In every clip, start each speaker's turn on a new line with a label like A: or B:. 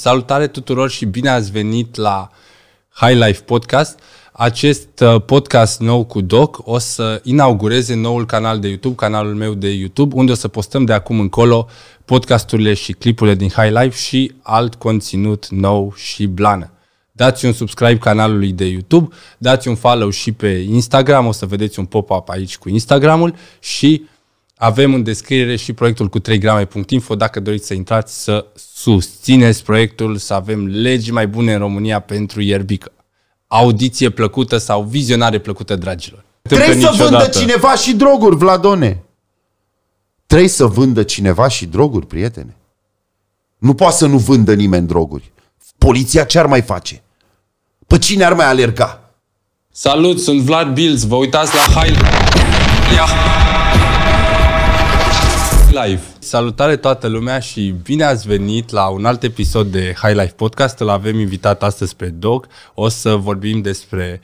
A: Salutare tuturor și bine ați venit la High Life Podcast. Acest uh, podcast nou cu Doc o să inaugureze noul canal de YouTube, canalul meu de YouTube, unde o să postăm de acum încolo podcasturile și clipurile din High Life și alt conținut nou și blană. Dați un subscribe canalului de YouTube, dați un follow și pe Instagram, o să vedeți un pop-up aici cu Instagramul și avem în descriere și proiectul cu 3 grame.info dacă doriți să intrați să susțineți proiectul, să avem legi mai bune în România pentru ierbică. Audiție plăcută sau vizionare plăcută, dragilor. Trebuie să niciodată. vândă cineva
B: și droguri, Vladone. Trebuie să vândă cineva și droguri, prietene. Nu poate să nu vândă nimeni droguri. Poliția ce ar mai face? Pe cine ar mai alerga?
A: Salut, sunt Vlad Bills. vă uitați la Hail... Ia. Life. Salutare toată lumea și bine ați venit la un alt episod de High Life Podcast. Îl avem invitat astăzi pe Doc. O să vorbim despre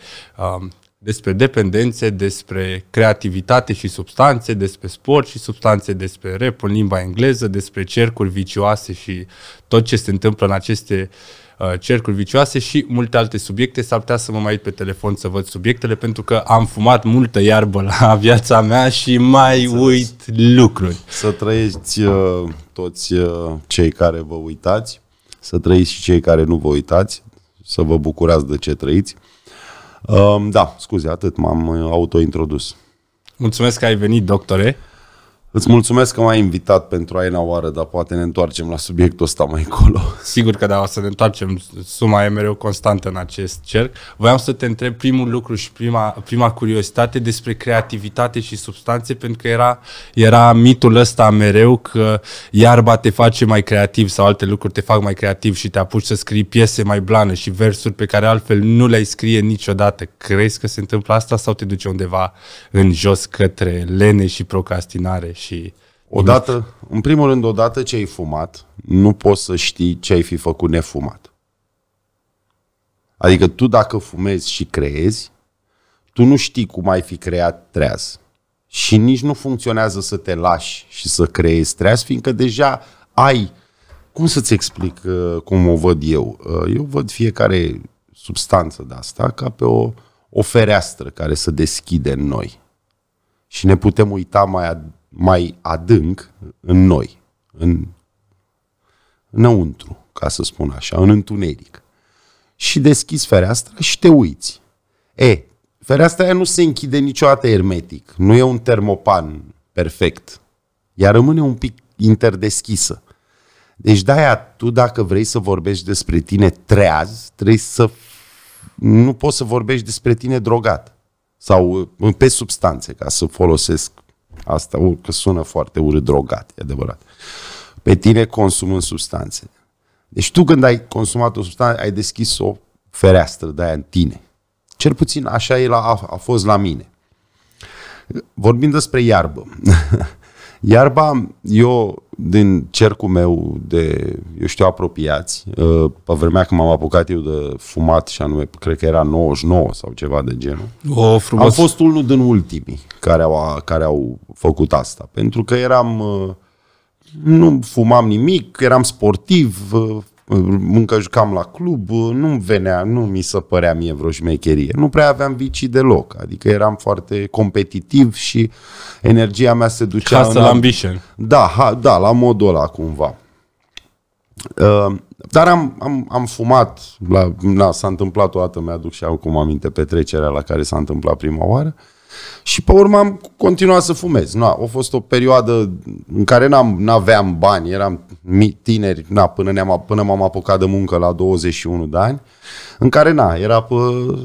A: um, despre dependențe, despre creativitate și substanțe, despre sport și substanțe, despre rap în limba engleză, despre cercuri vicioase și tot ce se întâmplă în aceste uh, Uh, cercuri vicioase și multe alte subiecte. S-ar putea să mă mai uit pe telefon să văd subiectele pentru că am fumat multă iarbă la viața mea și mai uit
B: lucruri. Să trăiești uh, toți uh, cei care vă uitați, să trăiți și cei care nu vă uitați, să vă bucurați de ce trăiți. Um, da, scuze, atât, m-am autointrodus.
A: Mulțumesc că ai venit, doctore. Îți
B: mulțumesc că m-ai invitat pentru aia oară, dar poate ne întoarcem la subiectul ăsta mai încolo.
A: Sigur că da, o să ne întoarcem. Suma e mereu constantă în acest cerc. Voiam să te întreb primul lucru și prima, prima curiozitate despre creativitate și substanțe, pentru că era, era mitul ăsta mereu că iarba te face mai creativ sau alte lucruri te fac mai creativ și te apuci să scrii piese mai blane și versuri pe care altfel nu le-ai scrie niciodată. Crezi că se întâmplă asta sau te duce undeva în jos către lene
B: și procrastinare? și...
A: Odată,
B: în primul rând, odată ce ai fumat, nu poți să știi ce ai fi făcut nefumat. Adică tu dacă fumezi și creezi, tu nu știi cum ai fi creat treaz. Și nici nu funcționează să te lași și să creezi treaz, fiindcă deja ai... Cum să-ți explic uh, cum o văd eu? Uh, eu văd fiecare substanță de asta ca pe o, o fereastră care se deschide în noi. Și ne putem uita mai ad- mai adânc în noi, în înăuntru, ca să spun așa, în întuneric. Și deschizi fereastra și te uiți. E, fereastra aia nu se închide niciodată hermetic, nu e un termopan perfect. Ea rămâne un pic interdeschisă. Deci de-aia tu dacă vrei să vorbești despre tine treaz, trebuie să nu poți să vorbești despre tine drogat sau pe substanțe, ca să folosesc Asta că sună foarte urât drogat, e adevărat. Pe tine consumă substanțe. Deci tu când ai consumat o substanță, ai deschis o fereastră de aia în tine. Cel puțin așa e la, a, a fost la mine. Vorbim despre iarbă. Iarba, eu, din cercul meu de, eu știu, apropiați, uh, pe vremea când m-am apucat eu de fumat, și anume, cred că era 99 sau ceva de genul,
A: o, am fost
B: unul din ultimii care au, care au făcut asta. Pentru că eram, uh, nu fumam nimic, eram sportiv, uh, încă jucam la club, nu venea, nu mi se părea mie vreo șmecherie. Nu prea aveam vicii deloc, adică eram foarte competitiv și energia mea se ducea... Hustle în... ambition. Da, ha, da, la modul ăla cumva. Uh, dar am, am, am fumat, la, na, s-a întâmplat o dată, mi-aduc și acum aminte petrecerea la care s-a întâmplat prima oară. Uh, și pe urmă am continuat să fumez. Na, a fost o perioadă în care n aveam bani, eram tineri, na, până, ne-am, până m-am apucat de muncă la 21 de ani, în care na, era pe uh,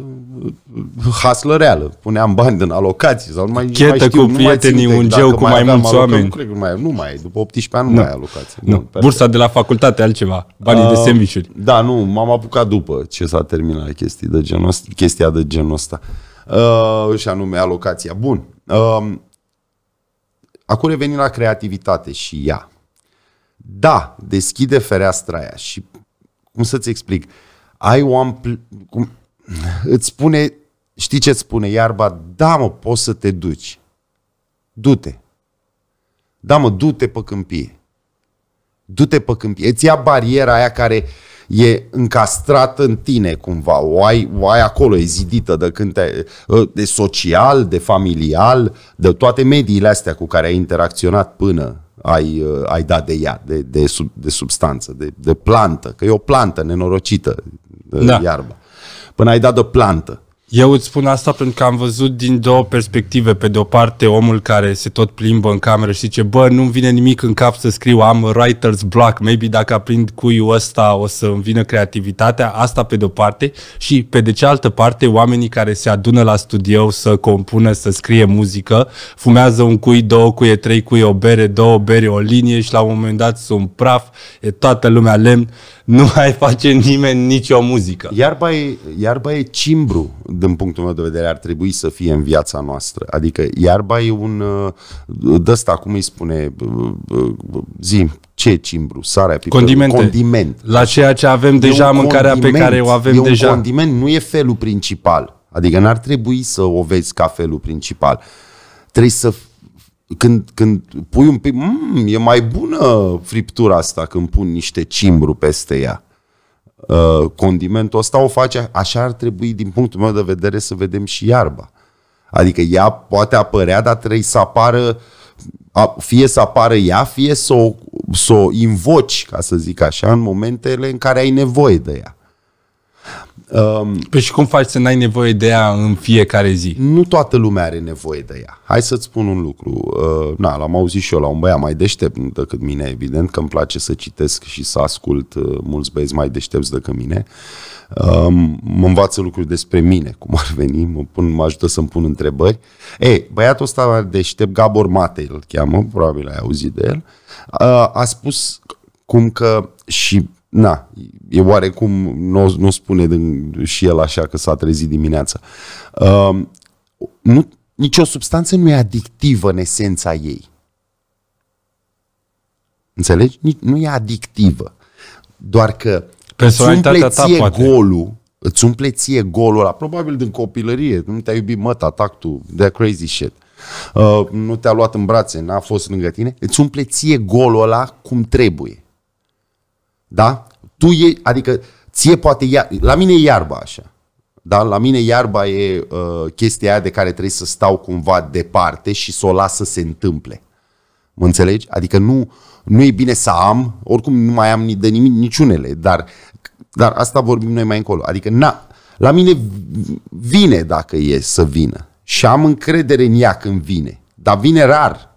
B: haslă reală. Puneam bani din alocații sau nu mai, Chietă nu mai știu, cu prietenii, mai un geu cu mai mulți oameni. Nu, cred că nu mai, nu mai după 18 ani nu, nu. mai ai alocații. Nu. nu. Bursa de la facultate, altceva. Banii uh, de sandvișuri. Da, nu, m-am apucat după ce s-a terminat chestia de genul, chestia de genul ăsta. Uh, uh, și anume alocația. Bun. Uh, acum revenim la creativitate și ea. Da, deschide fereastra aia și cum să-ți explic, ai o ampl... Cum, îți spune, știi ce îți spune iarba? Da, mă, poți să te duci. Du-te. Da, mă, du-te pe câmpie. Du-te pe câmpie. Îți ia bariera aia care uh, e încastrată în tine cumva, o ai, o ai acolo, e zidită de, când te, ă, de social, de familial, de toate mediile astea cu care ai interacționat până ai, ă, ai dat de ea, de, de, sub, de substanță, de, de plantă, că e o plantă nenorocită, de ă, da. iarba. Până ai dat de plantă. Eu îți spun asta
A: pentru că am văzut din două perspective. Pe de o parte, omul care se tot plimbă în cameră și zice, bă, nu-mi vine nimic în cap să scriu, am writer's block, maybe dacă aprind cuiu ăsta o să îmi vină creativitatea, asta pe de o parte. Și pe de cealaltă parte, oamenii care se adună la studio să compună, să scrie muzică, fumează un cui, două cuie, trei cuie, o bere, două bere, o linie și la un moment dat sunt praf, e toată lumea lemn nu mai
B: face nimeni nicio muzică. Iarba e, iarba e cimbru, din punctul meu de vedere, ar trebui să fie în viața noastră. Adică iarba e un... Uh, de asta, cum îi spune, uh, uh, zi, ce cimbru? Sarea, piperul, Condimente.
A: condiment. La ceea ce avem e deja, mâncarea pe care o avem e deja. un
B: condiment, nu e felul principal. Adică n-ar trebui să o vezi ca felul principal. Trebuie să când, când pui un pic, mm, e mai bună friptura asta când pun niște cimbru peste ea. Uh, condimentul ăsta o face, așa ar trebui din punctul meu de vedere să vedem și iarba. Adică ea poate apărea, dar trebuie să apară fie să apară ea, fie să o, să o invoci, ca să zic așa, în momentele în care ai nevoie de ea. Um, păi și cum faci să n-ai nevoie de ea în fiecare zi? Nu toată lumea are nevoie de ea. Hai să-ți spun un lucru. Uh, na, l-am auzit și eu la un băiat mai deștept decât mine, evident, că îmi place să citesc și să ascult uh, mulți băieți mai deștepți decât mine. Um, mă învață lucruri despre mine, cum ar veni, mă, pun, mă ajută să-mi pun întrebări. Ei, băiatul ăsta deștept, Gabor Matei îl cheamă, probabil ai auzit de el, uh, a spus cum că și na, e oarecum, nu, nu spune din, și el așa că s-a trezit dimineața. Uh, nu, nicio substanță nu e adictivă în esența ei. Înțelegi? Nici, nu e adictivă. Doar că îți umple ție ta, golul, îți umple ție golul ăla, probabil din copilărie, nu te-a iubit măta, tactul, de crazy shit. Uh, nu te-a luat în brațe, n-a fost lângă tine, îți umple ție golul ăla cum trebuie. Da? Tu e, adică ție poate, ia, la mine e iarba așa. Da? La mine iarba e uh, chestia aia de care trebuie să stau cumva departe și să o las să se întâmple. Mă înțelegi? Adică nu, nu e bine să am, oricum nu mai am de nimic, niciunele, dar, dar asta vorbim noi mai încolo. Adică na, la mine vine dacă e să vină și am încredere în ea când vine, dar vine rar.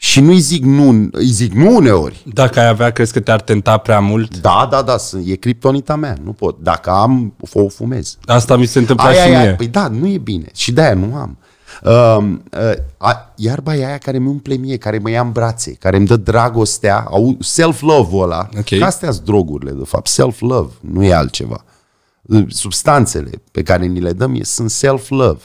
B: Și nu-i zic nu, îi zic nu uneori. Dacă ai avea, crezi că te-ar tenta prea mult? Da, da, da, e criptonita mea, nu pot. Dacă am, o fumez. Asta mi se întâmplă și aia, mie. Păi da, nu e bine. Și de-aia nu am. Um, uh, uh, iarba e aia care mi umple mie, care mă ia în brațe, care îmi dă dragostea, self-love-ul ăla. Okay. Astea sunt drogurile, de fapt. Self-love, nu e altceva. Substanțele pe care ni le dăm sunt self-love.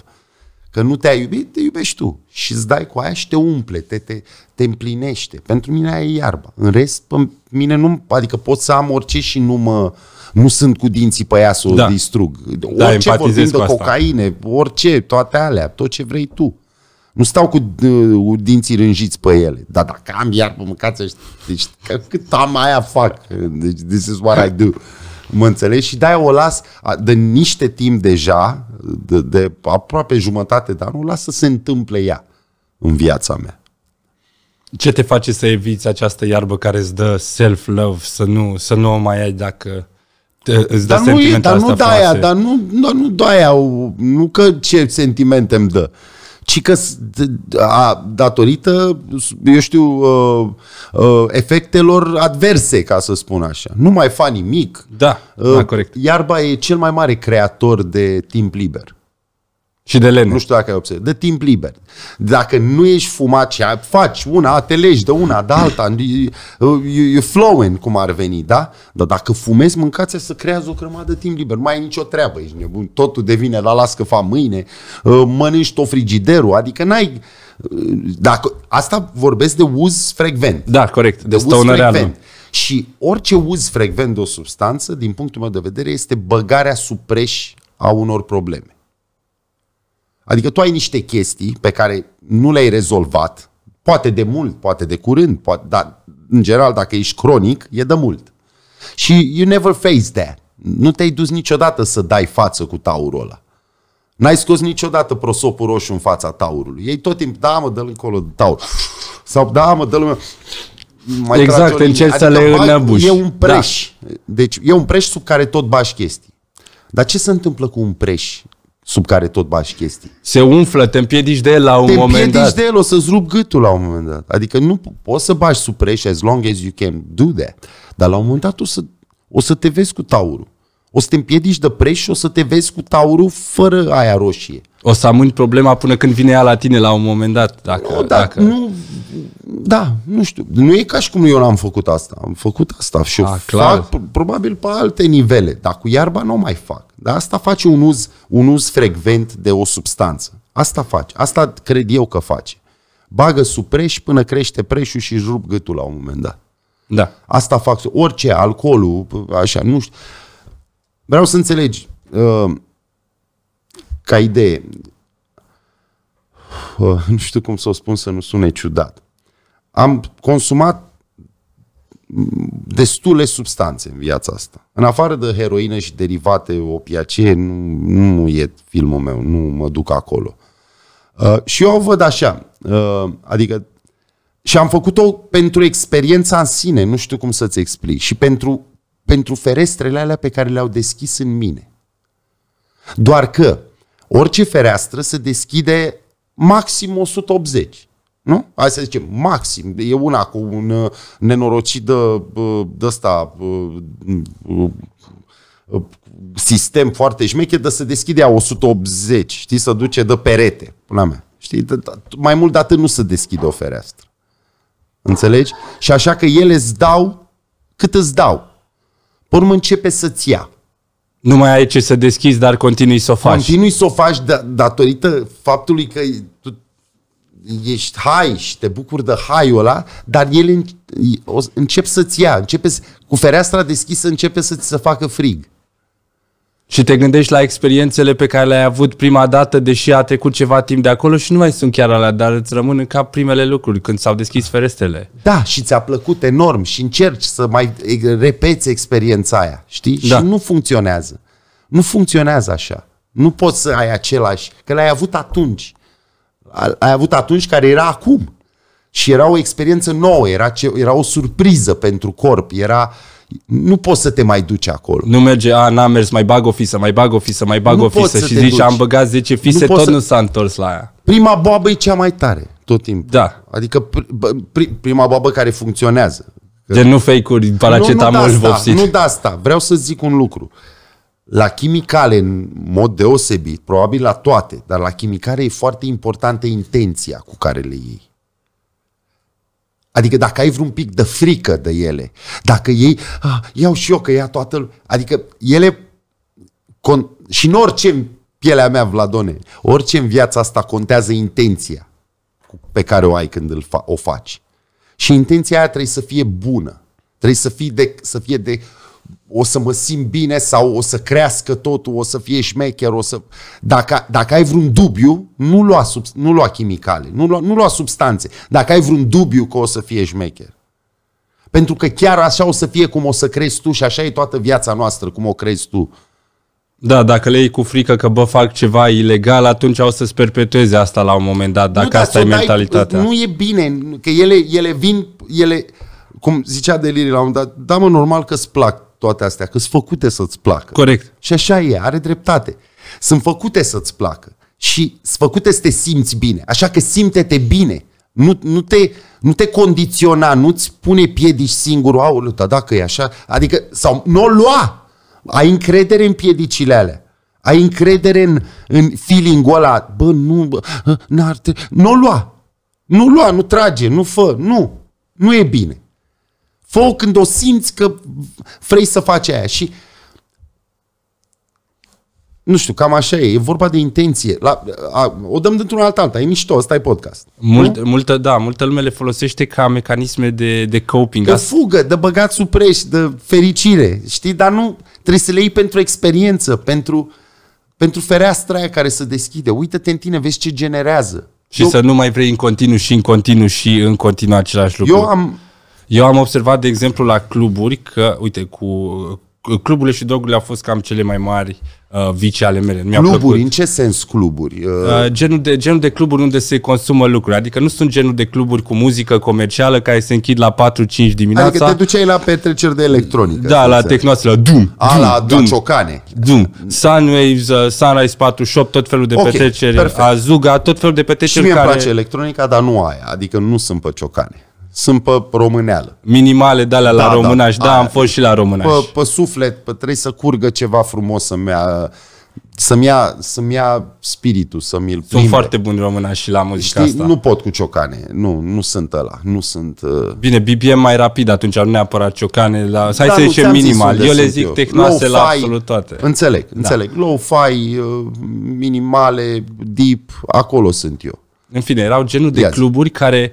B: Că nu te-a iubit, te iubești tu. Și îți dai cu aia și te umple, te, te, te împlinește. Pentru mine aia e iarba. În rest, pe mine nu... Adică pot să am orice și nu mă... Nu sunt cu dinții pe ea să da. o distrug. Da, orice vorbim de cocaine, asta. orice, toate alea, tot ce vrei tu. Nu stau cu uh, dinții rânjiți pe ele. Dar dacă am iarbă, mâncați Deci cât am aia fac. Deci this is what I do. Mă înțelegi? Și de o las de niște timp deja, de, de aproape jumătate de anul, lasă să se întâmple ea în viața mea.
A: Ce te face să eviți această iarbă care îți dă self-love, să nu, să nu o mai ai dacă
B: te, îți dă dar nu, e, dar nu de aia, dar nu, nu, nu aia, nu că ce sentimente îmi dă ci că a, datorită, eu știu, uh, uh, efectelor adverse, ca să spun așa. Nu mai fa nimic. Da, uh, da corect. Iarba e cel mai mare creator de timp liber. Și de lene. Nu știu dacă ai observat. De timp liber. Dacă nu ești fumat și faci una, te legi de una, de alta, e flowing cum ar veni, da? Dar dacă fumezi, mâncați să creează o crămadă de timp liber. Mai ai nicio treabă, ești nebun. Totul devine la las că fa mâine, mănânci tot frigiderul, adică n-ai... Dacă, asta vorbesc de uz frecvent. Da, corect. De, de uz frecvent. Și orice uz frecvent de o substanță, din punctul meu de vedere, este băgarea supreși a unor probleme. Adică tu ai niște chestii pe care nu le-ai rezolvat, poate de mult, poate de curând, poate, dar în general dacă ești cronic, e de mult. Și you never face that. Nu te-ai dus niciodată să dai față cu taurul ăla. N-ai scos niciodată prosopul roșu în fața taurului. Ei tot timpul, da mă, dă-l încolo de taur. Sau da mă, dă-l... Mai exact, încerci adică să le înăbuși. E un da. preș. Da. Deci e un preș sub care tot bași chestii. Dar ce se întâmplă cu un preș sub care tot bași chestii. Se umflă, te împiedici de el la un te moment dat. Te împiedici de el, o să-ți rup gâtul la un moment dat. Adică nu poți să bași sub pressure as long as you can do that. Dar la un moment dat o să, o să te vezi cu taurul. O să te împiedici de preș și o să te vezi cu taurul fără aia roșie
A: o să amâni problema până când vine ea la tine la un moment dat. Dacă, nu, da, dacă... Nu,
B: da, nu știu. Nu e ca și cum eu n-am făcut asta. Am făcut asta și A, o clar. fac probabil pe alte nivele, dar cu iarba nu o mai fac. Dar asta face un uz, un uz frecvent de o substanță. Asta faci. Asta cred eu că face. Bagă sub preș până crește preșul și își rup gâtul la un moment dat. Da. Asta fac. Orice, alcoolul, așa, nu știu. Vreau să înțelegi. Uh, ca idee, ă, nu știu cum să o spun să nu sune ciudat. Am consumat destule substanțe în viața asta. În afară de heroină și derivate opiacee, nu, nu e filmul meu, nu mă duc acolo. Uh, și eu o văd așa, uh, adică și am făcut-o pentru experiența în sine, nu știu cum să-ți explic, și pentru, pentru ferestrele alea pe care le-au deschis în mine. Doar că orice fereastră se deschide maxim 180. Nu? Hai să zicem, maxim. E una cu un uh, nenorocit de, uh, de ăsta uh, sistem foarte șmeche, de se deschide a 180, știi, să duce de perete, până mea. Știi, da, mai mult dată nu se deschide o fereastră. Înțelegi? Și așa că ele îți dau cât îți dau. Pe urmă începe să-ți ia. Nu mai ai ce să deschizi, dar continui să o faci. Continui să o faci da, datorită faptului că tu ești hai, și te bucuri de haiul ăla, dar el încep să-ți ia, începe să, cu fereastra deschisă începe să-ți să facă frig. Și te gândești la experiențele pe care le-ai avut prima dată,
A: deși a trecut ceva timp de acolo și nu mai sunt chiar alea, dar îți rămân în cap primele lucruri, când s-au deschis
B: ferestrele. Da, și ți-a plăcut enorm și încerci să mai repeți experiența aia, știi? Da. Și nu funcționează. Nu funcționează așa. Nu poți să ai același, că l-ai avut atunci. Ai avut atunci care era acum. Și era o experiență nouă, era, ce, era o surpriză pentru corp, era uh, nu poți să te mai duci acolo.
A: Nu merge, a, n-am mers, mai bag o fisă, mai bag o fisă, mai bag nu o fisă și zici, duci. am băgat 10 fise, nu tot să... nu s-a
B: întors la aia. Prima boabă e cea mai tare, tot timpul. Da. Adică pr- pr- prima boabă care funcționează. Că... nu fake-uri, paracetamol nu, nu vopsit. Nu de asta, vreau să zic un lucru. La chimicale, în mod deosebit, probabil la toate, dar la chimicale e foarte importantă intenția cu care le iei. Adică dacă ai vreun pic de frică de ele, dacă ei, ah, iau și eu că ia toată lumea. Adică ele, con- și în orice pielea mea, Vladone, orice în viața asta contează intenția pe care o ai când îl fa- o faci. Și intenția aia trebuie să fie bună. Trebuie să fie de, să fie de o să mă simt bine sau o să crească totul, o să fie șmecher, o să... Dacă, dacă ai vreun dubiu, nu lua, sub, nu lua chimicale, nu lua, nu lua substanțe. Dacă ai vreun dubiu că o să fie șmecher. Pentru că chiar așa o să fie cum o să crezi tu și așa e toată viața noastră, cum o crezi tu. Da, dacă le iei cu frică că bă, fac ceva ilegal,
A: atunci o să-ți perpetueze asta la un moment dat, dacă nu, asta e mentalitatea. Dai, nu e
B: bine, că ele, ele vin, ele, cum zicea Delirii la un moment dat, da mă, normal că-ți plac toate astea, că sunt făcute să-ți placă. Corect. Și așa e, are dreptate. Sunt făcute să-ți placă și sunt făcute să te simți bine. Așa că simte-te bine. Nu, nu, te, nu te condiționa, nu-ți pune piedici singur, au luta, dacă e așa, adică, sau nu o lua. Ai încredere în piedicile alea. Ai încredere în, în feeling-ul ăla, bă, nu, bă, n-ar trebui, nu lua. Nu lua, nu trage, nu fă, nu. Nu e bine fă când o simți că vrei să faci aia. Și nu știu, cam așa e. E vorba de intenție. La, a, o dăm dintr-un alt alt, E mișto, ăsta e podcast.
A: Mult, multă, da, multă lume le folosește ca mecanisme de, de coping.
B: De fugă, de băgat supreș, de fericire. Știi? Dar nu, trebuie să le iei pentru experiență, pentru, pentru fereastra aia care se deschide. Uită-te în tine, vezi ce generează. Și eu,
A: să nu mai vrei în continuu și în continuu și în continuu același lucru. Eu am, eu am observat, de exemplu, la cluburi că, uite, cu cluburile și drogurile au fost cam cele mai mari uh, vicii ale mele. Mi-a cluburi, plăcut. în
B: ce sens cluburi? Uh...
A: Uh, genul, de, genul de cluburi unde se consumă lucruri. Adică nu sunt genul de cluburi cu muzică comercială care se închid la 4-5 dimineața. Adică te
B: duceai la petreceri de electronică. Da, la tehnoase, la Doom. A, la Doom, Ciocane. Doom.
A: Sunwaves, uh, Sunrise 48, tot felul de okay, petreceri. Perfect. Azuga, tot felul de petreceri și mie care... îmi place
B: electronica, dar nu aia. Adică nu sunt pe ciocane sunt pe româneală.
A: Minimale
B: de alea da, la românaș, da, da, da am fost și la românaș. Pe, pe suflet, pe, trebuie să curgă ceva frumos să-mi ia, să-mi ia, să-mi ia spiritul, să-mi-l prime. Sunt foarte buni românași și la muzica Știi, asta. nu pot cu ciocane, nu, nu sunt ăla, nu
A: sunt... Uh... Bine, BPM mai rapid atunci, nu neapărat ciocane, la... Da, hai da, să zicem minimal, eu le zic tehnoase la absolut toate. Înțeleg, da. înțeleg,
B: low-fi, uh, minimale, deep, acolo sunt eu.
A: În fine, erau genul de Ia-ți. cluburi care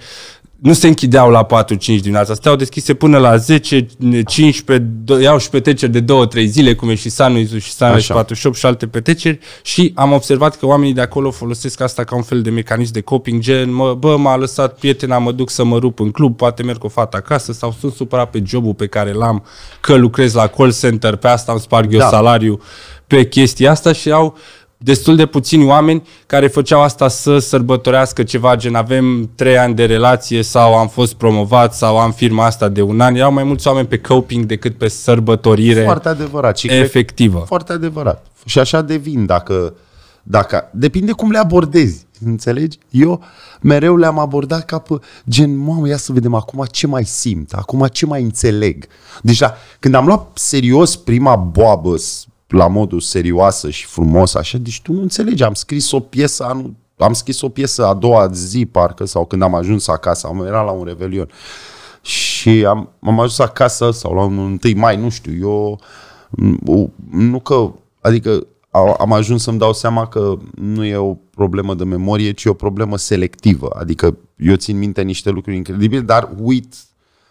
A: nu se închideau la 4-5 dimineața, stau deschise până la 10, 15, iau și petreceri de 2-3 zile, cum e și Sanuizu și și 48 și alte petreceri și am observat că oamenii de acolo folosesc asta ca un fel de mecanism de coping, gen, mă, bă, m-a lăsat prietena, mă duc să mă rup în club, poate merg cu fata acasă sau sunt supărat pe jobul pe care l-am, că lucrez la call center, pe asta îmi sparg eu da. salariu, pe chestia asta și au destul de puțini oameni care făceau asta să sărbătorească ceva, gen avem trei ani de relație sau am fost promovat sau am firma asta de un an. Erau mai mulți oameni pe coping decât pe sărbătorire foarte adevărat. Și efectivă.
B: foarte adevărat. Și așa devin dacă, dacă... Depinde cum le abordezi, înțelegi? Eu mereu le-am abordat ca pe gen, mamă, ia să vedem acum ce mai simt, acum ce mai înțeleg. Deja, când am luat serios prima boabă la modul serioasă și frumos, așa, deci tu nu înțelegi, am scris o piesă anul am scris o piesă a doua zi, parcă, sau când am ajuns acasă, am era la un revelion. Și am, am ajuns acasă sau la un 1 mai, nu știu, eu nu că, adică am ajuns să-mi dau seama că nu e o problemă de memorie, ci o problemă selectivă. Adică eu țin minte niște lucruri incredibile, dar uit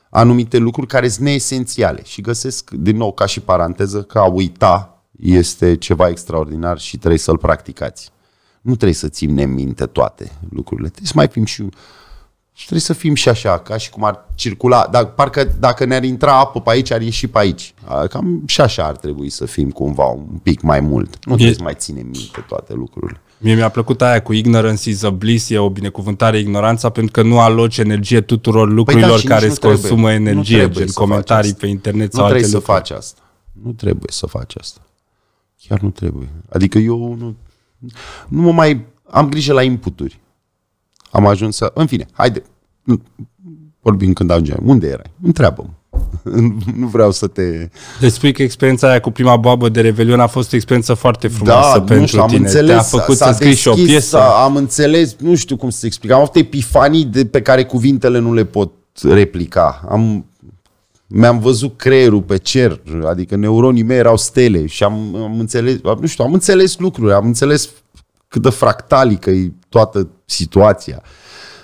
B: anumite lucruri care sunt neesențiale și găsesc, din nou, ca și paranteză, că a uita este ceva extraordinar și trebuie să-l practicați. Nu trebuie să ținem minte toate lucrurile. Trebuie să mai fim și și trebuie să fim și așa, ca și cum ar circula. Dar parcă dacă ne-ar intra apă pe aici, ar ieși pe aici. Cam și așa ar trebui să fim cumva un pic mai mult. Nu trebuie e... să mai ținem minte toate lucrurile. Mie mi-a plăcut
A: aia cu ignorance is a bliss, e o binecuvântare ignoranța, pentru că nu aloci energie tuturor lucrurilor păi da, care îți consumă trebuie. energie, gen comentarii pe internet nu sau Nu trebuie să lucruri. faci
B: asta. Nu trebuie să faci asta chiar nu trebuie. Adică eu nu, nu mă mai am grijă la inputuri. Am ajuns să... În fine, haide, vorbim când ajungem. Unde erai? Întreabă-mă. nu vreau să te... Deci spui că experiența aia
A: cu prima babă de Revelion a fost o experiență foarte frumoasă da, pentru nu știu, am tine. Înțeles, Te-a făcut să scrii și o piesă. Am
B: înțeles, nu știu cum să explic. Am avut epifanii de, pe care cuvintele nu le pot replica. Am, mi-am văzut creierul pe cer, adică neuronii mei erau stele și am, am înțeles, nu știu, am înțeles lucruri, am înțeles cât de fractalică e toată situația.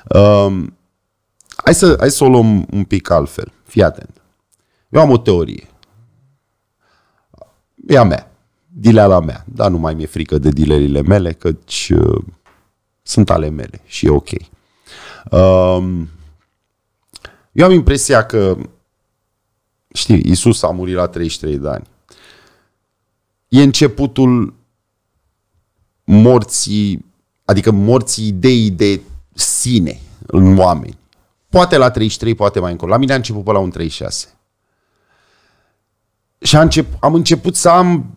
B: Um, hai, să, hai să o luăm un pic altfel. Fii atent. Eu am o teorie. E a mea. Dileala mea. Dar nu mai mi-e frică de dilerile mele, căci uh, sunt ale mele și e ok. Um, eu am impresia că știi, Isus a murit la 33 de ani. E începutul morții, adică morții ideii de sine în oameni. Poate la 33, poate mai încolo. La mine a început pe la un 36. Și încep, am început să am,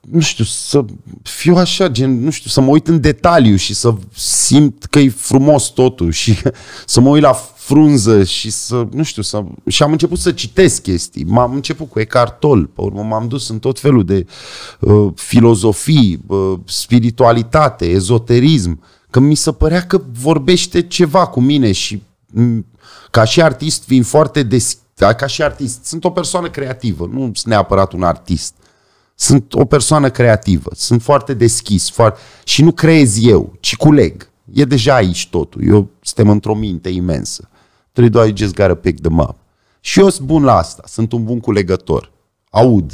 B: nu știu, să fiu așa, gen, nu știu, să mă uit în detaliu și să simt că e frumos totul și să mă uit la frunză și să, nu știu, să, și am început să citesc chestii. M-am început cu Eckhart Tolle, pe urmă m-am dus în tot felul de uh, filozofii, uh, spiritualitate, ezoterism, că mi se părea că vorbește ceva cu mine și mm, ca și artist fiind foarte deschis, da, ca și artist, sunt o persoană creativă, nu sunt neapărat un artist. Sunt o persoană creativă, sunt foarte deschis foarte... și nu creez eu, ci culeg. E deja aici totul, eu suntem într-o minte imensă. 3, 2, I just gotta pick them up. Și eu sunt bun la asta, sunt un bun culegător. Aud,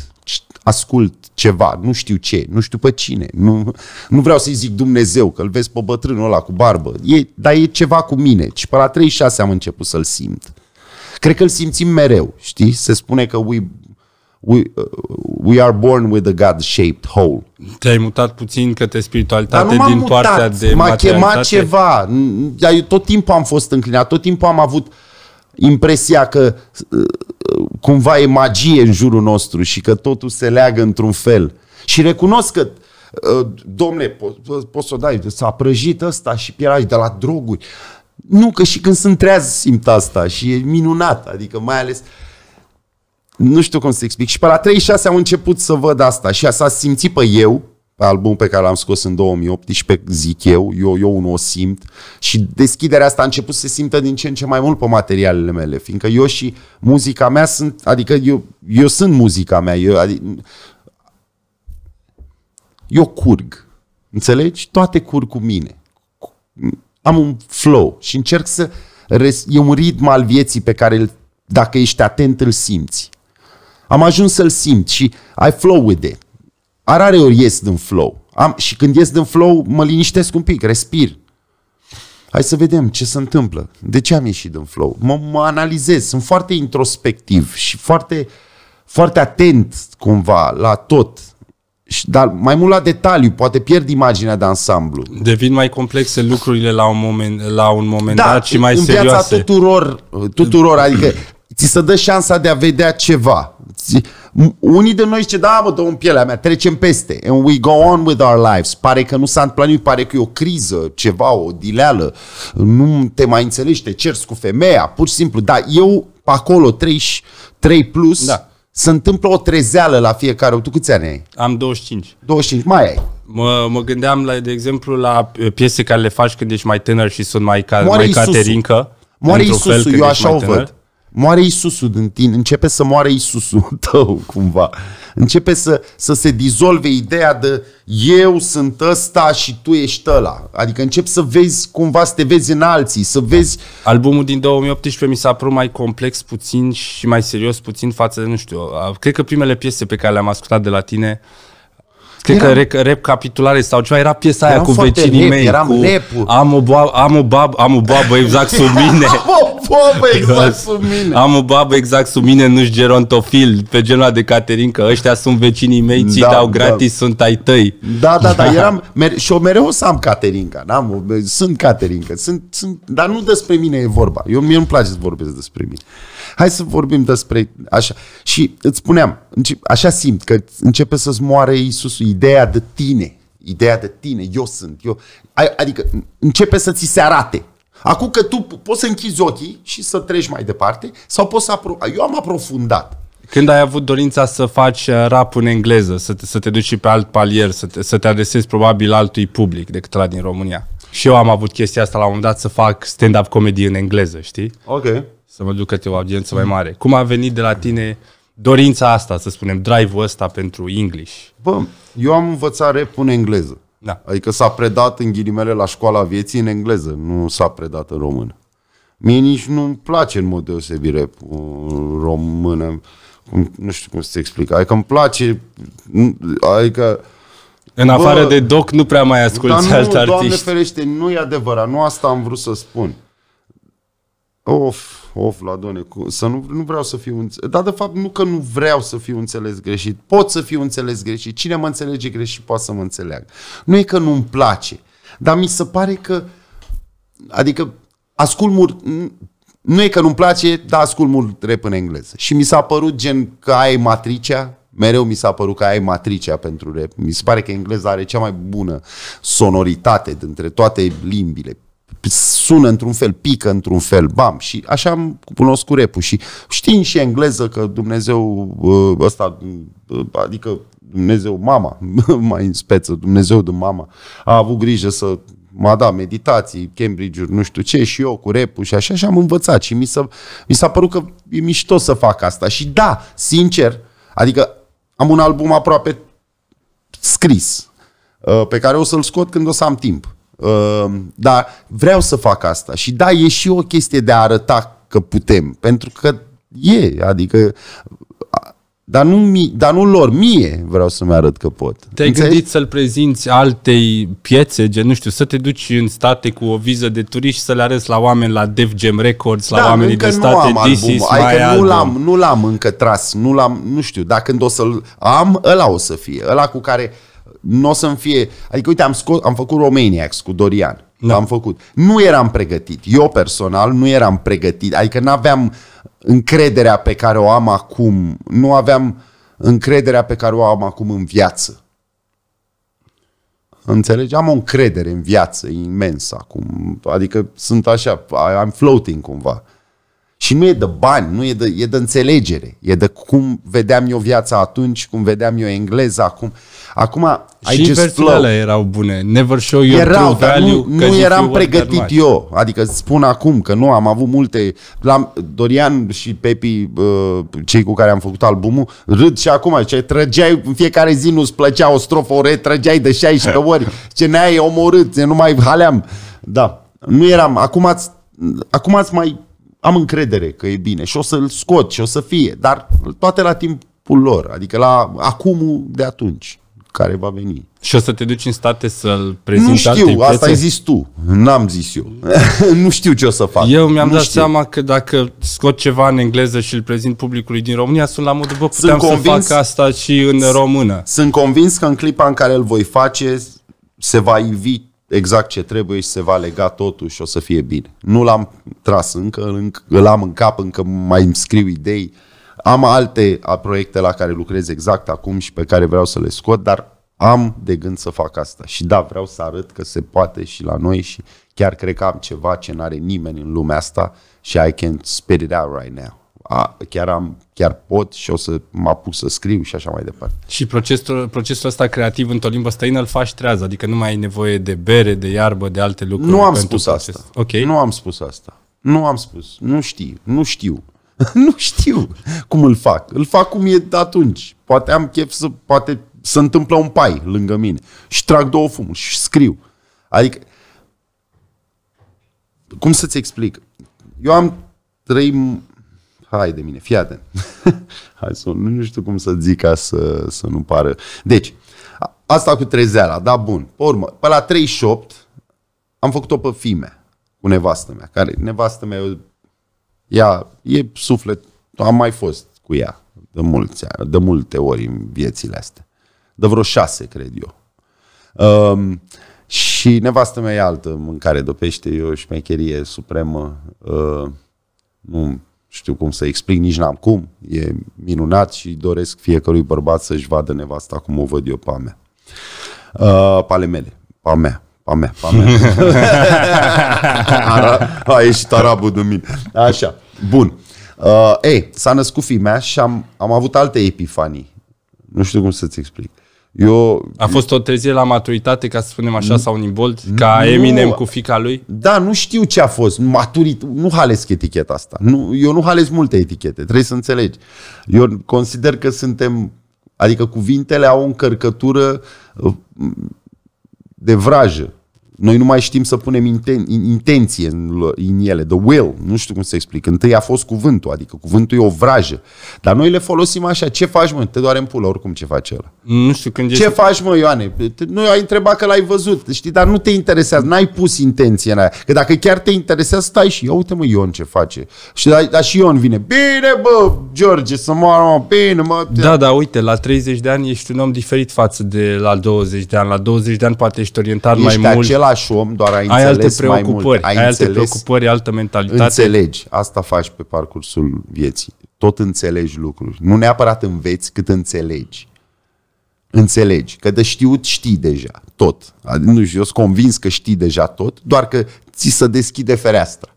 B: ascult ceva, nu știu ce, nu știu pe cine, nu, nu vreau să-i zic Dumnezeu, că îl vezi pe bătrânul ăla cu barbă, e, dar e ceva cu mine. Și pe la 36 am început să-l simt. Cred că îl simțim mereu, știi? Se spune că we we, uh, we are born with a God-shaped hole.
A: Te-ai mutat puțin către spiritualitate Dar din mutat, partea de m-a chemat
B: ceva. Dar eu tot timpul am fost înclinat, tot timpul am avut impresia că uh, cumva e magie în jurul nostru și că totul se leagă într-un fel. Și recunosc că uh, domne, poți po- să o dai, s-a prăjit ăsta și pierai de la droguri. Nu, că și când sunt treaz simt asta și e minunat, adică mai ales uh, nu știu cum să explic. Și pe la 36 am început să văd asta și s-a simțit pe eu, pe albumul pe care l-am scos în 2018, zic eu, eu, eu unul o simt și deschiderea asta a început să se simtă din ce în ce mai mult pe materialele mele, fiindcă eu și muzica mea sunt, adică eu, eu sunt muzica mea, eu, adică, eu curg, înțelegi? Toate curg cu mine. Am un flow și încerc să, e un ritm al vieții pe care îl, dacă ești atent îl simți am ajuns să-l simt și I flow with it. Arare ori ies din flow. Am, și când ies din flow, mă liniștesc un pic, respir. Hai să vedem ce se întâmplă. De ce am ieșit din flow? Mă, mă analizez, sunt foarte introspectiv și foarte, foarte atent cumva la tot. Și, dar mai mult la detaliu, poate pierd imaginea de ansamblu.
A: Devin mai complexe lucrurile la un moment, la un moment da, dat și mai în serioase. Da, viața
B: tuturor, tuturor, adică ți se dă șansa de a vedea ceva. Unii de noi zice, da, mă, dă în pielea mea, trecem peste. And we go on with our lives. Pare că nu s-a întâmplat nimic, pare că e o criză, ceva, o dileală. Nu te mai înțelegi, te cerți cu femeia, pur și simplu. Dar eu, pe acolo, 33 plus, da. se întâmplă o trezeală la fiecare. Tu câți ani ai? Am 25. 25, mai ai?
A: Mă, mă gândeam, la, de exemplu, la uh, piese care le faci când ești mai tânăr și sunt mai, ca, mai caterincă. Moare Isusul, eu așa o văd.
B: Moare Isusul din tine, începe să moare Isusul tău cumva. Începe să, să se dizolve ideea de eu sunt ăsta și tu ești ăla. Adică încep să vezi cumva, să te vezi în alții, să vezi... Albumul din 2018 mi
A: s-a părut mai complex puțin și mai serios puțin față de, nu știu, cred că primele piese pe care le-am ascultat de la tine uh, Cred eram... că rec- recapitulare sau ceva, era piesa aia cu vecinii lep, mei. Eram cu lepu. Am o, boab, am, o bab, am o babă exact sub mine. am
B: o babă exact sub mine. am
A: o babă exact sub mine, nu-și gerontofil, pe genul de Caterin, că ăștia sunt vecinii mei, ți da, dau da. gratis, da. sunt ai tăi. Da, da, da, da, eram,
B: mer- și o mereu o să am Caterinca, n-am, sunt Caterinca, sunt, sunt, dar nu despre mine e vorba. Eu, mie îmi place să vorbesc despre mine. Hai să vorbim despre așa. Și îți spuneam, așa simt că începe să-ți moare Iisus ideea de tine, ideea de tine, eu sunt, eu, adică începe să ți se arate. Acum că tu poți să închizi ochii și să treci mai departe sau poți să apro- Eu am aprofundat.
A: Când ai avut dorința să faci uh, rap în engleză, să te, să te duci și pe alt palier, să te, să te adresezi probabil altui public decât la din România? Și eu am avut chestia asta la un moment dat să fac stand-up comedy în engleză, știi? Ok să mă duc către o audiență mai mare. Cum a venit de la tine dorința asta, să spunem, drive-ul ăsta
B: pentru English? Bă, eu am învățat rap în engleză. Da. Adică s-a predat în ghilimele la școala vieții în engleză, nu s-a predat în română. Mie nici nu-mi place în mod deosebit rap uh, română. Nu știu cum să-ți explic. Adică îmi place... Adică... În afară bă, de
A: doc nu prea mai asculti dar nu, Doamne
B: ferește, nu e adevărat. Nu asta am vrut să spun. Of, of la done, cu, să nu, nu vreau să fiu înțeles. Dar de fapt nu că nu vreau să fiu înțeles greșit, pot să fiu înțeles greșit. Cine mă înțelege greșit poate să mă înțeleagă. Nu e că nu-mi place, dar mi se pare că, adică ascult mult, nu e că nu-mi place, dar ascult mult rap în engleză. Și mi s-a părut gen că ai matricea, mereu mi s-a părut că ai matricea pentru rap. Mi se pare că engleza are cea mai bună sonoritate dintre toate limbile sună într-un fel, pică într-un fel, bam, și așa am cunoscut repul și știind și engleză că Dumnezeu uh, ăsta, uh, adică Dumnezeu, mama, mai în speță, Dumnezeu de mama, a avut grijă să m-a dat meditații, cambridge nu știu ce, și eu cu repul și așa, și am învățat și mi s-a, mi s-a părut că e mișto să fac asta. Și da, sincer, adică am un album aproape scris, uh, pe care o să-l scot când o să am timp. Ehm, dar vreau să fac asta. Și da, e și o chestie de a arăta că putem. Pentru că e, adică dar nu, mi, dar nu lor, mie vreau să-mi arăt că pot. Te-ai gândit
A: să-l prezinți altei piețe, gen, nu știu, să te duci în state cu o viză de și să le arăți la oameni la Def Jam Records, la da, oamenii de state, nu This is adică album. nu l-am,
B: nu l-am încă tras, nu l-am, nu știu, Dacă când o să-l am, ăla o să fie, ăla cu care uh, nu o să-mi fie... Adică, uite, am, scos, am făcut Romaniacs cu Dorian. Da. Am făcut. Nu eram pregătit. Eu personal nu eram pregătit. Adică nu aveam încrederea pe care o am acum. Nu aveam încrederea pe care o am acum în viață. Înțelegi? Am o încredere în viață imensă acum. Adică sunt așa, I'm floating cumva. Și nu e de bani, nu e de, e de înțelegere, e de cum vedeam eu viața atunci, cum vedeam eu engleza acum. Acum, și I just flow.
A: erau bune. Never
B: show your erau, true value. Nu, nu eram pregătit eu. Adică spun acum că nu am avut multe... La Dorian și Pepi, cei cu care am făcut albumul, râd și acum. Ce trăgeai în fiecare zi, nu-ți plăcea o strofă, o retrăgeai de 16 ori. Ce ne-ai omorât, ne nu mai haleam. Da. Nu eram. Acum ați, acum ați mai am încredere că e bine și o să-l scot și o să fie, dar toate la timpul lor, adică la acumul de atunci care va veni.
A: Și o să te duci în state să-l prezinti Nu știu, asta ai zis
B: tu, n-am zis eu. nu știu ce o să fac. Eu mi-am nu dat știu. seama
A: că dacă scot ceva în engleză și îl prezint publicului din România, sunt la modul, bă, puteam sunt convins, să fac
B: asta și în română. Sunt convins că în clipa în care îl voi face, se va ivi exact ce trebuie și se va lega totul și o să fie bine. Nu l-am tras încă, îl am în cap, încă mai îmi scriu idei. Am alte proiecte la care lucrez exact acum și pe care vreau să le scot, dar am de gând să fac asta. Și da, vreau să arăt că se poate și la noi și chiar cred că am ceva ce n-are nimeni în lumea asta și I can spit it out right now a, chiar, am, chiar pot și o să mă apuc să scriu și așa mai departe.
A: Și procesul, procesul ăsta creativ într-o limbă străină îl faci trează, adică nu mai ai nevoie de bere, de
B: iarbă, de alte lucruri. Nu am spus proces. asta. Okay. Nu am spus asta. Nu am spus. Nu știu. Nu știu. nu știu cum îl fac. Îl fac cum e atunci. Poate am chef să, poate se întâmplă un pai lângă mine și trag două fumuri și scriu. Adică, cum să-ți explic? Eu am trei hai de mine, fii hai să, nu știu cum să zic ca să, să nu pară. Deci, asta cu trezeala, da, bun. Pe urmă, pe la 38 am făcut-o pe fime cu nevastă mea, care nevastă mea ea e suflet, am mai fost cu ea de, mulți, de multe ori în viețile astea. De vreo șase, cred eu. Um, și nevastă mea e altă mâncare de pește, e o șmecherie supremă. Uh, nu, știu cum să explic, nici n-am cum. E minunat și doresc fiecărui bărbat să-și vadă nevasta cum o văd eu pe a mea. Uh, pale ale mele, pe a mea. A mea, a mea. a ieșit arabul de mine. Așa, bun. Uh, ei, s-a născut fimea și am, am avut alte epifanii. Nu știu cum să-ți explic. Eu,
A: a fost o trezire la maturitate, ca să spunem așa, sau un involt ca nu, Eminem cu fica lui?
B: Da, nu știu ce a fost. Maturit, nu halesc eticheta asta. Nu, eu nu halesc multe etichete, trebuie să înțelegi. Eu consider că suntem, adică cuvintele au o încărcătură uh, de vrajă. Noi nu mai știm să punem inten- intenție în, în ele, the will, nu știu cum să explic. Întâi a fost cuvântul, adică cuvântul e o vrajă. Dar noi le folosim așa, ce faci mă? Te doare în pulă, oricum ce face ăla. Nu știu când Ce ești... faci mă, Ioane? Nu ai întrebat că l-ai văzut, știi, dar nu te interesează, n-ai pus intenție în aia. Că dacă chiar te interesează, stai și ia uite mă Ion ce face. Și dar, dar și Ion vine, bine bă, George, să moară, mă, bine mă.
A: Da, da, uite, la 30 de ani ești un om diferit față de la 20 de ani. La 20 de ani poate ești orientat ești mai mult lași om, doar ai, ai înțeles alte mai mult. Ai, ai înțeles, alte preocupări, altă
B: mentalitate. Înțelegi, asta faci pe parcursul vieții. Tot înțelegi lucruri. Nu neapărat înveți, cât înțelegi. Înțelegi, că de știut știi deja tot. Adică, nu știu, eu sunt convins că știi deja tot, doar că ți se deschide fereastra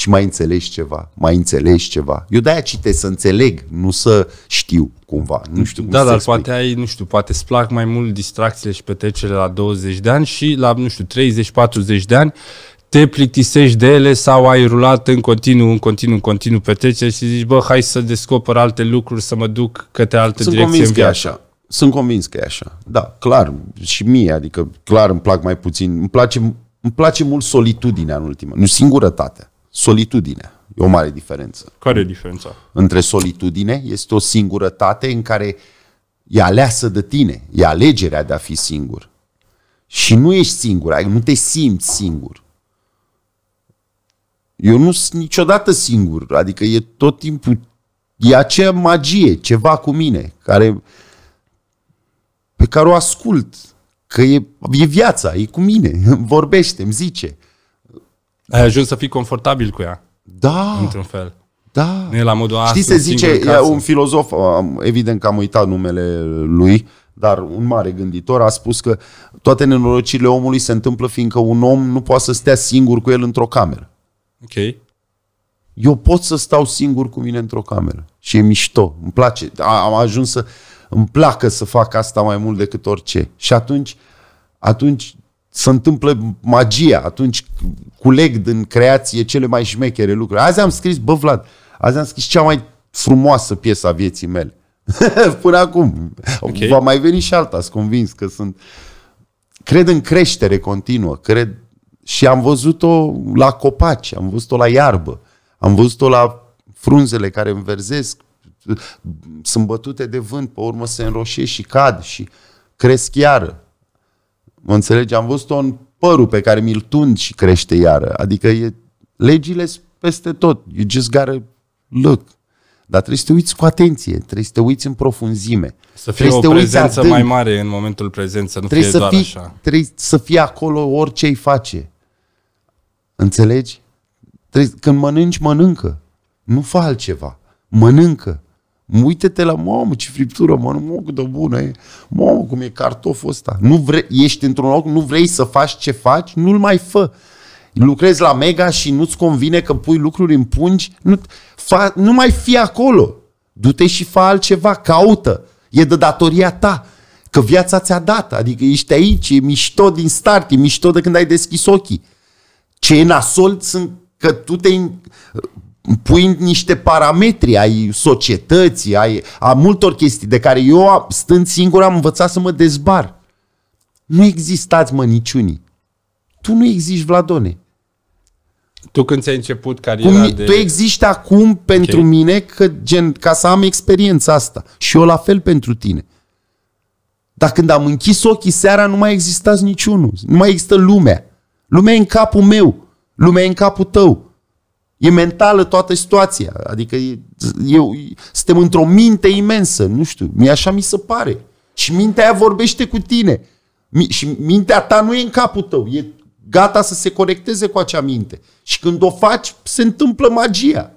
B: și mai înțelegi ceva, mai înțelegi ceva. Eu de-aia citesc să înțeleg, nu să știu cumva. Nu știu cum Da, dar
A: poate ai, nu știu, poate îți plac mai mult distracțiile și petrecerile la 20 de ani și la, nu știu, 30-40 de ani te plictisești de ele sau ai rulat în continuu, în continuu, în continuu petrecere și zici, bă, hai să descoper alte lucruri, să mă duc către alte Sunt direcții în viață. așa.
B: Sunt convins că e așa. Da, clar, și mie, adică clar îmi plac mai puțin, îmi place, îmi place mult solitudinea în ultimă, nu singurătatea solitudinea. E o mare diferență. Care e diferența? Între solitudine este o singurătate în care e aleasă de tine, e alegerea de a fi singur. Și nu ești singur, nu te simți singur. Eu nu sunt niciodată singur, adică e tot timpul, e acea magie, ceva cu mine, care, pe care o ascult, că e, e viața, e cu mine, vorbește, îmi zice
A: ai ajuns să fii confortabil cu ea.
B: Da. Într-un
A: fel. Da. Nu e la modul Știi, se zice, e un
B: filozof, evident că am uitat numele lui, dar un mare gânditor a spus că toate nenorocirile omului se întâmplă fiindcă un om nu poate să stea singur cu el într-o cameră. Ok. Eu pot să stau singur cu mine într-o cameră și e mișto, îmi place, am ajuns să, îmi placă să fac asta mai mult decât orice. Și atunci, atunci se întâmplă magia, atunci culeg din creație cele mai șmechere lucruri. Azi am scris, bă Vlad, azi am scris cea mai frumoasă piesă a vieții mele. Până acum. Okay. Va mai veni și alta, sunt convins că sunt... Cred în creștere continuă, cred... Și am văzut-o la copaci, am văzut-o la iarbă, am văzut-o la frunzele care înverzesc, sunt bătute de vânt, pe urmă se înroșesc și cad și cresc iară Mă înțelegi? Am văzut-o în părul pe care mi-l tund și crește iară. Adică e, legile peste tot. You just gotta look. Dar trebuie să te uiți cu atenție, trebuie să te uiți în profunzime. Să fie trebuie o prezență adânc. mai
A: mare în momentul prezent, să nu trebuie fie să doar fii, așa.
B: Trebuie să fie acolo orice îi face. Înțelegi? Trebuie, când mănânci, mănâncă. Nu fa altceva. Mănâncă. Uite-te la, mamă, ce friptură nu mă, cât de bună e, mamă, cum e cartoful ăsta. Nu vrei, ești într-un loc, nu vrei să faci ce faci, nu-l mai fă. Lucrezi la mega și nu-ți convine că pui lucruri în pungi, nu, fa, nu mai fi acolo. Du-te și fa altceva, caută. E de datoria ta. Că viața ți-a dat, adică ești aici, e mișto din start, e mișto de când ai deschis ochii. Ce e nasol sunt că tu te pui niște parametri ai societății, ai, a multor chestii de care eu, stând singur, am învățat să mă dezbar. Nu existați, mă, niciunii. Tu nu existi, Vladone.
A: Tu când ți-ai început cariera Cum, de... Tu
B: existi acum pentru okay. mine că, gen, ca să am experiența asta. Și eu la fel pentru tine. Dar când am închis ochii seara, nu mai existați niciunul. Nu mai există lumea. Lumea e în capul meu. Lumea e în capul tău. E mentală toată situația. Adică e, eu, suntem într-o minte imensă, nu știu, mi așa mi se pare. Și mintea aia vorbește cu tine. Mi, și mintea ta nu e în capul tău, e gata să se conecteze cu acea minte. Și când o faci, se întâmplă magia.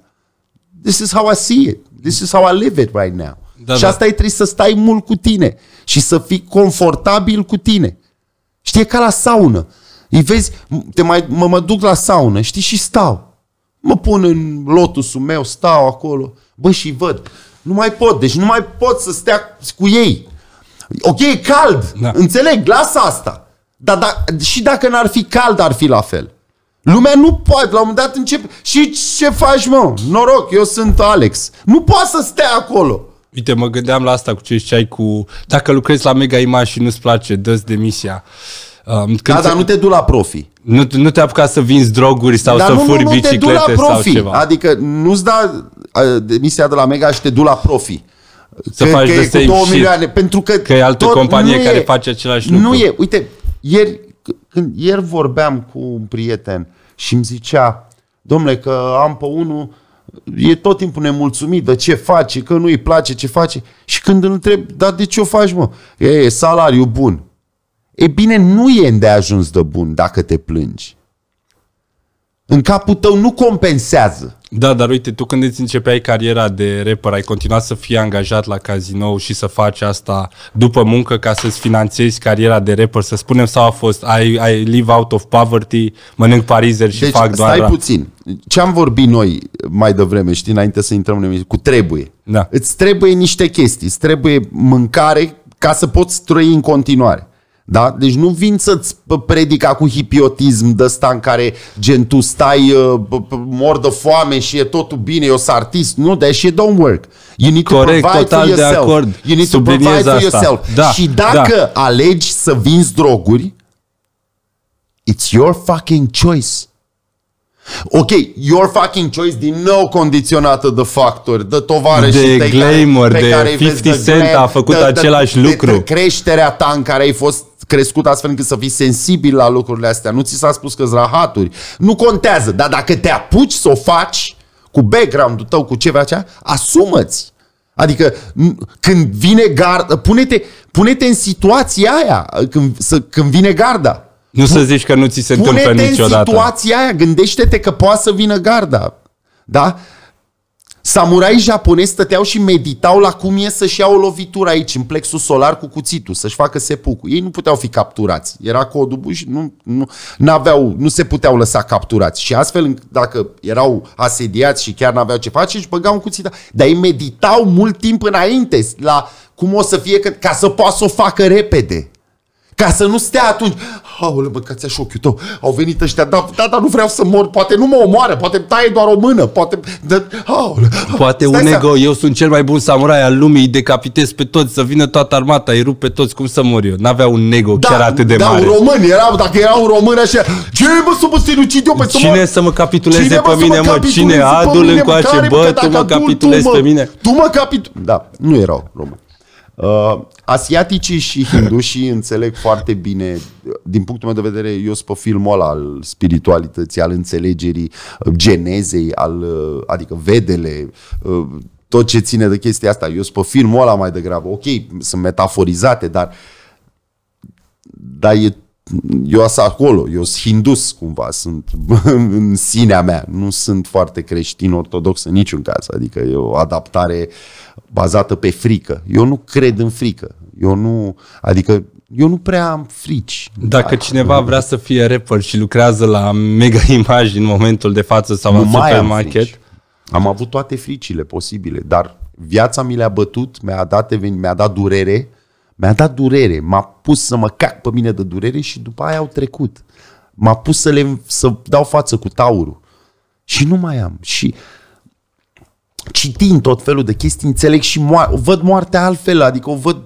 B: This is how I see it. This is how I live it right now. Da, și da. asta e trebuie să stai mult cu tine și să fii confortabil cu tine. Știi, e ca la saună. Îi vezi, te mai, mă, mă duc la saună, știi, și stau. Mă pun în lotusul meu, stau acolo, bă, și văd. Nu mai pot, deci nu mai pot să stea cu ei. Ok, e cald, da. înțeleg, lasă asta. Dar da, și dacă n-ar fi cald, ar fi la fel. Lumea nu poate, la un moment dat începe. Și ce faci, mă? Noroc, eu sunt Alex. Nu poate să stea acolo.
A: Uite, mă gândeam la asta cu ce ai cu... Dacă lucrezi la Mega Image și nu-ți place, dă demisia. demisia. Um, când da, dar nu te du la profi. Nu, nu te apuca să vinzi droguri sau dar să nu, furi nu, nu biciclete te du la profi. sau ceva.
B: Adică nu-ți da demisia de la Mega și te du la profi. Să că, faci că de e cu 2 milioane. Pentru că, că e altă companie care e, face același lucru. Nu e. Uite, ieri, când, ieri vorbeam cu un prieten și îmi zicea, domnule, că am pe unul e tot timpul nemulțumit de ce face, că nu-i place ce face. Și când îl întreb, dar de ce o faci, mă? E, e salariu bun. E bine, nu e îndeajuns de bun dacă te plângi. În capul tău nu compensează.
A: Da, dar uite, tu când îți începeai cariera de rapper, ai continuat să fii angajat la casino și să faci asta după muncă ca să-ți finanțezi cariera de rapper, să spunem, sau a fost I, I live out of poverty, mănânc parizer și deci, fac doar... Deci, stai
B: puțin. Ce am vorbit noi mai devreme, știi, înainte să intrăm în emisiune, cu trebuie. Da. Îți trebuie niște chestii, îți trebuie mâncare ca să poți trăi în continuare. Da? Deci nu vin să-ți predica cu hipiotism de ăsta în care gen tu stai uh, mor de foame și e totul bine, eu sunt artist. Nu, și e don't work. You need Corect, to provide total for yourself. de acord. You need to provide for yourself. Da, și da. dacă da. alegi să vinzi droguri, it's your fucking choice. Ok, your fucking choice din nou condiționată de factori, de tovară de și de glamour, care, pe de care 50 vezi, de Cent glam, a făcut de, același de, lucru. De, de creșterea ta în care ai fost crescut astfel încât să fii sensibil la lucrurile astea. Nu ți s-a spus că-s rahaturi. Nu contează, dar dacă te apuci să o faci cu background-ul tău, cu ceva aceea, asumă-ți. Adică când vine garda, pune-te, pune-te în situația aia când, să, când vine garda. Nu să
A: zici că nu ți se întâmplă niciodată. Pune-te în situația
B: aia, gândește-te că poate să vină garda. Da? Samurai japonezi stăteau și meditau la cum e să-și ia o lovitură aici, în plexul solar cu cuțitul, să-și facă sepucul. Ei nu puteau fi capturați. Era codul și nu, nu, n-aveau, nu se puteau lăsa capturați. Și astfel, dacă erau asediați și chiar n-aveau ce face, își băgau un cuțit. Dar ei meditau mult timp înainte la cum o să fie, ca să poată să o facă repede. Ca să nu stea atunci, Aole, bă, că ți ochiul tău. Au venit ăștia, da, da, da, nu vreau să mor, poate nu mă omoară, poate taie doar o mână, poate... Da, aole.
A: poate un ego, seama. eu sunt cel mai bun samurai al lumii, îi decapitez pe toți, să vină toată armata, îi rup pe toți, cum să mor eu? N-avea un ego da, chiar atât de da, mare. Da, un
B: român, era, dacă era un român așa, ce mă să mă sinucid eu pe Cine mă... să mă capituleze pe mine, mă? Cine? Adul încoace, bă, tu mă capitulezi pe mine? Tu mă capitulezi. Da, nu erau român. Uh, asiaticii și hindușii înțeleg foarte bine, din punctul meu de vedere, eu sunt pe filmul ăla al spiritualității, al înțelegerii uh, genezei, al, uh, adică vedele, uh, tot ce ține de chestia asta. Eu sunt pe filmul ăla mai degrabă. Ok, sunt metaforizate, dar dar e eu sunt acolo, eu sunt hindus cumva, sunt în sinea mea, nu sunt foarte creștin-ortodox în niciun caz, adică e o adaptare bazată pe frică. Eu nu cred în frică, eu nu, adică eu nu prea am frici. Dacă cineva vrea
A: să fie rapper și lucrează
B: la mega imagini în momentul de față sau în supermarket... Am, am avut toate fricile posibile, dar viața mi le-a bătut, mi-a dat, mi-a dat durere, mi-a dat durere, m-a pus să mă cac pe mine de durere și după aia au trecut. M-a pus să, le, să dau față cu taurul. Și nu mai am. Și citind tot felul de chestii, înțeleg și moar- o văd moartea altfel, adică o văd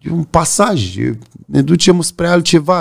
B: e un pasaj, ne ducem spre altceva,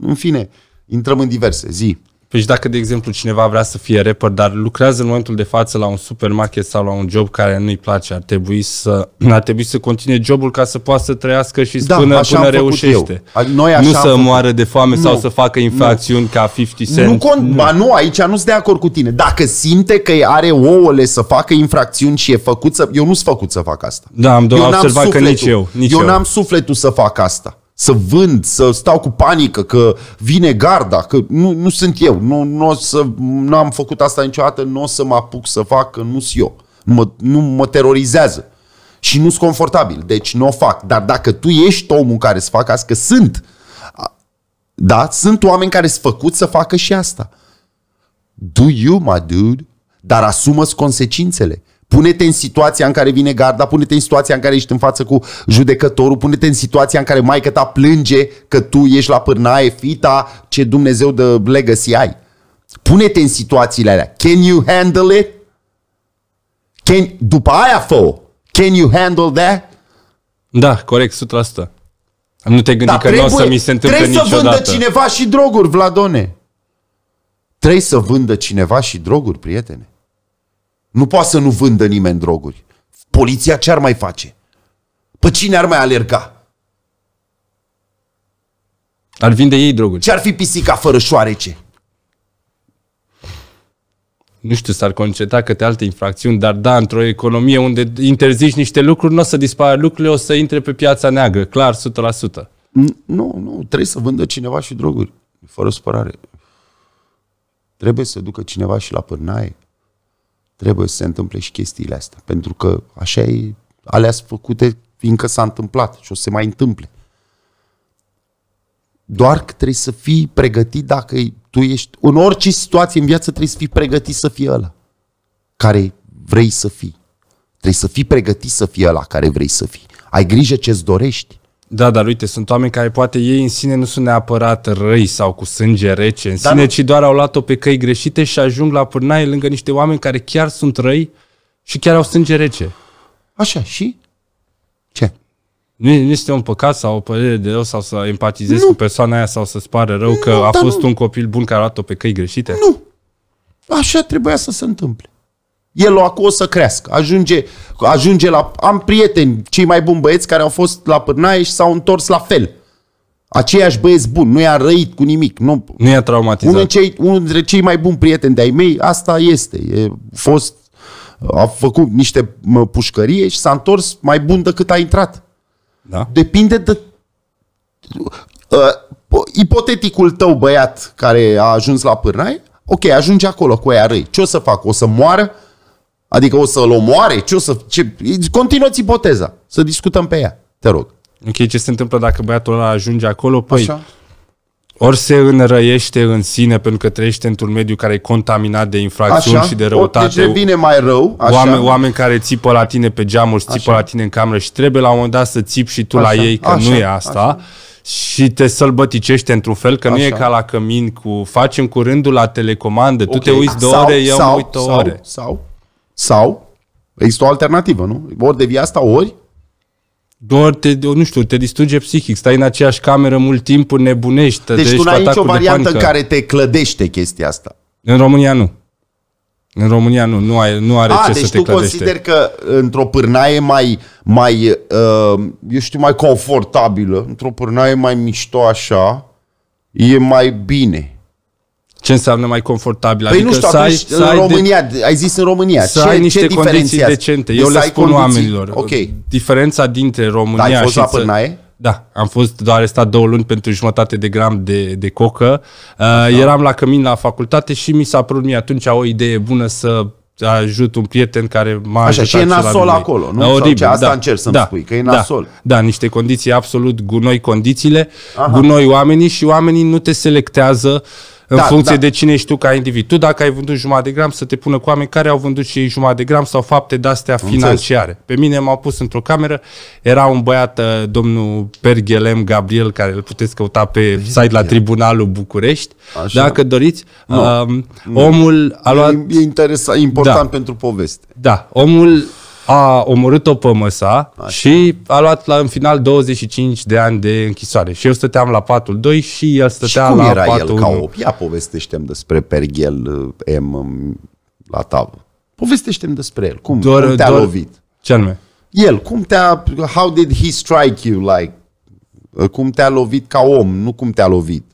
B: în fine, intrăm în diverse, zi. Deci dacă, de exemplu, cineva vrea să fie rapper, dar lucrează în momentul de față
A: la un supermarket sau la un job care nu-i place, ar trebui să, ar trebui să continue jobul ca să
B: poată să trăiască și da, până, până reușește. Eu. Noi așa nu să făcut. moară de foame nu. sau să
A: facă infracțiuni nu. ca 50 cent. Nu,
B: cont, nu. Ba nu, aici nu sunt de acord cu tine. Dacă simte că are ouăle să facă infracțiuni și e făcut să... Eu nu sunt făcut să fac asta. Da, am eu observat că nici eu. Nici eu, eu n-am sufletul să fac asta să vând, să stau cu panică, că vine garda, că nu, nu sunt eu, nu, nu să, nu am făcut asta niciodată, nu o să mă apuc să fac, că nu sunt eu. Nu mă, nu mă terorizează. Și nu sunt confortabil, deci nu o fac. Dar dacă tu ești omul care să facă asta, că sunt, da, sunt oameni care sunt făcuți să facă și asta. Do you, my dude? Dar asumă consecințele. Pune-te în situația în care vine garda, pune-te în situația în care ești în față cu judecătorul, pune-te în situația în care maica ta plânge că tu ești la pârnaie, fita, ce Dumnezeu de legacy ai. Pune-te în situațiile alea. Can you handle it? Can, după aia fă Can you handle that? Da, corect, 100%. Nu te gândi da, că nu o să mi se întâmple trebuie niciodată. Trebuie să vândă cineva și droguri, Vladone. Trebuie să vândă cineva și droguri, prietene. Nu poate să nu vândă nimeni droguri. Poliția ce ar mai face? Pe cine ar mai alerga? Ar vinde ei droguri. Ce ar fi pisica fără șoarece?
A: nu știu, s-ar conceta câte alte infracțiuni, dar da, într-o economie unde interzici niște lucruri, nu o să dispară lucrurile, o să intre pe piața neagră, clar, 100%.
B: Nu, nu, trebuie să vândă cineva și droguri, fără supărare. Trebuie să ducă cineva și la pârnaie trebuie să se întâmple și chestiile astea. Pentru că așa e, alea sunt făcute fiindcă s-a întâmplat și o să se mai întâmple. Doar că trebuie să fii pregătit dacă tu ești... În orice situație în viață trebuie să fii pregătit să fii ăla care vrei să fii. Trebuie să fii pregătit să fii ăla care vrei să fii. Ai grijă ce-ți dorești.
A: Da, dar uite, sunt oameni care poate ei în sine nu sunt neapărat răi sau cu sânge rece în dar sine, nu. ci doar au luat-o pe căi greșite și ajung la pârnaie lângă niște oameni care chiar sunt răi și chiar au sânge rece.
B: Așa, și?
A: Ce? Nu este un păcat sau o părere de rău sau să empatizezi cu persoana aia sau să-ți pare rău nu, că a fost nu. un
B: copil bun care
A: a luat-o pe căi greșite?
B: Nu. Așa trebuia să se întâmple el o acolo o să crească. Ajunge, ajunge la... Am prieteni, cei mai buni băieți care au fost la Pârnaie și s-au întors la fel. Aceiași băieți buni, nu i-a răit cu nimic. Nu, nu i-a traumatizat. Unul, cei, unul dintre cei mai buni prieteni de-ai mei, asta este. E fost, a făcut niște pușcărie și s-a întors mai bun decât a intrat. Da? Depinde de... Uh, ipoteticul tău băiat care a ajuns la Pârnaie, ok, ajunge acolo cu aia răi. Ce o să fac? O să moară? Adică o să-l omoare? Ce o să... Ce... Continuați ipoteza. Să discutăm pe ea. Te rog.
A: Ok, ce se întâmplă dacă băiatul ăla ajunge acolo? Păi, Așa? ori se înrăiește în sine pentru că trăiește într-un mediu care e contaminat de infracțiuni așa. și de răutate. Deci devine
B: mai rău. Așa. Oameni, oameni
A: care țipă la tine pe geamuri, țipă așa. la tine în cameră și trebuie la un moment dat să țip și tu așa. la ei, că așa. nu e asta. Așa. Și te sălbăticește într-un fel, că așa. nu e ca la cămin
B: cu facem curândul
A: la telecomandă, okay. tu te uiți două sau, ore, eu sau, mă uit două sau, ore.
B: Sau, sau sau există o alternativă, nu? Ori devii asta, ori doar te,
A: nu știu, te distruge psihic, stai în aceeași cameră mult timp, nebunești. Deci tu n-ai nicio variantă în care
B: te clădește chestia asta. În România nu. În România nu, nu, ai, nu are A, ce deci să te clădește. deci tu consider că într-o pârnaie mai, mai uh, eu știu, mai confortabilă, într-o pârnaie mai mișto așa, e mai bine. Ce înseamnă mai confortabil? Păi adică nu știu, să ai, să ai România, de, ai zis în România, să ce, ai niște ce condiții decente. Eu le spun condiții, oamenilor.
A: Okay. Diferența dintre România da, ai fost și... La Da, am fost doar arestat două luni pentru jumătate de gram de, de cocă. Uh, da. Eram la cămin la facultate și mi s-a părut mie atunci o idee bună să ajut un prieten care m-a Așa, și e nasol acolo, nu? Oribil, da, Sau ce, asta da, încerc să-mi da, spui, că e da, nasol. Da, da, niște condiții absolut gunoi condițiile, Aha. gunoi oamenii și oamenii nu te selectează uh, în da, funcție da. de cine ești tu ca individ. Tu dacă ai vândut jumătate de gram, să te pună cu oameni care au vândut și ei jumătate de gram sau fapte de-astea financiare. Înțeles. Pe mine m-au pus într-o cameră, era un băiat, uh, domnul Perghelem Gabriel, care îl puteți căuta pe Perghelem. site la Tribunalul București, Așa. dacă doriți. Nu. Um, omul
B: nu. a luat... E, e interesant, important da. pentru
A: poveste. Da, omul a omorât-o pe măsa Așa. și a luat la, în final 25 de ani de închisoare. Și eu stăteam la patul 2 și el stătea și cum la era patul el, 1. Ca om?
B: Ia povestește-mi despre Perghel eh, M la tavă. Povestește-mi despre el. Cum, doar, cum te-a doar, lovit? Ce anume? El, cum te-a... How did he strike you? Like, eh, cum te-a lovit ca om, nu cum te-a lovit.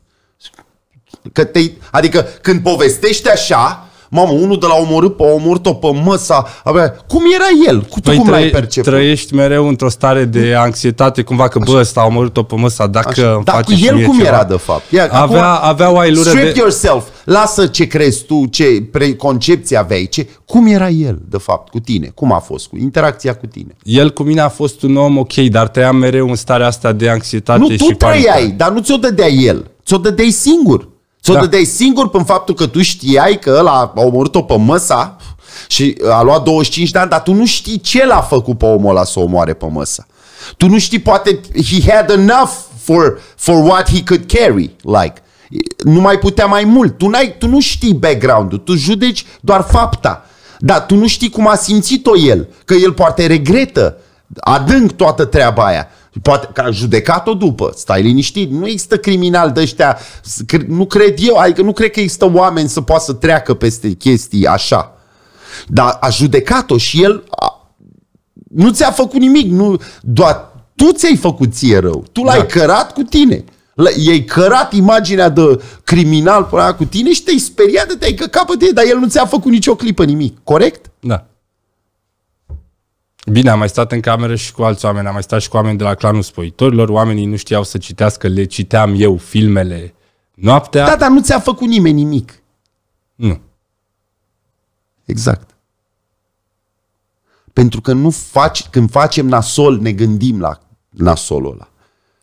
B: Că te, adică când povestești așa, Mamă, unul de la omorât pe omorât-o pe măsa. Abia... Cum era el? Cu tu păi cum trăi, l-ai
A: perceput? Trăiești mereu într-o stare de hmm. anxietate, cumva că, Așa. bă, ăsta a omorât-o pe măsa, dacă Așa. Dar cu el cum ceva, era, de fapt? Ia, avea, acum, avea o ailură strip de... yourself!
B: Lasă ce crezi tu, ce preconcepție aveai, ce... Cum era el, de fapt, cu tine? Cum a fost? Cu interacția cu tine? El cu mine a fost un om ok, dar trăiam mereu în starea asta de anxietate nu, și Nu, tu panică. trăiai, dar nu ți-o dădea el. Ți-o dădeai singur. Ți-o da. singur prin faptul că tu știai că ăla a omorât-o pe măsa și a luat 25 de ani, dar tu nu știi ce l-a făcut pe omul ăla să o omoare pe măsa. Tu nu știi, poate he had enough for, for what he could carry, like. Nu mai putea mai mult. Tu, ai tu nu știi background-ul, tu judeci doar fapta. Dar tu nu știi cum a simțit-o el, că el poate regretă adânc toată treaba aia. Poate că a judecat-o după, stai liniștit, nu există criminal de ăștia, nu cred eu, adică nu cred că există oameni să poată să treacă peste chestii așa. Dar a judecat-o și el a, nu ți-a făcut nimic, nu, doar tu ți-ai făcut ție rău, tu l-ai da. cărat cu tine. I-ai cărat imaginea de criminal până cu tine și te-ai speriat de te-ai căcat pe tine, dar el nu ți-a făcut nicio clipă nimic, corect? Da.
A: Bine, am mai stat în cameră și cu alți oameni, am mai stat și cu oameni de la clanul spăitorilor, oamenii nu știau să citească, le citeam eu filmele noaptea. Da, dar nu ți-a
B: făcut nimeni nimic. Nu. Exact. Pentru că nu faci, când facem nasol, ne gândim la nasolul ăla.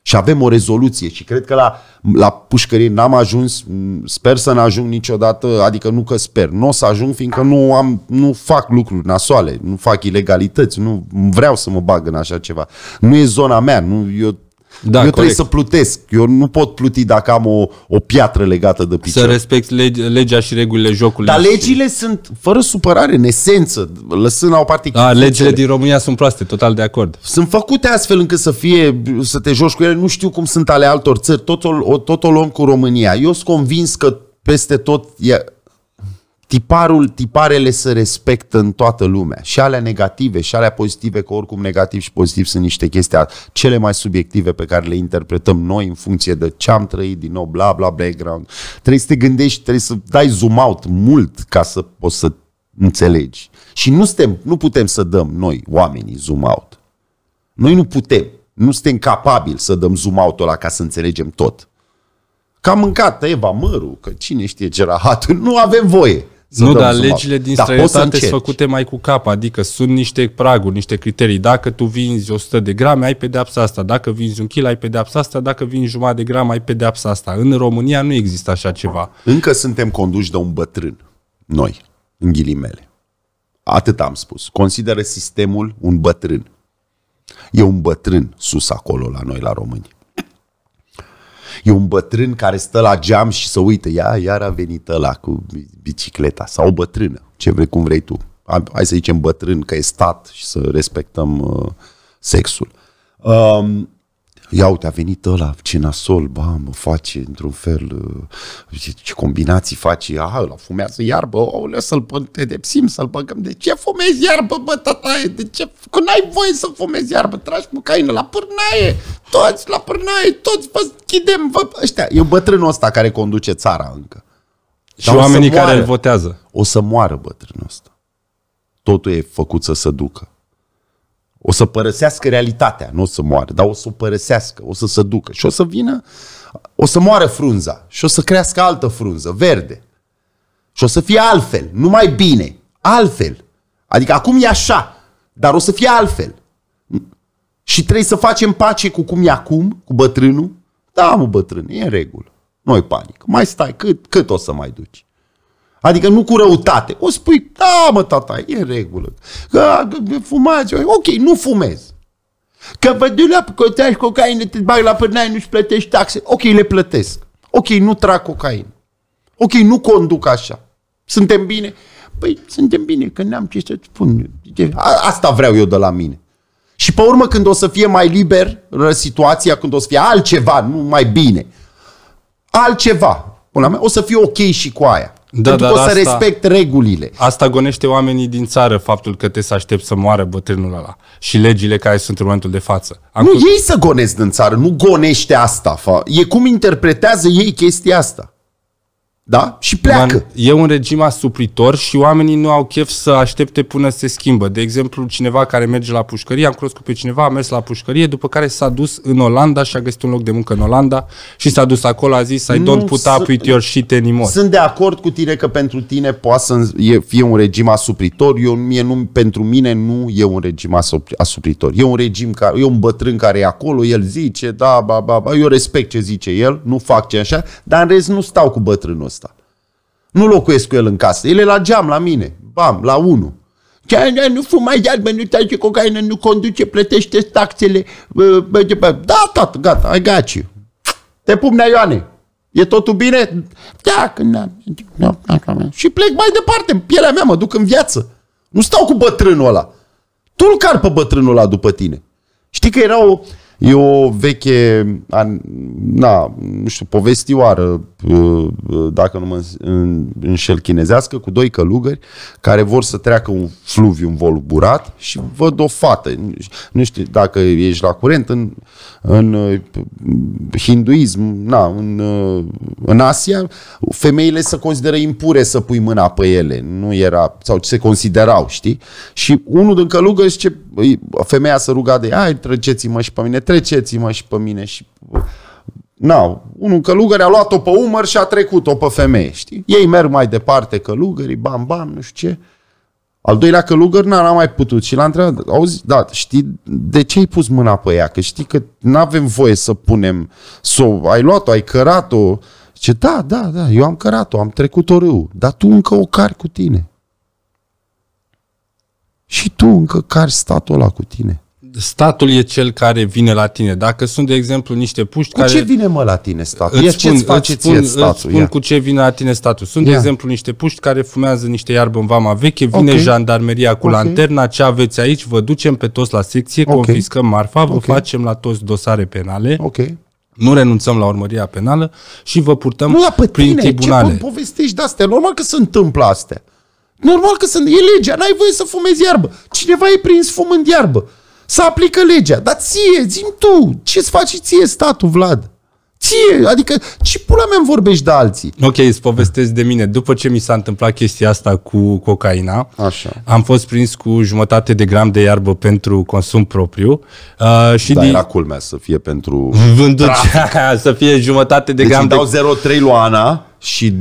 B: Și avem o rezoluție și cred că la, la pușcărie n-am ajuns, sper să n-ajung niciodată, adică nu că sper, nu o să ajung fiindcă nu, am, nu fac lucruri nasoale, nu fac ilegalități, nu vreau să mă bag în așa ceva. Nu e zona mea, nu, eu da, eu corect. trebuie să plutesc. Eu nu pot pluti dacă am o, o piatră legată de picior. Să respect lege, legea și regulile jocului. Dar legile și... sunt, fără supărare, în esență, lăsând la o parte... Da, legile din România sunt proaste, total de acord. Sunt făcute astfel încât să fie, să te joci cu ele. Nu știu cum sunt ale altor țări. Tot o, tot o luăm cu România. Eu sunt convins că peste tot tiparul, tiparele se respectă în toată lumea. Și alea negative, și alea pozitive, că oricum negativ și pozitiv sunt niște chestii cele mai subiective pe care le interpretăm noi în funcție de ce am trăit, din nou, bla, bla, background. Trebuie să te gândești, trebuie să dai zoom out mult ca să poți să înțelegi. Și nu, suntem, nu putem să dăm noi, oamenii, zoom out. Noi nu putem, nu suntem capabili să dăm zoom out ăla ca să înțelegem tot. Că am mâncat Eva mărul, că cine știe ce rahat, nu avem voie. Să nu, dar legile din străinătate sunt
A: făcute mai cu cap, adică sunt niște praguri, niște criterii. Dacă tu vinzi 100 de grame, ai pedeapsa asta. Dacă vinzi un kilo, ai pedeapsa asta. Dacă vinzi jumătate de gram, ai pedeapsa asta. În România nu există așa ceva.
B: Încă suntem conduși de un bătrân. Noi, în ghilimele. Atât am spus. Consideră sistemul un bătrân. E un bătrân sus acolo la noi, la români. E un bătrân care stă la geam și să uite, Ia, iar a venit ăla cu bicicleta sau o bătrână, ce vrei, cum vrei tu. Hai să zicem bătrân, că e stat și să respectăm uh, sexul. Um, ia uite, a venit ăla, ce nasol, mă face într-un fel, uh, ce, ce combinații face, a, ăla fumează iarbă, o să-l pedepsim, să-l băgăm, de ce fumezi iarbă, bă, tataie, de ce, că n-ai voie să fumezi iarbă, tragi mucaină la pârnaie, toți la pârnaie, toți vă schidem, vă, ăștia, e bătrânul ăsta care conduce țara încă.
A: Și Dar oamenii care îl
B: votează. O să moară bătrânul ăsta. Totul e făcut să se ducă. O să părăsească realitatea, nu o să moară, dar o să o părăsească, o să se ducă și o să vină, o să moară frunza și o să crească altă frunză, verde. Și o să fie altfel, nu mai bine, altfel. Adică acum e așa, dar o să fie altfel. Și trebuie să facem pace cu cum e acum, cu bătrânul. Da, mă, bătrân, e în regulă. Nu-i panică. Mai stai, cât, cât o să mai duci? Adică nu cu răutate. O spui, da mă tata, e în regulă. Că, că fumați, ok, nu fumez. Că vă duc la și cocaine, te bag la pârnaie, nu-și plătești taxe. Ok, le plătesc. Ok, nu trag cocaine. Ok, nu conduc așa. Suntem bine? Păi suntem bine, că n-am ce să spun. Asta vreau eu de la mine. Și pe urmă, când o să fie mai liber situația, când o să fie altceva, nu mai bine, altceva, până mea, o să fie ok și cu aia. Da, că tu poți asta, să respect
A: regulile. Asta gonește oamenii din țară, faptul
B: că te să aștepți să moară bătrânul ăla și legile care sunt în momentul de față. Am nu, cu... ei să gonesc din țară, nu gonește asta. Fa. E cum interpretează ei chestia asta
A: da? Și pleacă. E un regim asupritor și oamenii nu au chef să aștepte până se schimbă. De exemplu, cineva care merge la pușcărie, am cunoscut pe cineva, a mers la pușcărie, după care s-a dus în Olanda și a găsit un loc de muncă în Olanda și s-a dus acolo, a zis, I don't put up with your shit anymore. Sunt
B: de acord cu tine că pentru tine poate să fie un regim asupritor, eu, mie, nu, pentru mine nu e un regim asupritor. E un regim care, e un bătrân care e acolo, el zice, da, ba, ba, ba, eu respect ce zice el, nu fac ce așa, dar în rest nu stau cu bătrânul nu locuiesc cu el în casă. El e la geam, la mine. Bam, la unul. Nu fumai iarbă, nu trage cocaină, nu conduce, plătește taxele. Da, tată, gata, ai gaci. Te nea Ioane. E totul bine? Da, când am. Și plec mai departe, în pielea mea, mă duc în viață. Nu stau cu bătrânul ăla. Tu îl car pe bătrânul ăla după tine. Știi că era o, E o veche, na, nu știu, povestioară, uh, uh, dacă nu mă înșel chinezească, cu doi călugări care vor să treacă un fluviu, un voluburat și văd o fată. Nu știu dacă ești la curent, în, în uh, hinduism, na, în, în Asia, femeile se consideră impure să pui mâna pe ele. Nu era, sau se considerau, știi? Și unul din călugări zice, femeia să ruga de ea, treceți-mă și pe mine treceți-mă și pe mine și... Na, Unul călugări a luat-o pe umăr și a trecut-o pe femeie, știi? Ei merg mai departe călugării, bam, bam, nu știu ce. Al doilea călugăr n-a mai putut și l-a întrebat, auzi, da, știi, de ce ai pus mâna pe ea? Că știi că nu avem voie să punem, să o, ai luat-o, ai cărat-o. Ce da, da, da, eu am cărat-o, am trecut-o râu, dar tu încă o cari cu tine. Și tu încă cari statul ăla cu tine
A: statul e cel care vine la tine. Dacă sunt, de exemplu, niște puști cu care... Cu ce vine, mă, la tine statul? Ia ce-ți face îți spun, ție statul? Îți spun cu ce vine la tine statul. Sunt, ia. de exemplu, niște puști care fumează niște iarbă în vama veche, vine okay. jandarmeria cu okay. lanterna, ce aveți aici, vă ducem pe toți la secție, okay. confiscăm marfa, vă okay. facem la toți dosare penale. Ok. nu renunțăm la urmărirea penală și vă purtăm nu, pe prin tine, tribunale. Ce
B: povestești de-astea? Normal că se întâmplă astea. Normal că sunt, e legea, n-ai voie să fumezi iarbă. Cineva e prins fumând iarbă. Să aplică legea. Dar ție, zi tu, ce-ți faci ție statul, Vlad? Ție, adică ce pula mea vorbești de alții?
A: Ok, îți povestesc de mine. După ce mi s-a întâmplat chestia asta cu cocaina, Așa. am fost prins cu jumătate de gram de iarbă pentru consum propriu. Uh, și da, din... era culmea să fie
B: pentru... Vânduți, să fie jumătate de deci gram dau de... dau 0,3 lui Ana și 0-1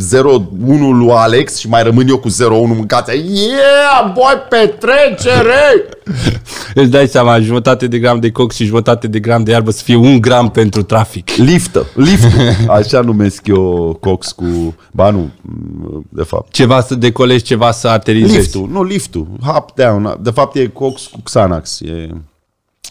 B: lui Alex și mai rămân eu cu 0-1 mâncația. Yeah, boy, petrecere!
A: Îți dai seama, jumătate de gram de coc și jumătate de gram de iarbă să fie un gram pentru trafic.
B: Liftă, liftă. Așa numesc eu cox cu... banul, de fapt.
A: Ceva să decolești, ceva să aterizezi. Liftul,
B: nu liftul. Hop down. Da, de fapt e cox cu Xanax. E...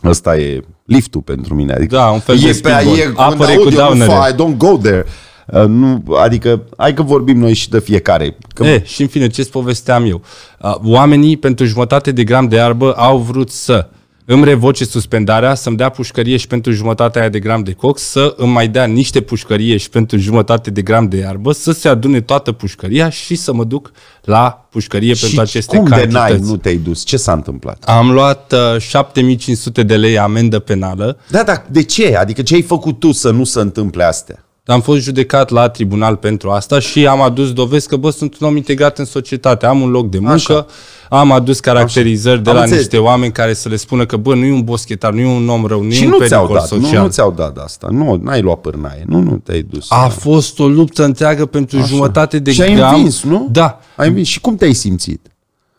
B: Asta e liftul pentru mine. Adică da, un fel e de pe, e, apăre cu daunere. I don't go there. Uh, nu, adică, hai că vorbim noi și de fiecare. Că... E, și în fine, ce-ți povesteam eu? Uh, oamenii, pentru jumătate
A: de gram de iarbă, au vrut să îmi revoce suspendarea, să-mi dea pușcărie și pentru jumătate aia de gram de cox, să îmi mai dea niște pușcărie și pentru jumătate de gram de iarbă, să se adune toată pușcăria și să mă duc la pușcărie și pentru aceste cum cantități. de n-ai, nu
B: te-ai dus? Ce s-a întâmplat?
A: Am luat uh, 7500 de lei amendă penală. Da, dar de ce? Adică ce ai făcut tu să nu se întâmple astea? am fost judecat la tribunal pentru asta și am adus dovezi că, bă, sunt un om integrat în societate, am un loc de muncă, Așa. am adus caracterizări Așa. de am la înțeleg. niște oameni care să le spună că, bă, nu e un boschetar, nu e un om rău, nu e un pericol dat, social. Nu, nu
B: ți-au dat asta, nu, n-ai luat pârnaie, nu, nu te-ai dus. A nu. fost o luptă întreagă pentru Așa. jumătate de gram. Și ai învins,
A: nu? Da. Ai învins. Și cum te-ai simțit?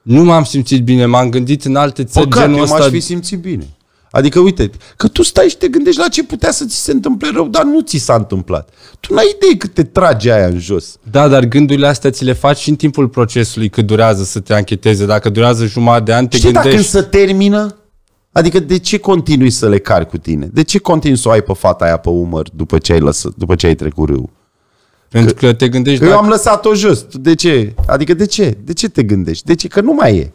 A: Nu m-am simțit bine, m-am gândit în alte țări Păcat, genul ăsta. m-aș fi simțit
B: bine. Adică, uite, că tu stai și te gândești la ce putea să ți se întâmple rău, dar nu ți s-a întâmplat. Tu n-ai idee cât te trage aia în jos. Da,
A: dar gândurile astea ți le faci și în timpul procesului cât durează să te ancheteze. Dacă durează jumătate de an, te Știi gândești... dacă să
B: termină? Adică de ce continui să le cari cu tine? De ce continui să o ai pe fata aia pe umăr după ce ai, lăsat, după ce ai trecut râul? Pentru că, că te gândești... Că dacă... Eu am lăsat-o jos. De ce? Adică de ce? De ce te gândești? De ce? Că nu mai e.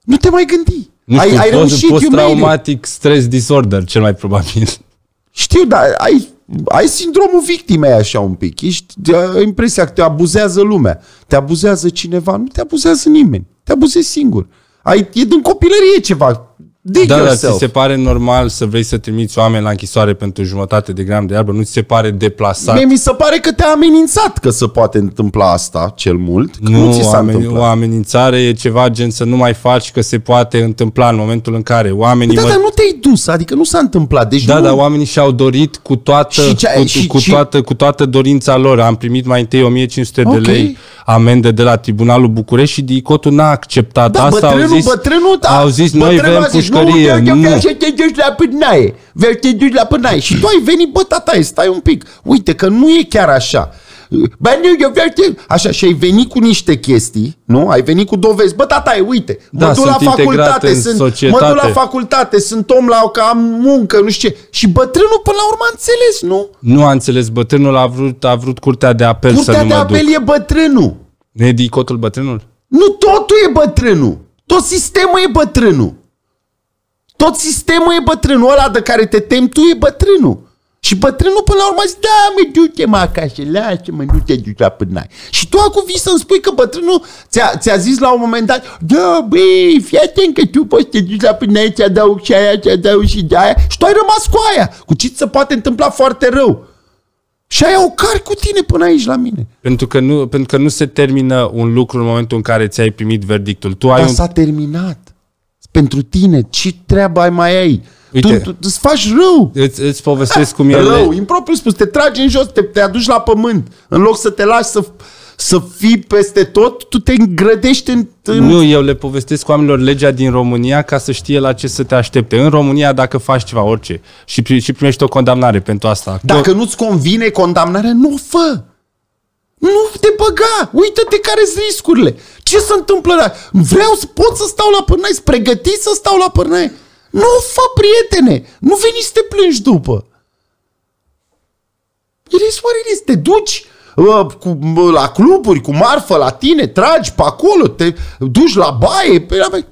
B: Nu te mai gândi. Nu știu, ai, ai post-traumatic stress disorder, cel mai probabil. Știu, dar ai, ai sindromul victimei așa un pic. Ești de, impresia că te abuzează lumea. Te abuzează cineva. Nu te abuzează nimeni. Te abuzezi singur. Ai, e din copilărie ceva Dig da, yourself. Da, ți se
A: pare normal să vrei să trimiți oameni la închisoare pentru jumătate de gram de iarbă? Nu ți se pare deplasat? Mie mi
B: se pare că te-a amenințat că se poate întâmpla asta cel mult. Că nu, nu ți s-a amen- întâmplat.
A: o amenințare e ceva gen să nu mai faci că se poate întâmpla în momentul în care oamenii... Păi da, mă... dar nu te-ai dus, adică nu s-a întâmplat. Deci da, nu... dar oamenii și-au dorit cu toată, și ce, cu, și, cu, și... toată, cu toată dorința lor. Am primit mai întâi 1500 okay. de lei amende de la Tribunalul București și Dicotul n-a acceptat da, asta. Bătrânul, au zis, bătrânul, da, au zis noi vrem pușcărie. Nu, uite, nu. Așa
B: te duci la pânaie. Vei te duci la pânaie. Și tu ai venit, bă, tata, stai un pic. Uite că nu e chiar așa. Bă, nu, eu vreau te... Așa, și ai venit cu niște chestii, nu? Ai venit cu dovezi. Bă, tataie, uite, da, mă duc la facultate, sunt, societate. mă duc la facultate, sunt om la că am muncă, nu știu ce. Și bătrânul până la urmă a înțeles, nu?
A: Nu a înțeles, bătrânul a vrut, a vrut curtea de apel curtea să nu de mă apel duc. e
B: bătrânul. Ne dicotul bătrânul? Nu, totul e bătrânul. Tot sistemul e bătrânul. Tot sistemul e bătrânul ăla de care te temi tu e bătrânul. Și bătrânul până la urmă zice, da, mă, du-te, mă, acasă, lasă-mă, nu te duci la până ai. Și tu acum vii să-mi spui că bătrânul ți-a, ți-a zis la un moment dat, da, băi, fii atent că tu poți să te duci la până ai, ți-adaug și aia, ți-adaug și de aia. Și tu ai rămas cu aia, cu ce se poate întâmpla foarte rău. Și aia o car cu tine până aici la mine.
A: Pentru că nu, pentru că nu se termină un lucru în momentul în care ți-ai primit verdictul. Tu Dar ai s-a un...
B: terminat pentru tine. Ce treabă ai mai ai? Uite, tu, tu îți faci rău. Îți,
A: îți povestesc
B: cum e. Rău, impropriu spus, te tragi în jos, te, te aduci la pământ. În loc să te lași să, să fii peste tot, tu te îngrădești în, în... Nu,
A: eu le povestesc oamenilor legea din România ca să știe la ce să te aștepte. În România, dacă faci ceva, orice, și, și primești o condamnare pentru asta.
B: Dacă nu-ți convine condamnarea, nu fă. Nu te băga! Uită-te care sunt riscurile! Ce se întâmplă? La... Vreau să pot să stau la pârnai, să pregăti să stau la pârnai. Nu fă, prietene! Nu veni să te plângi după! Iris, oare Iris, te duci uh, cu, uh, la cluburi, cu marfă la tine, tragi pe acolo, te duci la baie, pe, păi, la,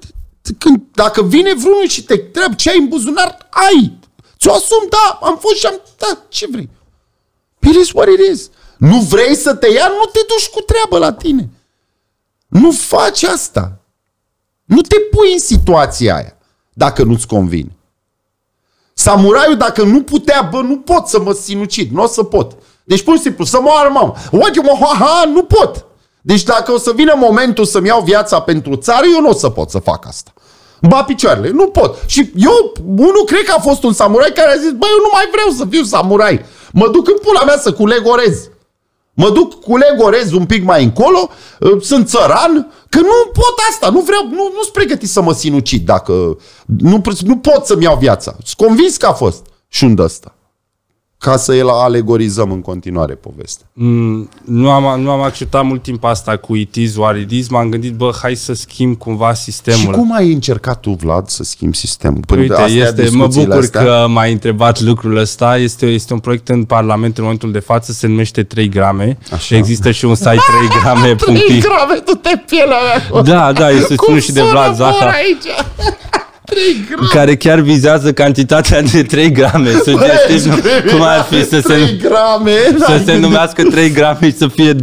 B: când, dacă vine vreunul și te treabă ce ai în buzunar, ai! Ți-o asum, da, am fost și am... Da, ce vrei? Iris, păi, oare Iris? Nu vrei să te ia? Nu te duci cu treabă la tine. Nu faci asta. Nu te pui în situația aia dacă nu-ți convine. Samuraiul, dacă nu putea, bă, nu pot să mă sinucid, nu o să pot. Deci, pur și simplu, să moară, mamă. Uite, mă, ha, ha, nu pot. Deci dacă o să vină momentul să-mi iau viața pentru țară, eu nu o să pot să fac asta. Ba picioarele, nu pot. Și eu, unul, cred că a fost un samurai care a zis, bă, eu nu mai vreau să fiu samurai. Mă duc în pula mea să culeg orez. Mă duc, cu legorez un pic mai încolo, ă, sunt țăran, că nu pot asta, nu vreau, nu, nu pregătit să mă sinucid dacă... Nu, nu pot să-mi iau viața. Sunt convins că a fost și un asta ca să el alegorizăm în continuare povestea.
A: Mm, nu, am, nu am acceptat mult timp asta cu it is it is. M-am gândit, bă, hai să schimb cumva sistemul. Și cum ai
B: încercat tu, Vlad, să schimbi sistemul? Păi Uite, este, mă bucur astea. că
A: m-ai întrebat lucrul ăsta. Este, este un proiect în Parlament în momentul de față, se numește 3 grame. Așa. Există și un site 3 grame. 3 grame,
B: tu te pielea mea. Da, da, este și de Vlad Zahar. aici?
A: grame. Care chiar vizează cantitatea de 3 grame. Sugestiv cum ar fi să se,
B: grame, să se
A: numească 3 grame și să fie 2.5,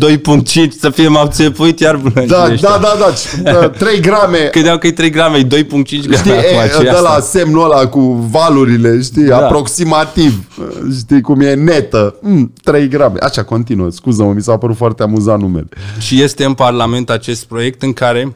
A: să fie m-au țepuit iar da, da, da, da, da, da, 3 grame. când că e 3 grame, e 2.5 grame știi, acum, e, de la
B: semnul ăla cu valurile, știi, da. aproximativ, știi cum e netă, mm, 3 grame. Așa, continuă, scuză-mă, mi s-a părut foarte amuzant numele.
A: Și este în Parlament acest proiect în care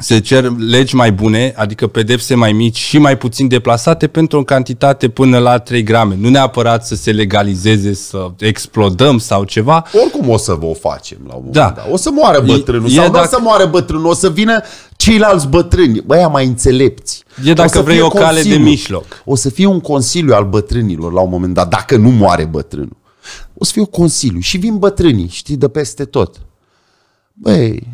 B: se cer legi mai bune,
A: adică pedepse mai mici și mai puțin deplasate pentru o cantitate până la 3 grame. Nu neapărat să se legalizeze, să explodăm sau ceva. Oricum o să vă o facem la un moment
B: da. dat. O să moară bătrânul e, sau e nu dacă... o să moară bătrânul, o să vină ceilalți bătrâni, băia mai înțelepți. E dacă o vrei o cale consiliu. de mijloc. O să fie un consiliu al bătrânilor la un moment dat, dacă nu moare bătrânul. O să fie un consiliu și vin bătrânii, știi, de peste tot. Băi,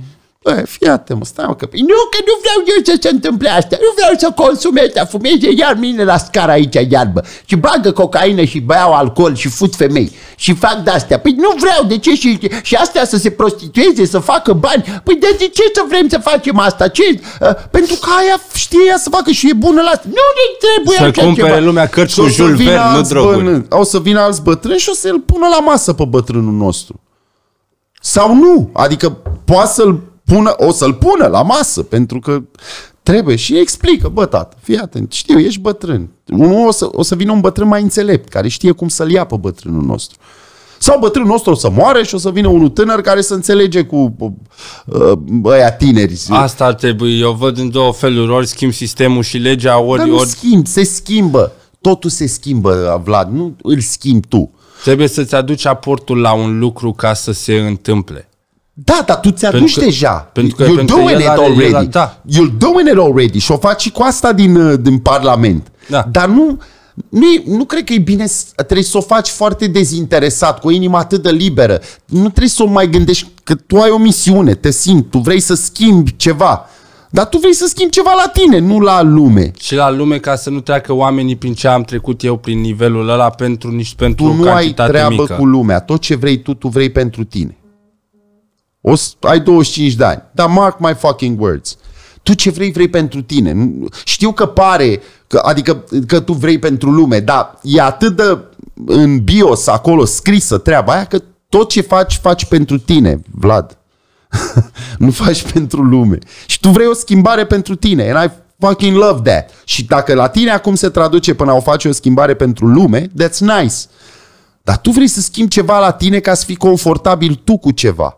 B: Bă, fii atent, stau că... Nu, că nu vreau eu să se întâmple asta. Nu vreau să consume, asta. fumeze iar mine la scara aici, iarbă. Și bagă cocaină și beau alcool și fut femei. Și fac de-astea. Păi nu vreau, de ce? Și, și astea să se prostitueze, să facă bani. Păi de, ce să vrem să facem asta? Ce? Uh, pentru că aia știe ea să facă și e bună la asta. Nu ne trebuie să cumpere ceva. lumea cărți cu Jules Verne, nu droguri. Bătrân, o să vină alți bătrâni și o să-l pună la masă pe bătrânul nostru. Sau nu. Adică poate să-l pună, o să-l pună la masă, pentru că trebuie și explică, bă, tată, fii atent, știu, ești bătrân. Unul o să, o să vină un bătrân mai înțelept, care știe cum să-l ia pe bătrânul nostru. Sau bătrânul nostru o să moare și o să vină unul tânăr care să înțelege cu uh, ăia tineri.
A: Asta ar trebui. Eu văd în două feluri. Ori schimb sistemul și legea, ori... Dar nu ori...
B: schimb, se schimbă. Totul se schimbă, Vlad. Nu
A: îl schimbi tu. Trebuie să-ți aduci aportul la un lucru ca să se întâmple.
B: Da, dar tu ți-aduci deja. Pentru că, You're pentru doing că it already. Are, da. You're doing it already. Și o faci și cu asta din, uh, din Parlament. Da. Dar nu, nu, e, nu cred că e bine, trebuie să o faci foarte dezinteresat, cu o inimă atât de liberă. Nu trebuie să o mai gândești că tu ai o misiune, te simți, tu vrei să schimbi ceva. Dar tu vrei să schimbi ceva la tine, nu la lume.
A: Și la lume ca să nu treacă oamenii prin ce am trecut eu, prin nivelul ăla, pentru,
B: nici pentru tu o nu ai treabă mică. cu lumea. Tot ce vrei tu, tu vrei pentru tine. O, ai 25 de ani. Dar mark my fucking words. Tu ce vrei, vrei pentru tine. Știu că pare, că, adică că tu vrei pentru lume, dar e atât de în bios acolo scrisă treaba aia că tot ce faci, faci pentru tine, Vlad. nu faci pentru lume. Și tu vrei o schimbare pentru tine. And I fucking love that. Și dacă la tine acum se traduce până o faci o schimbare pentru lume, that's nice. Dar tu vrei să schimbi ceva la tine ca să fii confortabil tu cu ceva.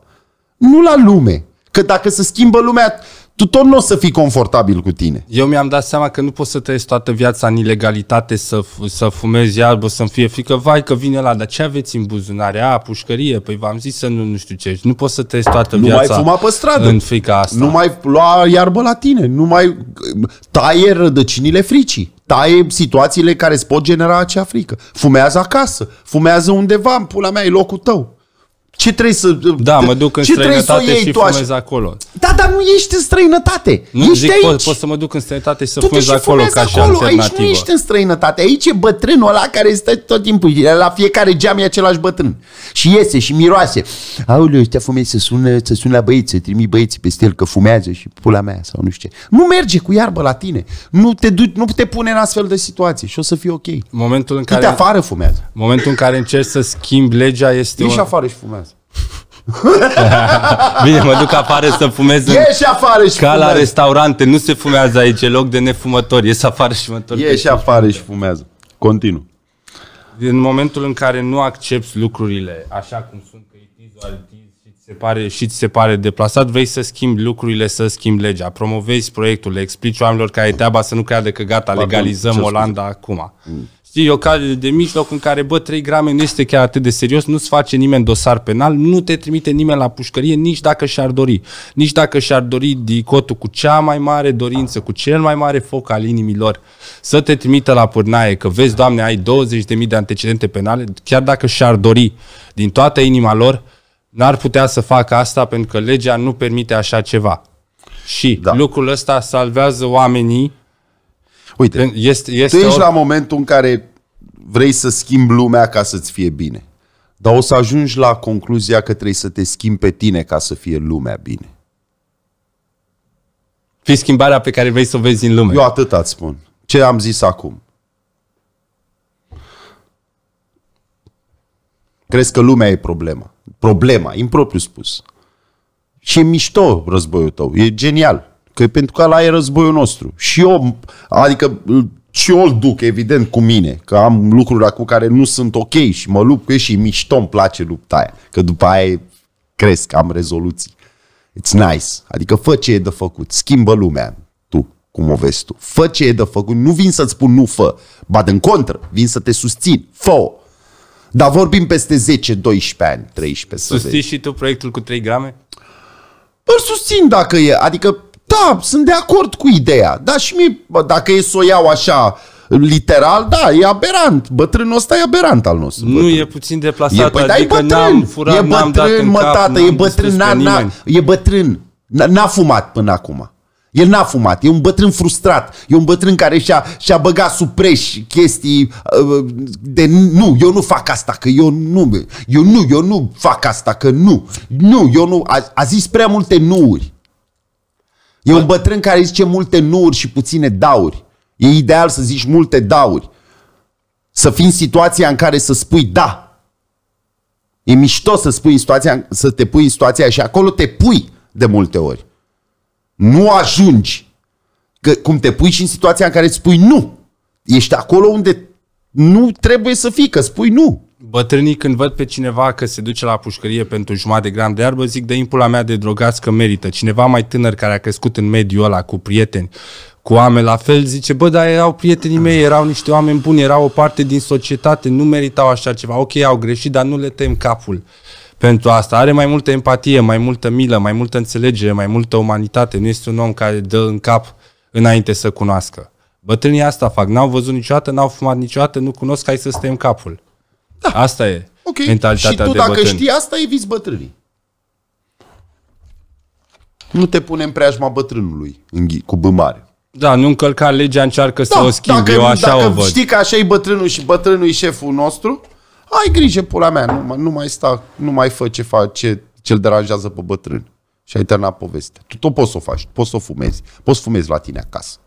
B: Nu la lume. Că dacă se schimbă lumea, tu tot nu o să fii confortabil cu tine. Eu
A: mi-am dat seama că nu poți să trăiesc toată viața în ilegalitate, să, să fumezi iarbă, să-mi fie frică, vai că vine la, dar ce aveți în buzunare? A, pușcărie, păi v-am zis să nu, nu știu ce. Nu poți să trăiesc toată nu viața mai fuma pe stradă. în
B: frica asta. Nu mai lua iarbă la tine, nu mai taie rădăcinile fricii. Taie situațiile care îți pot genera acea frică. Fumează acasă, fumează undeva, în pula mea, e locul tău. Ce trebuie să... Da, mă duc în ce străinătate să o iei și fumez acolo. Da, dar nu ești în străinătate. Nu ești zic, aici. Pot, pot să mă duc în străinătate și
A: să tu fumez acolo ca și acolo. alternativă. Aici nu ești
B: în străinătate. Aici e bătrânul ăla care stă tot timpul. La fiecare geam e același bătrân. Și iese și miroase. Aoleu, ăștia fumezi să sună, să sună la băieți, să trimi băieții peste el că fumează și pula mea sau nu știu ce. Nu merge cu iarbă la tine. Nu te, du- nu te pune în astfel de situații și o să fie ok. Momentul în care... Câte afară fumează.
A: Momentul în care încerci să schimbi legea este... Ești o... afară și fumează. Bine, mă duc afară să fumez în... Ieși afară și Ca la restaurante, nu se fumează aici, e loc de nefumători. Ieși afară și mă întorc. Ieși
B: afară și fumează. Continu.
A: În momentul în care nu accepti lucrurile așa cum sunt, că e și se pare, și ți se pare deplasat, vei să schimbi lucrurile, să schimbi legea. Promovezi proiectul, le explici oamenilor care e teaba să nu creadă că gata, Pardon, legalizăm Olanda acum. Mm. Știi, e o cale de mijloc în care, bă, 3 grame nu este chiar atât de serios, nu-ți face nimeni dosar penal, nu te trimite nimeni la pușcărie, nici dacă și-ar dori. Nici dacă și-ar dori dicotul cu cea mai mare dorință, cu cel mai mare foc al inimilor, să te trimită la pârnaie, că vezi, Doamne, ai 20.000 de antecedente penale, chiar dacă și-ar dori din toată inima lor, n-ar putea să facă asta pentru că legea nu permite așa ceva. Și da. lucrul ăsta salvează oamenii
B: Uite, este, este tu ești ori... la momentul în care vrei să schimbi lumea ca să-ți fie bine. Dar o să ajungi la concluzia că trebuie să te schimbi pe tine ca să fie lumea bine. Fi schimbarea pe care vrei să o vezi în lume. Eu atât îți spun. Ce am zis acum? Crezi că lumea e problema. Problema, impropriu spus. Și e mișto războiul tău, e genial. Că pentru că la e războiul nostru. Și eu, adică și eu îl duc, evident, cu mine, că am lucruri cu care nu sunt ok și mă lupt cu ei și mișto îmi place lupta aia, că după aia cresc, am rezoluții. It's nice. Adică fă ce e de făcut, schimbă lumea tu, cum o vezi tu. Fă ce e de făcut, nu vin să-ți spun nu fă, ba în contră, vin să te susțin, fă -o. Dar vorbim peste 10, 12 ani, 13. Susții
A: și tu proiectul cu 3 grame?
B: Îl susțin dacă e, adică da, sunt de acord cu ideea. Da, și mie, dacă e să o iau așa, literal, da, e aberant. Bătrânul ăsta e aberant al nostru. Bătrân. Nu, e
A: puțin deplasat. E, păi, adică da, e bătrân. Furat, e bătrân, mă, cap, tată, e bătrân. Na, na,
B: e bătrân. N-a fumat până acum. El n-a fumat, e un bătrân frustrat, e un bătrân care și-a, și-a băgat supreș, chestii uh, de nu, eu nu fac asta, că eu nu, eu nu, eu nu fac asta, că nu, nu, eu nu, a, a zis prea multe nuuri. E un bătrân care zice multe nuuri și puține dauri. E ideal să zici multe dauri. Să fii în situația în care să spui da. E mișto să, spui în situația, să te pui în situația și acolo te pui de multe ori. Nu ajungi. Că, cum te pui și în situația în care spui nu. Ești acolo unde nu trebuie să fii, că spui nu
A: bătrânii când văd pe cineva că se duce la pușcărie pentru jumătate de gram de iarbă, zic de impula mea de drogați că merită. Cineva mai tânăr care a crescut în mediul ăla cu prieteni, cu oameni la fel, zice, bă, dar erau prietenii mei, erau niște oameni buni, erau o parte din societate, nu meritau așa ceva. Ok, au greșit, dar nu le tem capul pentru asta. Are mai multă empatie, mai multă milă, mai multă înțelegere, mai multă umanitate. Nu este un om care dă în cap înainte să cunoască. Bătrânii asta fac. N-au văzut niciodată, n-au fumat niciodată, nu cunosc, hai să stăm capul.
B: Da. Asta e
A: okay. mentalitatea Și tu de dacă bătrân. știi
B: asta, eviți bătrânii. Nu te pune în preajma bătrânului ghi, cu B Da, nu
A: încălca legea,
B: încearcă da, să o schimbi, dacă, eu așa dacă o văd. știi că așa e bătrânul și bătrânul e șeful nostru, ai grijă, pula mea, nu, nu mai sta, nu mai fă ce face, ce-l deranjează pe bătrân. Și ai terminat povestea. Tu tot poți să o faci, poți să o fumezi, poți să fumezi la tine acasă.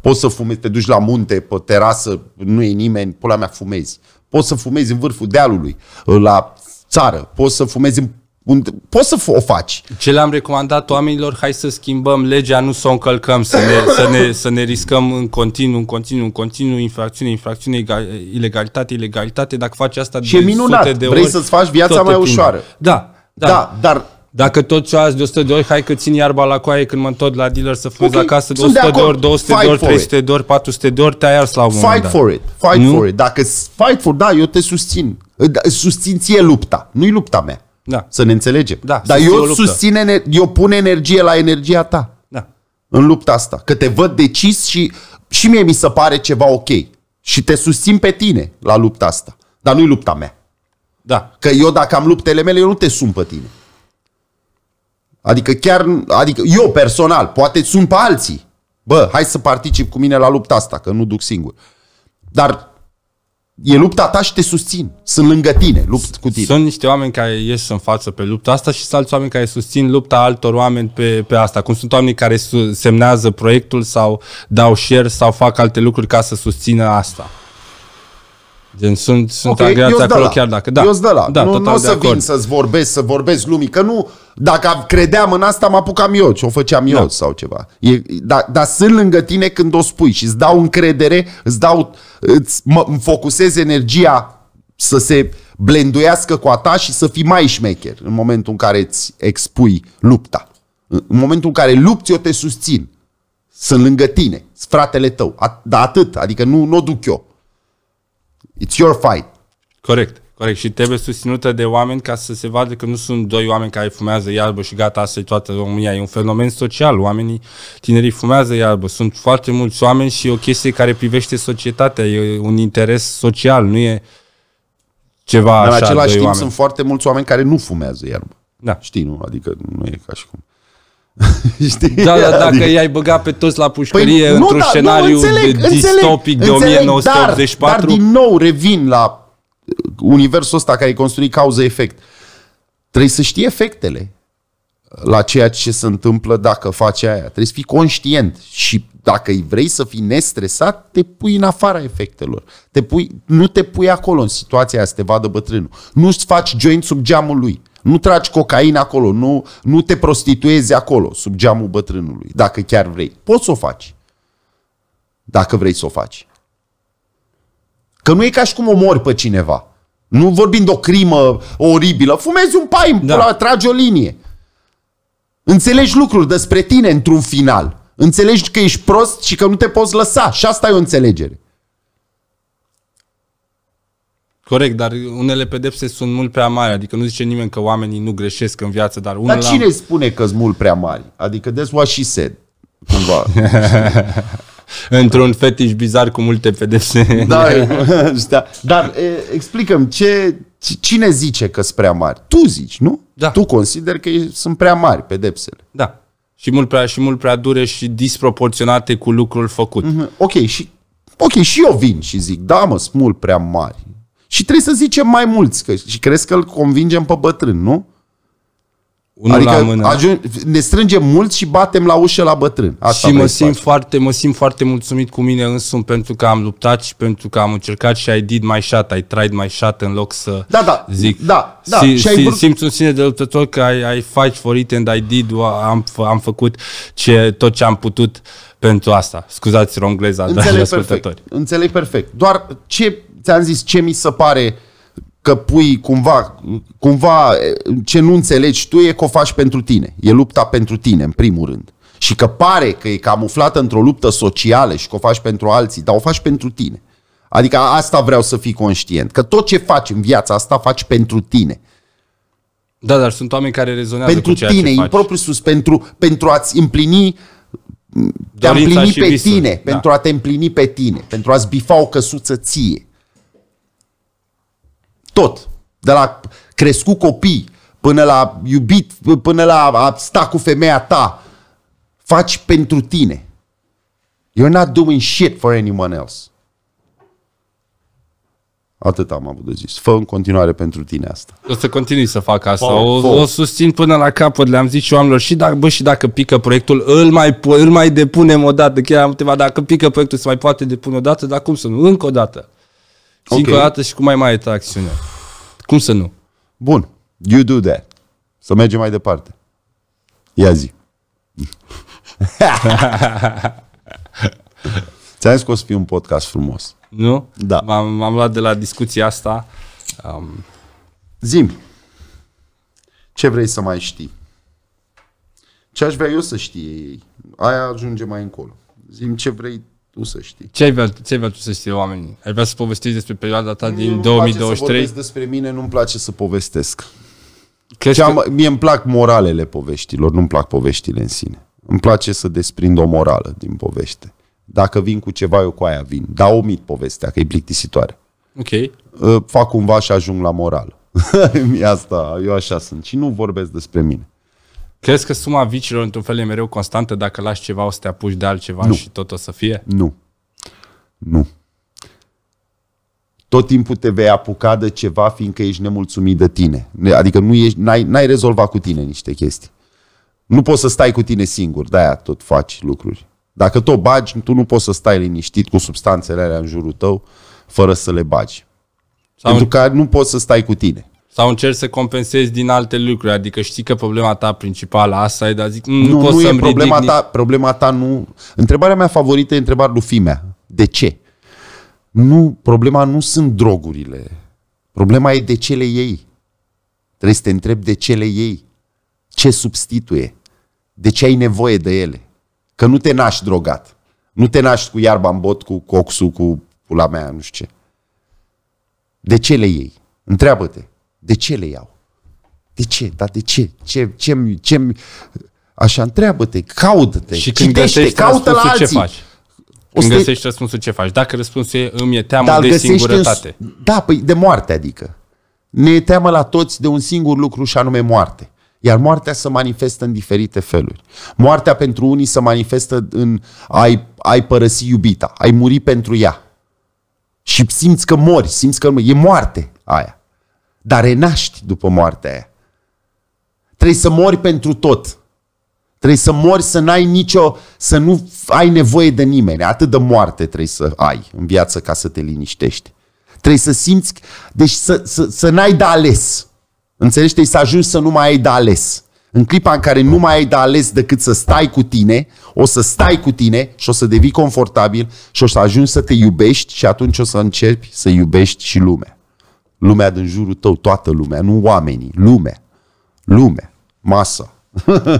B: Poți să fumezi, te duci la munte, pe terasă, nu e nimeni, pula mea, fumezi poți să fumezi în vârful dealului, ă, la țară, poți să fumezi în unde, poți să o faci.
A: Ce le-am recomandat oamenilor, hai să schimbăm legea, nu să o încălcăm, să ne, să ne, să ne riscăm în continuu, în continuu, în continuu, infracțiune, infracțiune, ilegalitate, ilegalitate, dacă faci asta și de e minunat, sute de vrei ori, să-ți faci viața mai ușoară. Da, da. da, dar dacă tot ce azi de 100 de ori, hai că țin iarba la coaie când mă întorc la dealer să fuz okay, acasă de 100 de, de ori, 200 fight de ori, 300
B: de ori, 400 de ori, te-ai ars la un Fight for it, fight nu? for it. Dacă fight for, da, eu te susțin. Da, susțin ție lupta, nu-i lupta mea. Da. Să ne înțelegem. Da, Dar eu susțin, eu pun energie la energia ta. Da. În lupta asta. Că te văd decis și, și mie mi se pare ceva ok. Și te susțin pe tine la lupta asta. Dar nu-i lupta mea. Da. Că eu dacă am luptele mele, eu nu te sun pe tine. Adică chiar, adică eu personal, poate sunt pe alții. Bă, hai să particip cu mine la lupta asta, că nu duc singur. Dar e lupta ta și te susțin. Sunt lângă tine, lupt cu tine. Sunt niște oameni
A: care ies în față pe lupta asta și sunt alți oameni care susțin lupta altor oameni pe, pe asta. Cum sunt oamenii care semnează proiectul sau dau share sau fac alte lucruri ca să susțină asta. Gen, sunt, sunt okay, agreați acolo la. chiar dacă... Da, eu de la. Da, nu, nu o să vin
B: să-ți vorbesc, să vorbesc lumii, că nu... Dacă credeam în asta, mă apucam eu, ce o făceam da. sau ceva. E, da, dar da, sunt lângă tine când o spui și îți dau încredere, îți dau, îți, mă, îmi focusez energia să se blenduiască cu a ta și să fii mai șmecher în momentul în care îți expui lupta. În momentul în care lupți, eu te susțin. Sunt lângă tine, fratele tău. dar atât, adică nu, nu o duc eu. It's your fight.
A: Corect. Corect. Și trebuie susținută de oameni ca să se vadă că nu sunt doi oameni care fumează iarbă și gata, asta e toată România. E un fenomen social. Oamenii, tinerii fumează iarbă. Sunt foarte mulți oameni și e o chestie care privește societatea. E un interes social, nu e
B: ceva Dar așa. În același timp oameni. sunt foarte mulți oameni care nu fumează iarbă. Da. Știi, nu? Adică nu e ca și cum. Știi? Da, da, dacă adică... i-ai băgat pe toți la păi pușcărie păi, într-un da, scenariu nu, înțeleg, de distopic înțeleg, de 1984... Dar, dar din nou revin la uh, universul ăsta care e construit cauză-efect. Trebuie să știi efectele la ceea ce se întâmplă dacă faci aia. Trebuie să fii conștient și dacă vrei să fii nestresat, te pui în afara efectelor. Te pui, nu te pui acolo în situația aia să te vadă bătrânul. Nu-ți faci joint sub geamul lui. Nu tragi cocaină acolo, nu, nu te prostituezi acolo, sub geamul bătrânului, dacă chiar vrei. Poți să o faci, dacă vrei să o faci. Că nu e ca și cum omori pe cineva. Nu vorbind de o crimă oribilă. Fumezi un pai, da. tragi o linie. Înțelegi lucruri despre tine într-un final. Înțelegi că ești prost și că nu te poți lăsa. Și asta e o înțelegere.
A: Corect, dar unele pedepse sunt mult prea mari, adică nu zice nimeni că oamenii nu greșesc în viață, dar unele... Dar cine la...
B: spune că sunt mult prea mari? Adică that's what she said, cumva. Într-un fetiș bizar cu multe pedepse. Da, da. dar e, explicăm ce, cine zice că sunt prea mari? Tu zici, nu? Da. Tu consideri că sunt prea
A: mari pedepsele. Da. Și mult prea, și mult prea dure și disproporționate cu lucrul făcut.
B: Mm-hmm. Ok, și Ok, și eu vin și zic, da mă, sunt mult prea mari. Și trebuie să zicem mai mulți. Că, și crezi că îl convingem pe bătrân, nu? Unul adică la mână. Ajung, ne strângem mulți și batem la ușă la bătrân. Asta și mă simt, foarte, mă simt foarte
A: mulțumit cu mine însumi pentru că am luptat și pentru că am încercat și I did my shot, I tried my shot în loc să da, da, zic. Da, da, si, și si, vrut... Simți un sine de luptător că I, ai fight for it and I did, am, am făcut ce, tot ce am putut pentru asta. Scuzați
B: romgleza, dragi ascultători. perfect. Înțeleg perfect. Doar ce ți-am zis ce mi se pare că pui cumva, cumva ce nu înțelegi tu e că o faci pentru tine. E lupta pentru tine, în primul rând. Și că pare că e camuflată într-o luptă socială și că o faci pentru alții, dar o faci pentru tine. Adică asta vreau să fii conștient. Că tot ce faci în viața asta, faci pentru tine. Da, dar sunt oameni care rezonează pentru cu ceea tine, ce propriu sus, pentru, pentru a-ți împlini a împlini pe visul. tine, da. pentru a te împlini pe tine, pentru a-ți bifa o căsuță ție. Tot. De la crescut copii, până la iubit, până la a sta cu femeia ta. Faci pentru tine. You're not doing shit for anyone else. Atât am avut de zis. Fă în continuare pentru tine asta.
A: O să continui să fac asta. Fă, o, o susțin până la capăt, le-am zis și oamenilor. Și dacă, bă, și dacă pică proiectul, îl mai, îl mai depunem o dată. Chiar am câteva, dacă pică proiectul, se mai poate depune o dată, dar cum să nu? Încă o dată. Singura okay. dată și cu mai mare tracțiune.
B: Cum să nu? Bun. You do that. Să mergem mai departe. Ia zi. Ți-am zis că o să fie un podcast frumos.
A: Nu? Da. M-am, am luat de la discuția asta.
B: Um... Zim, ce vrei să mai știi? Ce aș vrea eu să știe ei? Aia ajunge mai încolo. Zim ce vrei tu să știi.
A: Ce ai vrea, ce ai vrea tu să știi oamenii? Ai vrea să povestești despre perioada ta din nu 2023? Nu
B: despre mine, nu-mi place să povestesc. că... mi mie îmi plac moralele poveștilor, nu-mi plac poveștile în sine. Îmi place să desprind o morală din poveste. Dacă vin cu ceva, eu cu aia vin. Dar omit povestea, că e plictisitoare. Ok. Fac cumva și ajung la morală. asta, eu așa sunt. Și nu vorbesc despre mine.
A: Crezi că suma vicilor într-un fel e mereu constantă? Dacă lași ceva, o să te apuci de altceva nu. și tot o să fie?
B: Nu. Nu. Tot timpul te vei apuca de ceva fiindcă ești nemulțumit de tine. Adică nu ești, n-ai, n-ai rezolvat cu tine niște chestii. Nu poți să stai cu tine singur, de-aia tot faci lucruri. Dacă tot bagi, tu nu poți să stai liniștit cu substanțele alea în jurul tău fără să le bagi. Sau... Pentru că nu poți să stai cu tine.
A: Sau încerci să compensezi din alte lucruri, adică știi că problema ta principală asta e, dar zic, nu, nu poți nu să-mi problema ridic... ta,
B: problema ta nu... Întrebarea mea favorită e întrebarea lui Fimea. De ce? Nu, problema nu sunt drogurile. Problema e de cele ei Trebuie să te întrebi de cele ei Ce substituie? De ce ai nevoie de ele? Că nu te naști drogat. Nu te naști cu iarba în bot, cu coxul, cu pula mea, nu știu ce. De cele ei Întreabă-te. De ce le iau? De ce? Dar de ce? Ce, ce, ce, ce Așa, întreabă-te, caută-te, Și când găsești caută la alții. ce faci? Când o să... găsești
A: răspunsul, ce faci? Dacă răspunsul e, îmi e teamă Dar de singurătate. În...
B: Da, păi de moarte, adică. Ne e teamă la toți de un singur lucru și anume moarte. Iar moartea se manifestă în diferite feluri. Moartea pentru unii se manifestă în ai, ai părăsi iubita, ai muri pentru ea. Și simți că mori, simți că E moarte aia dar renaști după moartea aia. Trebuie să mori pentru tot. Trebuie să mori să n-ai nicio, să nu ai nevoie de nimeni. Atât de moarte trebuie să ai în viață ca să te liniștești. Trebuie să simți, deci să, să, să n-ai de ales. Înțelegi? Trebuie să ajungi să nu mai ai de ales. În clipa în care nu mai ai de ales decât să stai cu tine, o să stai cu tine și o să devii confortabil și o să ajungi să te iubești și atunci o să începi să iubești și lumea. Lumea din jurul tău, toată lumea, nu oamenii, lumea. Lumea, masă.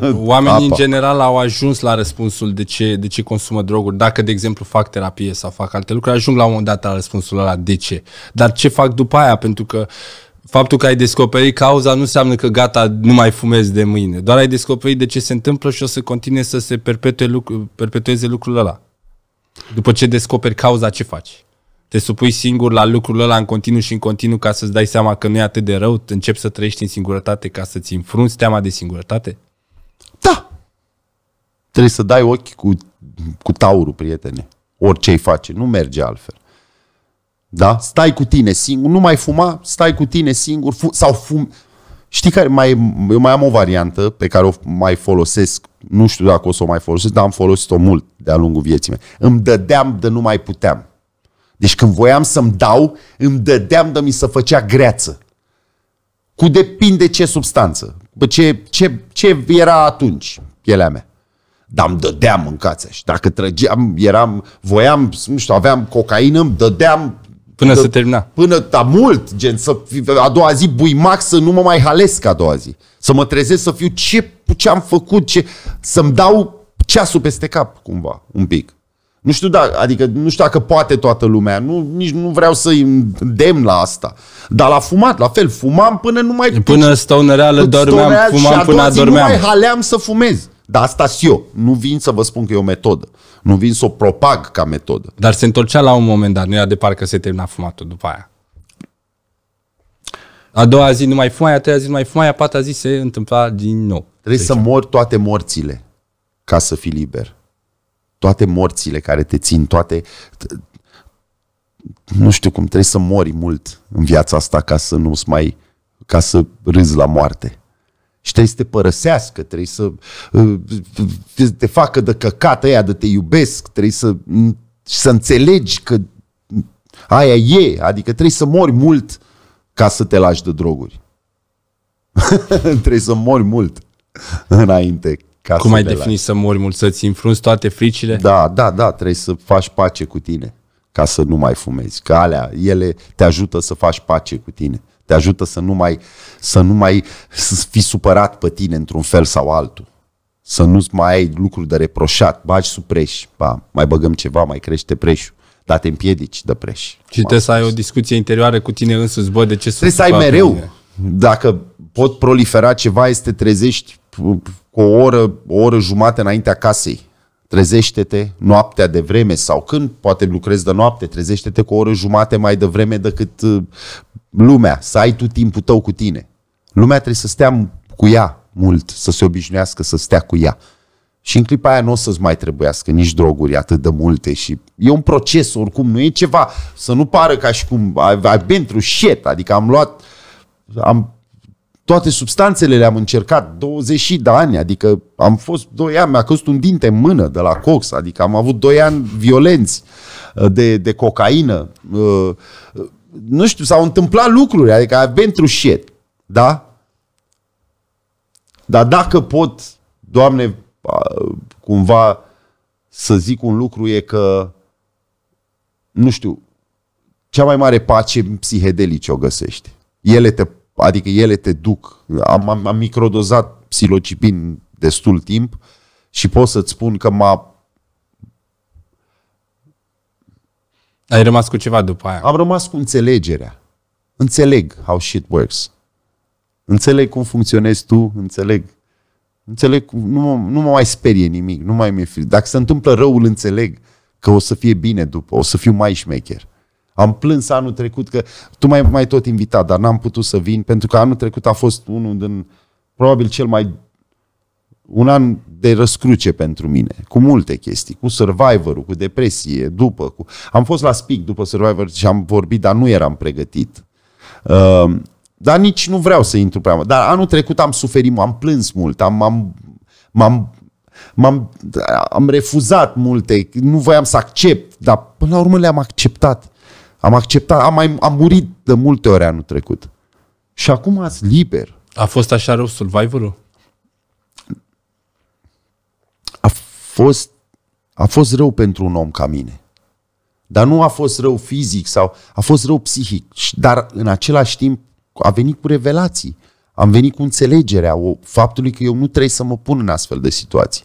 B: Oamenii Apa. în
A: general au ajuns la răspunsul de ce, de ce consumă droguri. Dacă, de exemplu, fac terapie sau fac alte lucruri, ajung la un moment dat la răspunsul ăla de ce. Dar ce fac după aia? Pentru că faptul că ai descoperit cauza nu înseamnă că gata, nu mai fumezi de mâine. Doar ai descoperit de ce se întâmplă și o să continue să se perpetueze lucrul ăla. După ce descoperi cauza, ce faci? te supui singur la lucrul ăla în continuu și în continuu ca să-ți dai seama că nu e atât de rău, începi să trăiești în singurătate ca să-ți înfrunți teama de singurătate? Da!
B: Trebuie să dai ochi cu, cu taurul, prietene. Orice-i face, nu merge altfel. Da? Stai cu tine singur, nu mai fuma, stai cu tine singur fu- sau fum... Știi care mai, eu mai am o variantă pe care o mai folosesc, nu știu dacă o să o mai folosesc, dar am folosit-o mult de-a lungul vieții mele. Îmi dădeam de nu mai puteam. Deci când voiam să-mi dau, îmi dădeam de mi se făcea greață. Cu depinde ce substanță, ce, ce, ce era atunci pielea mea. Dar îmi dădeam mâncația și dacă trăgeam, eram, voiam, nu știu, aveam cocaină, îmi dădeam Până dă, se termina. Până, da, mult, gen, să, a doua zi buimac să nu mă mai halesc a doua zi. Să mă trezesc să fiu ce, ce am făcut, ce, să-mi dau ceasul peste cap, cumva, un pic. Nu știu, da, adică nu știu dacă poate toată lumea, nu, nici nu vreau să-i îndemn la asta. Dar la fumat, la fel, fumam până nu mai... Până stau dormeam, stonea, fumam până adormeam. nu mai haleam să fumez. Dar asta și eu. Nu vin să vă spun că e o metodă. Nu vin să o propag ca metodă. Dar se întorcea
A: la un moment dat, nu era de parcă se termina fumatul după aia. A doua zi nu mai fumai, a treia zi nu mai fumai, a patra zi se întâmpla din nou. Trebuie să deci- mor
B: toate morțile ca să fii liber toate morțile care te țin, toate nu știu cum, trebuie să mori mult în viața asta ca să nu mai ca să râzi la moarte. Și trebuie să te părăsească, trebuie să uh, te facă de căcat aia, de te iubesc, trebuie să, să înțelegi că aia e, adică trebuie să mori mult ca să te lași de droguri. trebuie să mori mult înainte ca Cum ai definit defini să mori mult, să-ți înfrunzi toate fricile? Da, da, da, trebuie să faci pace cu tine ca să nu mai fumezi. Că alea, ele te ajută să faci pace cu tine. Te ajută să nu mai, să nu mai să fii supărat pe tine într-un fel sau altul. Să nu-ți mai ai lucruri de reproșat. Bagi sub preș. Ba, mai băgăm ceva, mai crește preșul dar te împiedici de preș. Și
A: trebuie să ai o discuție interioară cu tine însuți, bă, de ce Trebuie să ai mereu.
B: Dacă pot prolifera ceva, este trezești cu o oră, o oră jumate înaintea casei. Trezește-te noaptea de vreme sau când poate lucrezi de noapte, trezește-te cu o oră jumate mai de vreme decât uh, lumea, să ai tu timpul tău cu tine. Lumea trebuie să stea cu ea mult, să se obișnuiască să stea cu ea. Și în clipa aia nu o să-ți mai trebuiască nici droguri atât de multe și e un proces oricum, nu e ceva să nu pară ca și cum ai been shit, adică am luat, am toate substanțele le-am încercat, 20 de ani, adică am fost 2 ani, mi-a căzut un dinte în mână de la Cox, adică am avut 2 ani violenți uh, de, de cocaină. Uh, nu știu, s-au întâmplat lucruri, adică pentru been shit, da? Dar dacă pot, Doamne, uh, cumva să zic un lucru e că, nu știu, cea mai mare pace psihedelice o găsești. Ele te adică ele te duc. Am, am, am microdozat psilocibin destul timp și pot să-ți spun că m-a... Ai rămas cu ceva după aia. Am rămas cu înțelegerea. Înțeleg how shit works. Înțeleg cum funcționezi tu, înțeleg. Înțeleg, nu nu mă mai sperie nimic, nu mai mi-e Dacă se întâmplă răul, înțeleg că o să fie bine după, o să fiu mai șmecher. Am plâns anul trecut că tu mai mai tot invitat, dar n-am putut să vin pentru că anul trecut a fost unul din probabil cel mai un an de răscruce pentru mine, cu multe chestii, cu survivor cu depresie, după. Cu... Am fost la Speak după Survivor și am vorbit, dar nu eram pregătit. Uh, dar nici nu vreau să intru prea mult. Dar anul trecut am suferit, am plâns mult, am, am, m-am, m-am, am refuzat multe, nu voiam să accept, dar până la urmă le-am acceptat. Am acceptat, am, mai, am murit de multe ori anul trecut. Și acum ați liber.
A: A fost așa rău Survivor-ul?
B: A fost, a fost rău pentru un om ca mine. Dar nu a fost rău fizic sau a fost rău psihic. Dar în același timp a venit cu revelații. Am venit cu înțelegerea o, faptului că eu nu trebuie să mă pun în astfel de situații.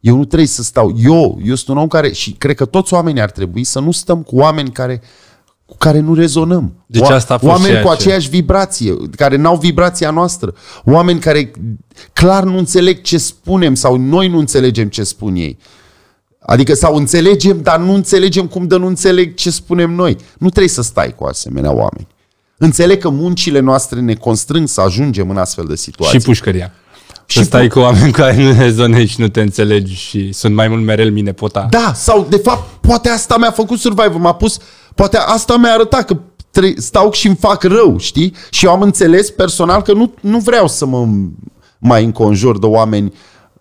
B: Eu nu trebuie să stau. Eu, eu sunt un om care, și cred că toți oamenii ar trebui să nu stăm cu oameni care cu care nu rezonăm. Deci asta a fost Oameni cu aceeași vibrație, care n-au vibrația noastră. Oameni care clar nu înțeleg ce spunem sau noi nu înțelegem ce spun ei. Adică sau înțelegem, dar nu înțelegem cum de nu înțeleg ce spunem noi. Nu trebuie să stai cu asemenea oameni. Înțeleg că muncile noastre ne constrâng să ajungem în astfel de situații. Și pușcăria. Și să stai cu oameni
A: care nu rezonezi și nu te înțelegi și sunt mai mult merel mine pota.
B: Da, sau de fapt poate asta mi-a făcut survival. M-a pus Poate asta mi-a arătat că stau și îmi fac rău, știi? Și eu am înțeles personal că nu, nu vreau să mă mai înconjur de oameni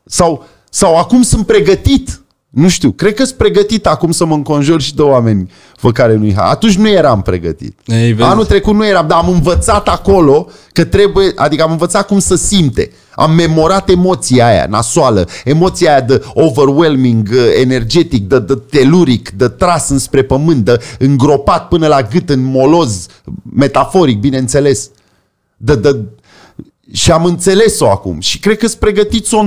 B: sau, sau acum sunt pregătit nu știu, cred că sunt pregătit acum să mă înconjur și de oameni pe care nu-i Atunci nu eram pregătit. Ei, Anul trecut nu eram, dar am învățat acolo că trebuie, adică am învățat cum să simte. Am memorat emoția aia nasoală, emoția aia de overwhelming, uh, energetic, de, de teluric, de tras înspre pământ, de îngropat până la gât în moloz, metaforic, bineînțeles. De, de, și am înțeles-o acum și cred că sunt pregătit să o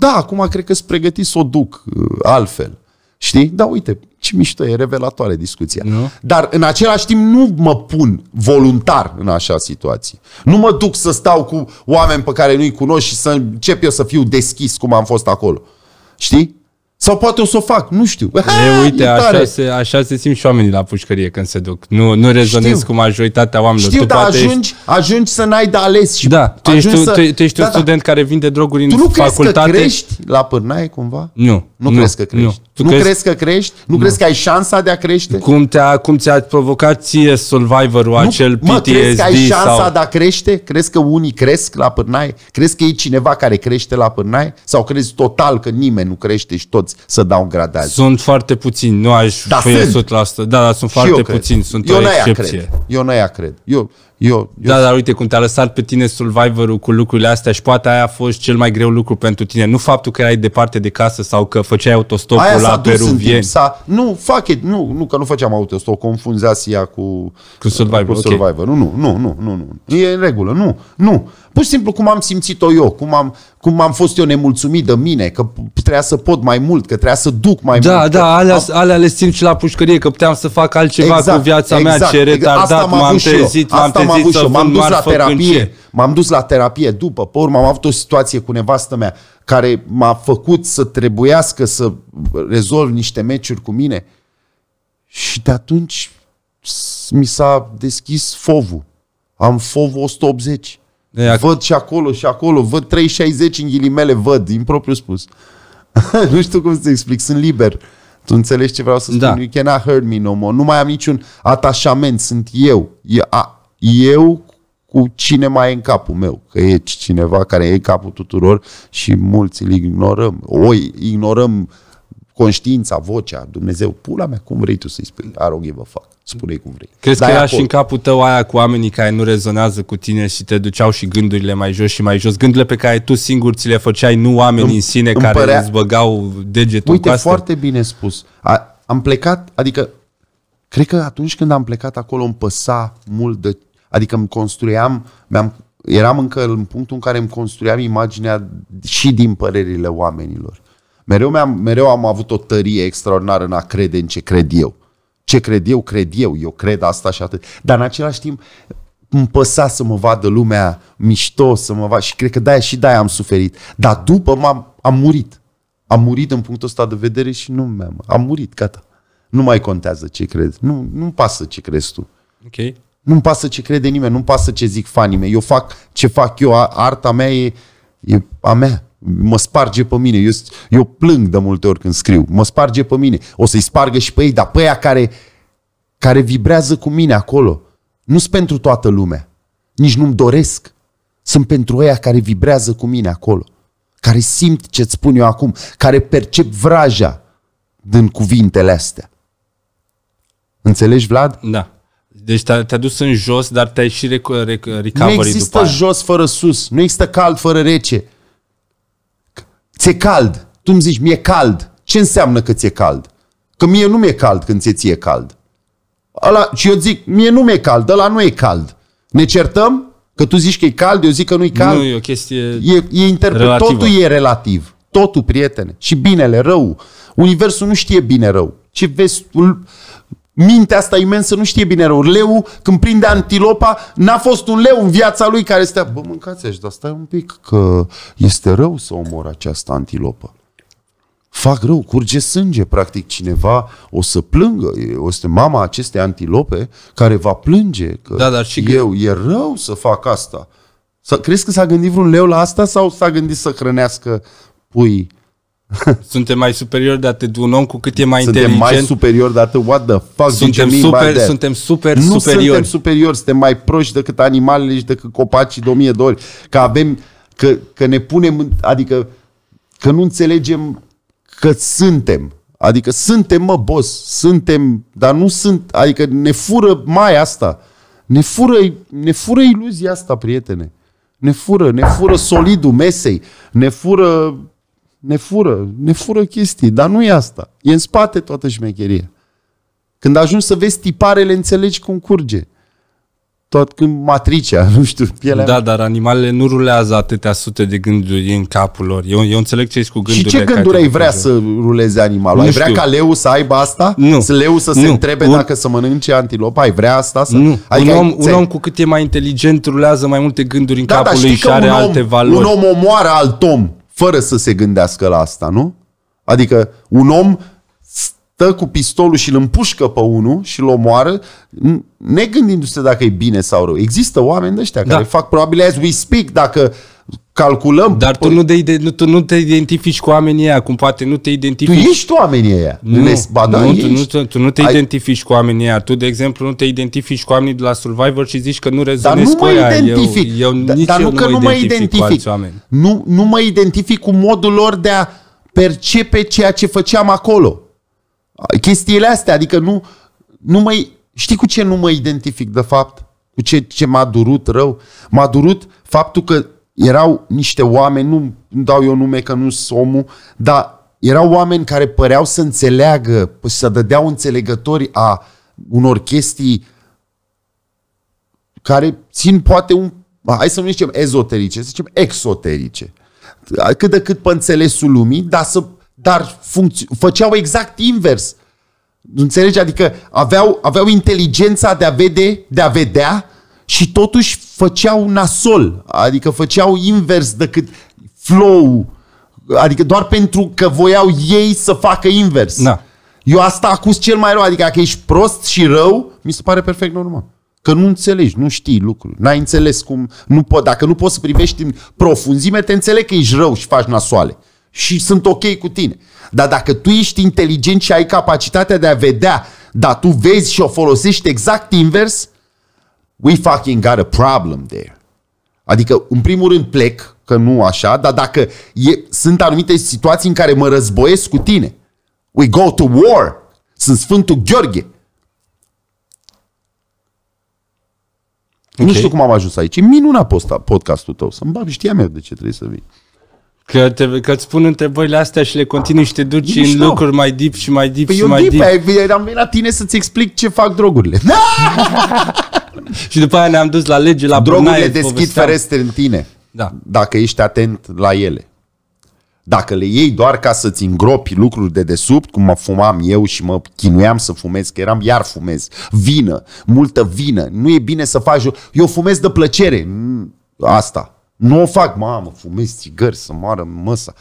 B: da, acum cred că sunt pregătit să o duc uh, altfel. Știi? Da, uite, ce mișto, e revelatoare discuția. Nu? Dar în același timp nu mă pun voluntar în așa situație. Nu mă duc să stau cu oameni pe care nu-i cunosc și să încep eu să fiu deschis cum am fost acolo. Știi? Sau poate o să o fac, nu știu. E, uite, e așa, se,
A: așa se simt și oamenii la pușcărie când se duc. Nu, nu rezonez știu. cu majoritatea oamenilor. Știu, tu dar ajungi,
B: ești... ajungi să n-ai de ales. Și da, tu ești, să... tu, tu ești da, un da. student care vinde droguri tu în nu crezi că crești la pârnaie cumva?
A: Nu. Nu, nu crezi că crești. Nu, tu nu crezi... crezi
B: că crești? Nu, nu crezi că ai șansa de a crește?
A: Cum te-a, cum ți-a provocat ție survivorul nu, acel PTSD? Mă, crezi că ai șansa sau...
B: de a crește? Crezi că unii cresc la pârnaie? Crezi că e cineva care crește la pârnaie? Sau crezi total că nimeni nu crește și toți să dau gradaj? Sunt foarte puțini, nu aș da, fi
A: 100%. Da, dar sunt foarte puțini, sunt eu o excepție. Cred.
B: Eu nu aia cred. Eu eu, eu... Da,
A: dar uite cum te-a lăsat pe tine survivor cu lucrurile astea și poate aia a fost cel mai greu lucru pentru tine. Nu faptul că erai departe de casă sau că făceai autostopul aia la Peruvien.
B: Nu, fuck it, nu, nu, că nu făceam autostop, confunzi Asia cu, cu Survivor. Cu Survivor. Okay. Nu, nu, nu, nu, nu, nu. E în regulă, nu, nu. Pur și simplu cum am simțit-o eu, cum am, cum am fost eu nemulțumit de mine, că trebuia să pot mai mult, că trebuia să duc mai da, mult. Da, da, alea, am...
A: alea le simt și la pușcărie, că puteam să fac altceva exact, cu viața exact, mea, ce adică retardat, exact, m-am trezit, m-am trezit, am avut să m-am dus la terapie.
B: M-am dus la terapie după, pe urmă am avut o situație cu nevastă mea care m-a făcut să trebuiască să rezolv niște meciuri cu mine. Și de atunci mi s-a deschis fovul. Am fovul 180. Aia... Văd și acolo și acolo, văd 360 în ghilimele, văd, din propriu spus. nu știu cum să explic, sunt liber. Tu înțelegi ce vreau să spun? Da. You cannot hurt me no more. Nu mai am niciun atașament, sunt eu. Eu, a, eu cu cine mai e în capul meu. Că e cineva care e capul tuturor și mulți îl ignorăm. Oi, ignorăm conștiința, vocea, Dumnezeu, pula mea, cum vrei tu să-i spui? I don't give a fuck spune cum vrei. Crezi Dai că era și în
A: capul tău aia cu oamenii care nu rezonează cu tine și te duceau și gândurile mai jos și mai jos, gândurile pe care tu singur ți le făceai, nu oamenii în sine îmi care părea... îți
B: băgau degetul Uite, în castă? foarte bine spus. A, am plecat, adică, cred că atunci când am plecat acolo îmi păsa mult de... Adică îmi construiam, mi-am, eram încă în punctul în care îmi construiam imaginea și din părerile oamenilor. Mereu, mereu am avut o tărie extraordinară în a crede în ce cred eu ce cred eu, cred eu, eu cred asta și atât. Dar în același timp îmi păsa să mă vadă lumea mișto, să mă vadă și cred că de-aia și de-aia am suferit. Dar după m-am, am murit. Am murit în punctul ăsta de vedere și nu mi-am... Am murit, gata. Nu mai contează ce crezi. Nu, nu-mi pasă ce crezi tu. Ok. Nu-mi pasă ce crede nimeni, nu-mi pasă ce zic fanii mei. Eu fac ce fac eu, arta mea e, e a mea mă sparge pe mine. Eu, eu plâng de multe ori când scriu. Mă sparge pe mine. O să-i spargă și pe ei, dar pe aia care, care vibrează cu mine acolo. nu sunt pentru toată lumea. Nici nu-mi doresc. Sunt pentru aia care vibrează cu mine acolo. Care simt ce-ți spun eu acum. Care percep vraja din cuvintele astea. Înțelegi, Vlad? Da.
A: Deci te-a, te dus în jos, dar te-ai și rec- rec-
B: recovery Nu există după aia. jos fără sus. Nu există cald fără rece. Ți-e cald. Tu îmi zici, mi-e cald. Ce înseamnă că ți-e cald? Că mie nu mi-e cald când ți-e ție cald. Ala, și eu zic, mie nu mi-e cald, ăla nu e cald. Ne certăm? Că tu zici că e cald, eu zic că nu e cald. Nu, e o chestie e, e interpre- Totul e relativ. Totul, prietene. Și binele, rău. Universul nu știe bine rău. Ce vezi, mintea asta imensă nu știe bine rău. Leu, când prinde antilopa, n-a fost un leu în viața lui care stă, bă, mâncați așa, dar stai un pic, că este rău să omor această antilopă. Fac rău, curge sânge, practic cineva o să plângă, o este mama acestei antilope care va plânge că da, dar și eu, că... e rău să fac asta. Crezi că s-a gândit vreun leu la asta sau s-a gândit să hrănească pui
A: Suntem mai superiori de atât un om cu cât e mai suntem inteligent. Suntem mai
B: superiori de atât. What the fuck? Suntem super, suntem super nu superiori. Nu suntem superiori, suntem mai proști decât animalele și decât copacii de o mie de ori. Că avem, că, că ne punem, adică că nu înțelegem că suntem. Adică suntem, mă, boss, suntem, dar nu sunt, adică ne fură mai asta. Ne fură, ne fură iluzia asta, prietene. Ne fură, ne fură solidul mesei, ne fură ne fură, ne fură chestii, dar nu e asta. E în spate toată șmecheria. Când ajungi să vezi tiparele, înțelegi cum curge. Tot când matricea, nu știu, pielea. Da, mea.
A: dar animalele nu rulează atâtea sute de gânduri în capul lor. Eu, eu înțeleg ce
B: cu gândurile. Și ce gânduri ai vrea să ruleze animalul? Nu ai vrea știu. ca leu să aibă asta? Nu. Să leu să se nu. întrebe un... dacă să mănânce antilopa? Ai vrea asta? Să... Nu. Adică un, om, ai... un om cu cât
A: e mai inteligent rulează mai multe gânduri în da, capul lui și are om, alte valori. Un om
B: omoară alt om fără să se gândească la asta, nu? Adică un om stă cu pistolul și îl împușcă pe unul și îl omoară, negândindu-se dacă e bine sau rău. Există oameni de ăștia da. care fac probabil as we speak, dacă calculăm... Dar tu păi- nu, te, nu, tu nu te identifici
A: cu oamenii ăia, cum poate nu te identifici... Tu ești oamenii ăia.
B: Nu, Les, ba, da, nu, tu, nu, tu,
A: tu nu te Ai... identifici cu oamenii ăia. Tu, de exemplu, nu te identifici cu oamenii de la Survivor și zici că nu rezonezi cu ea. identific. Eu, eu, da, dar nu că nu mă identific,
B: Nu, nu mă identific cu modul lor de a percepe ceea ce făceam acolo. Chestiile astea, adică nu, nu mă... Știi cu ce nu mă identific, de fapt? Cu ce, ce m-a durut rău? M-a durut faptul că erau niște oameni, nu dau eu nume că nu sunt omul, dar erau oameni care păreau să înțeleagă, păi să dădeau înțelegători a unor chestii care țin poate un, hai să nu zicem ezoterice, să zicem exoterice. Cât de cât pe înțelesul lumii, dar, să, dar funcț- făceau exact invers. Înțelegi? Adică aveau, aveau inteligența de a vede, de a vedea și totuși făceau nasol, adică făceau invers decât flow, adică doar pentru că voiau ei să facă invers. Da. Eu asta acuz cel mai rău, adică dacă ești prost și rău, mi se pare perfect normal. Că nu înțelegi, nu știi lucruri, n-ai înțeles cum, nu po- dacă nu poți să privești în profunzime, te înțeleg că ești rău și faci nasoale. Și sunt ok cu tine. Dar dacă tu ești inteligent și ai capacitatea de a vedea, dar tu vezi și o folosești exact invers, we fucking got a problem there. Adică, în primul rând, plec, că nu așa, dar dacă e, sunt anumite situații în care mă războiesc cu tine, we go to war, sunt Sfântul Gheorghe. Okay. Nu știu cum am ajuns aici. E minunat posta, podcastul tău. Să-mi bag, știam eu de ce trebuie să vii.
A: Că te, că îți spun întrebările astea și le continui și te duci în lucruri mai deep și mai deep păi și mai deep. deep. Am venit la tine
B: să-ți explic ce fac drogurile. și după aia ne-am dus la lege, la Drogurile Brunaie, deschid fereste în tine. Da. Dacă ești atent la ele. Dacă le iei doar ca să-ți îngropi lucruri de desubt, cum mă fumam eu și mă chinuiam să fumez, că eram iar fumez, vină, multă vină, nu e bine să faci... Eu fumez de plăcere, asta. Nu o fac, mamă, fumez țigări să moară măsa.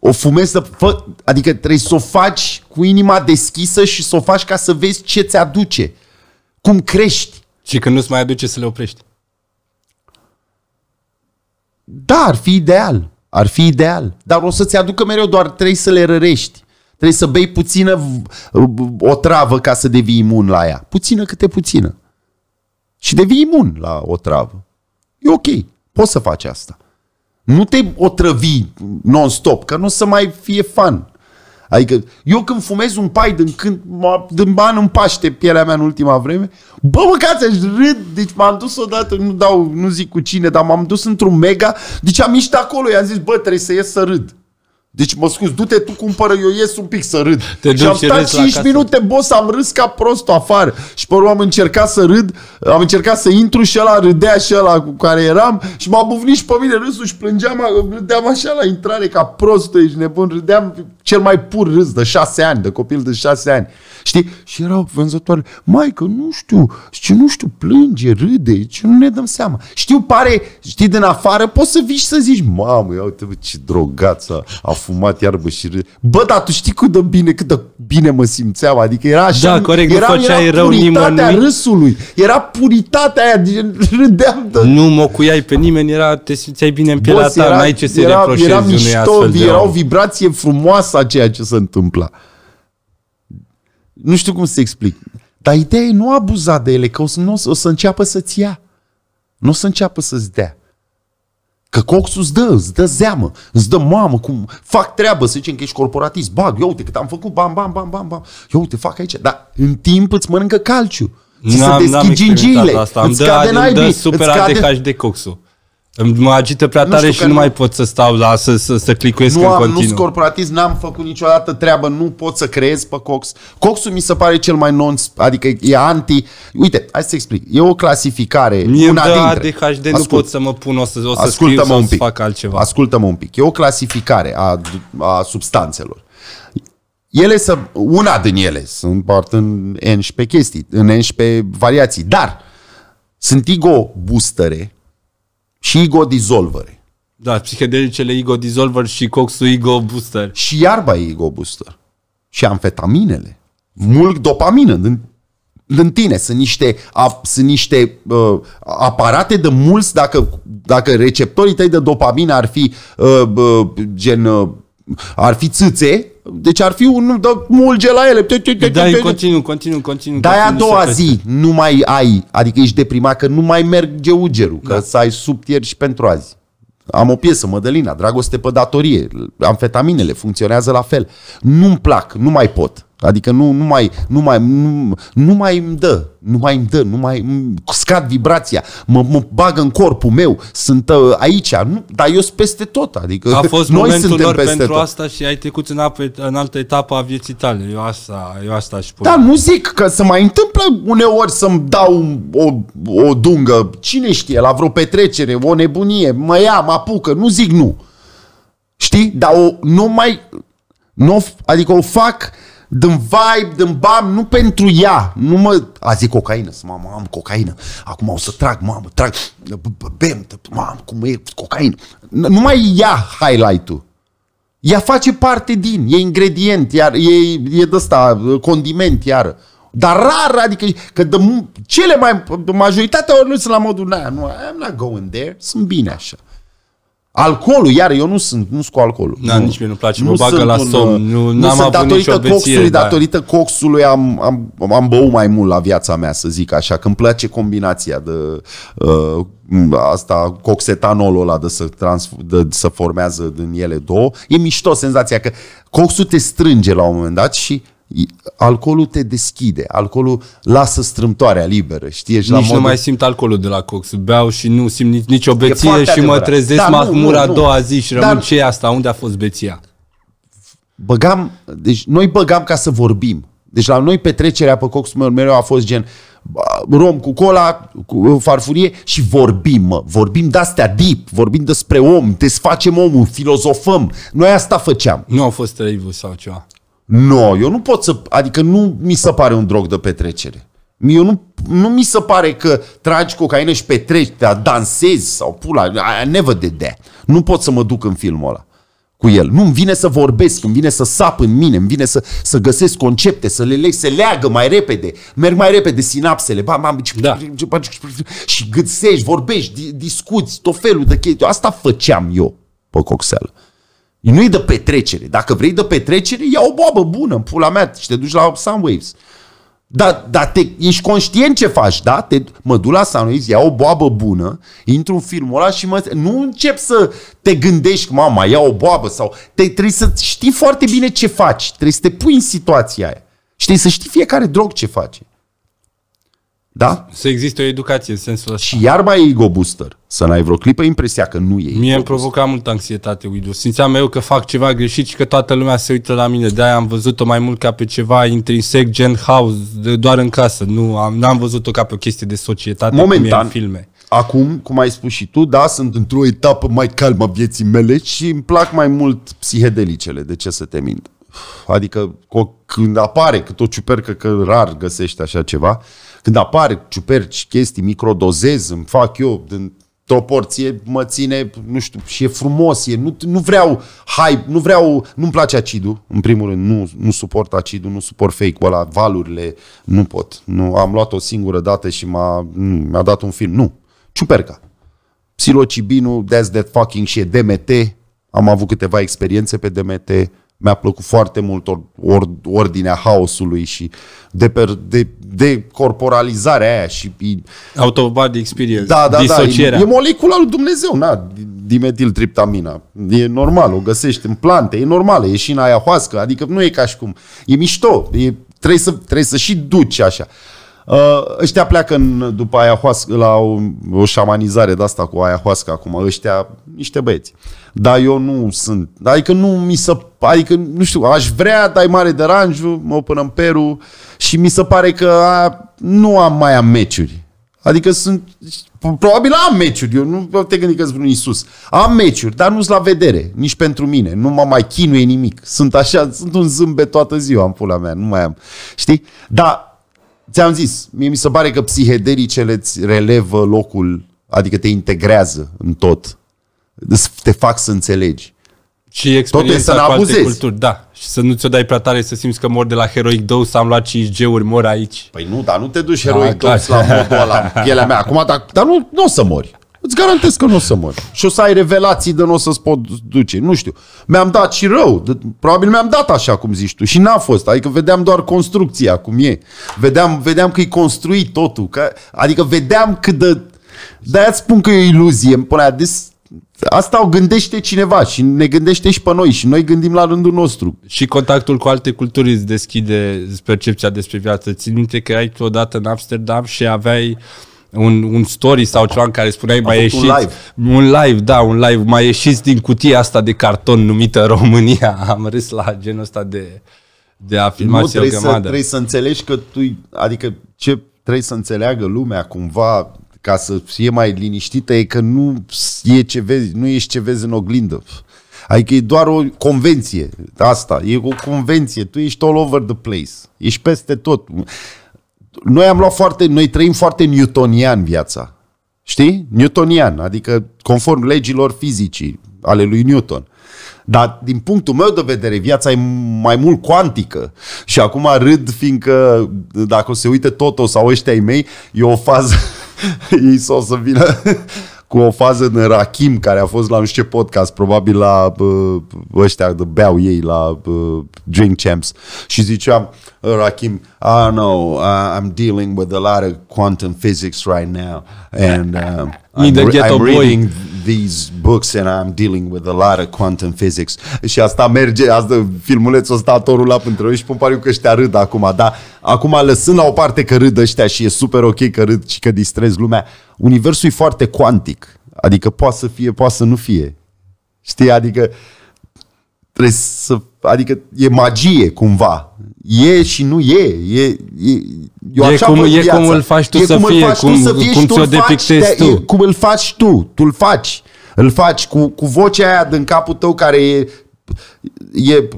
B: O fumez să... Fă... Adică trebuie să o faci cu inima deschisă și să o faci ca să vezi ce ți aduce cum crești. Și când nu-ți mai aduce să le oprești. Da, ar fi ideal. Ar fi ideal. Dar o să-ți aducă mereu doar trei să le rărești. Trebuie să bei puțină o travă ca să devii imun la ea. Puțină câte puțină. Și devii imun la o travă. E ok. Poți să faci asta. Nu te otrăvi non-stop, că nu o să mai fie fan. Adică eu când fumez un pai din când, din ban în paște pielea mea în ultima vreme, bă, măcați, aș râd. Deci m-am dus odată, nu dau, nu zic cu cine, dar m-am dus într-un mega, deci am ieșit acolo, i-am zis, bă, trebuie să ies să râd. Deci mă scuz, du-te tu cumpără, eu ies un pic să râd. Te și am stat 5 minute, boss, am râs ca prost afară. Și pe urmă am încercat să râd, am încercat să intru și ăla râdea și ăla cu care eram și m-a bufnit și pe mine râsul și plângeam, râdeam așa la intrare ca prost, ești nebun, râdeam cel mai pur râs de 6 ani, de copil de 6 ani. Știi? Și erau vânzătoare, mai că nu știu, ce nu știu, plânge, râde, ce nu ne dăm seama. Știu, pare, știi, din afară, poți să vii și să zici, mamă, ia uite, ce drogață a fumat iarbă și râde. Bă, dar tu știi cât de bine, cât de bine mă simțeam, adică era așa, da, corect, era, nu făceai era rău puritatea nimănui. râsului, era puritatea aia, râdeam
A: de... Nu mocuiai pe nimeni, era, te simțeai bine în pielea Boss, ta, era, n-ai ce să era, era mișto, de era o
B: vibrație frumoasă a ceea ce se întâmpla. Nu știu cum să explic. Dar ideea e nu abuza de ele, că o să, nu, o să înceapă să-ți ia. Nu o să înceapă să-ți dea. Că coxul îți dă, îți dă zeamă, îți dă mamă, cum fac treabă, să zicem că ești corporatist, bag, eu uite cât am făcut, bam, bam, bam, bam, bam, eu uite fac aici, dar în timp îți mănâncă calciu. Ți se deschid gingiile, asta. îți cade în IB, îți cade...
A: de coxul. Mă agită prea tare nu și nu mai pot să stau la să, să, să clicuiesc nu în am, continuu. Nu
B: corporatist, n-am făcut niciodată treabă, nu pot să creez pe Cox. Coxul mi se pare cel mai non, adică e anti... Uite, hai să explic. E o clasificare, Mie una da, dintre. ADHD Ascult. nu pot să
A: mă pun, o să, o să scriu sau un pic.
B: Să fac altceva. Ascultă-mă un pic. E o clasificare a, a substanțelor. Ele să, una din ele, sunt împart în 11 chestii, în 11 variații, dar sunt ego boostere, și Ego Dissolver.
A: Da, psihedelicele Ego Dissolver și
B: coxul Ego Booster. Și iarba Ego Booster. Și amfetaminele. Mult dopamină în din tine. Sunt niște, a, sunt niște uh, aparate de mulți, dacă, dacă receptorii tăi de dopamină ar fi uh, uh, gen... Uh, ar fi țâțe, deci ar fi un da mulge la ele. Da, continuu,
A: continuu, continuu. Dai a doua zi,
B: nu mai ai, adică ești deprimat că nu mai merge ugerul, că da. să ai subtieri și pentru azi. Am o piesă, Mădălina, dragoste pe datorie, amfetaminele funcționează la fel. Nu-mi plac, nu mai pot. Adică nu, nu, mai, nu, mai, nu, nu mai îmi dă, nu mai îmi dă, nu mai îmi scad vibrația, mă, mă bag în corpul meu, sunt uh, aici, nu, dar eu sunt peste tot. Adică a fost noi momentul suntem lor peste pentru tot.
A: asta și ai trecut în, apă, în altă etapă a vieții tale. Eu asta, eu asta aș spune.
B: Da, nu zic că se mai întâmplă uneori să-mi dau o, o dungă, cine știe, la vreo petrecere, o nebunie, mă ia, mă apucă, nu zic nu. Știi? Dar o, nu mai... Nu, adică o fac dăm vibe, dăm bam, nu pentru ea. Nu mă... A zis cocaină, să mamă, am cocaină. Acum o să trag, mamă, trag, bem, mamă, cum e cocaină. mai ia highlight-ul. Ea face parte din, e ingredient, iar e, e de ăsta, condiment, iar. Dar rar, adică, că de, cele mai, majoritatea ori sunt la modul, nu, I'm not going there, sunt bine așa. Alcoolul, iar eu nu sunt, nu sunt cu alcoolul. Da, nu, nici mie nu place, nu mă bagă la somn. Uh, nu, nu am sunt avut datorită nicio coxului, da. datorită coxului am, am, am băut mai mult la viața mea, să zic așa, că îmi place combinația de uh, asta, coxetanolul ăla de să, trans, de, să formează din ele două. E mișto senzația că coxul te strânge la un moment dat și alcoolul te deschide, alcoolul lasă strâmtoarea liberă, știi? nici la modul... nu mai
A: simt alcoolul de la Cox,
B: beau și nu simt nici, nici o beție și adevărat. mă trezesc da, mahmur a doua zi și rămân Dar...
A: ce asta, unde a fost
B: beția? Băgam, deci noi băgam ca să vorbim. Deci la noi petrecerea pe Cox mereu a fost gen rom cu cola, cu farfurie și vorbim, mă. vorbim de-astea deep, vorbim despre om, desfacem omul, filozofăm. Noi asta făceam. Nu au fost trei sau ceva. Nu, eu nu pot să... Adică nu mi se pare un drog de petrecere. Eu nu, nu mi se pare că tragi cocaină și petreci, te dansezi sau pula. I never did that. Nu pot să mă duc în filmul ăla cu el. nu îmi vine să vorbesc, îmi vine să sap în mine, îmi vine să, să găsesc concepte, să le leg, să leagă mai repede, merg mai repede sinapsele, ba, mam, da. și găsești, vorbești, discuți, tot felul de chestii. Asta făceam eu pe coxel nu e de petrecere. Dacă vrei de petrecere, ia o boabă bună în pula mea și te duci la Sunwaves. Dar da, te, ești conștient ce faci, da? Te, mă duc la Sunwaves, iau o boabă bună, intru în filmul ăla și mă, nu încep să te gândești mama, ia o boabă sau... Te, trebuie să știi foarte bine ce faci. Trebuie să te pui în situația aia. Și trebuie să știi fiecare drog ce face. Da? Să
A: existe o educație în sensul ăsta. Și
B: iar mai e ego booster. Să n-ai vreo clipă impresia că nu e Mie îmi
A: provoca multă anxietate, Uidu. Simțeam eu că fac ceva greșit și că toată lumea se uită la mine. De-aia am văzut-o mai mult ca pe ceva intrinsec, gen house, de, doar în casă. Nu am, n-am văzut-o ca pe o chestie de societate, Momentan, cum e în filme.
B: Acum, cum ai spus și tu, da, sunt într-o etapă mai calmă a vieții mele și îmi plac mai mult psihedelicele, de ce să te mint. Adică când apare cât o ciupercă, că rar găsești așa ceva, când apar ciuperci, chestii, microdozez, îmi fac eu din o porție mă ține, nu știu, și e frumos, e, nu, nu vreau hype, nu vreau, nu-mi place acidul, în primul rând, nu, nu suport acidul, nu suport fake-ul ăla, valurile, nu pot, nu, am luat o singură dată și m-a, mi-a dat un film, nu, ciuperca, psilocibinul, that's that fucking shit, DMT, am avut câteva experiențe pe DMT, mi-a plăcut foarte mult or, or, ordinea haosului și de, per, de, de corporalizarea aia și...
A: Autobody experience, da, da, disocierea. Da, e, e
B: molecula lui Dumnezeu, na, dimetiltriptamina. E normal, o găsești în plante, e normal, e și în aia hoască, adică nu e ca și cum... E mișto, e, trebuie, să, trebuie să și duci așa. Uh, ăștia pleacă în, după ayahuasca, la o, o șamanizare de asta cu ayahuasca acum, ăștia, niște băieți. Dar eu nu sunt, adică nu mi se, adică nu știu, aș vrea, dai mare deranjul, mă până în Peru și mi se pare că a, nu am mai am meciuri. Adică sunt, probabil am meciuri, eu nu te gândi că sunt Iisus. Am meciuri, dar nu-s la vedere, nici pentru mine, nu mă mai chinuie nimic. Sunt așa, sunt un zâmbet toată ziua în pula mea, nu mai am, știi? Dar Ți-am zis, mie mi se pare că psihedelicele îți relevă locul, adică te integrează în tot. Te fac să înțelegi. Și
A: experiența Tot cu alte culturi, da. Și să nu ți-o dai prea tare, să simți că mor de la Heroic să am luat 5G-uri,
B: mor aici. Păi nu, dar nu te duci da, Heroic da, Dose la modul ăla, pielea mea. Acum, dar, dar nu, nu o să mori îți garantez că nu o să mor. Și o să ai revelații de nu o să-ți pot duce. Nu știu. Mi-am dat și rău. Probabil mi-am dat așa cum zici tu. Și n-a fost. Adică vedeam doar construcția cum e. Vedeam, vedeam că e construit totul. Că, adică vedeam cât de... De-aia spun că e o iluzie. Până aia, asta o gândește cineva și ne gândește și pe noi și noi gândim la rândul nostru.
A: Și contactul cu alte culturi îți deschide percepția despre viață. Țin minte că ai tu odată în Amsterdam și aveai uh, un, un story sau ceva în care spuneai mai ieșiți... Un live. Un live, da, un live. Mai ieșiți din cutia asta de carton numită România. Am râs la genul ăsta de, de afirmație nu, trebuie, să, trebuie să
B: înțelegi că tu... Adică ce trebuie să înțeleagă lumea cumva ca să fie mai liniștită e că nu, e ce vezi, nu ești ce vezi în oglindă. Adică e doar o convenție. Asta, e o convenție. Tu ești all over the place. Ești peste tot noi am luat foarte, noi trăim foarte newtonian viața. Știi? Newtonian, adică conform legilor fizicii ale lui Newton. Dar din punctul meu de vedere, viața e mai mult cuantică. Și acum râd, fiindcă dacă o se uite Toto sau ăștia ai mei, e o fază, ei s-o să vină cu o fază în Rachim, care a fost la nu știu ce podcast, probabil la uh, ăștia de beau ei, la uh, Drink Champs. Și ziceam, ă, Rachim, I don't know, I'm dealing with a lot of quantum physics right now. And uh, I'm, I'm reading these books and I'm dealing with a lot of quantum physics. Și asta merge, asta, filmulețul ăsta torul la pântră și pun pariu că ăștia râd acum, dar acum lăsând la o parte că râd ăștia și e super ok că râd și că distrez lumea, universul e foarte cuantic. Adică poate să fie, poate să nu fie. Știi, adică Trebuie să, adică e magie cumva. E și nu e. E, e, eu e, așa cum, e cum îl faci tu e să cum fie, faci cum, tu să cum, cum ți-o depictezi tu. E, cum îl faci tu, tu îl faci. Îl faci cu, cu vocea aia din capul tău care e, e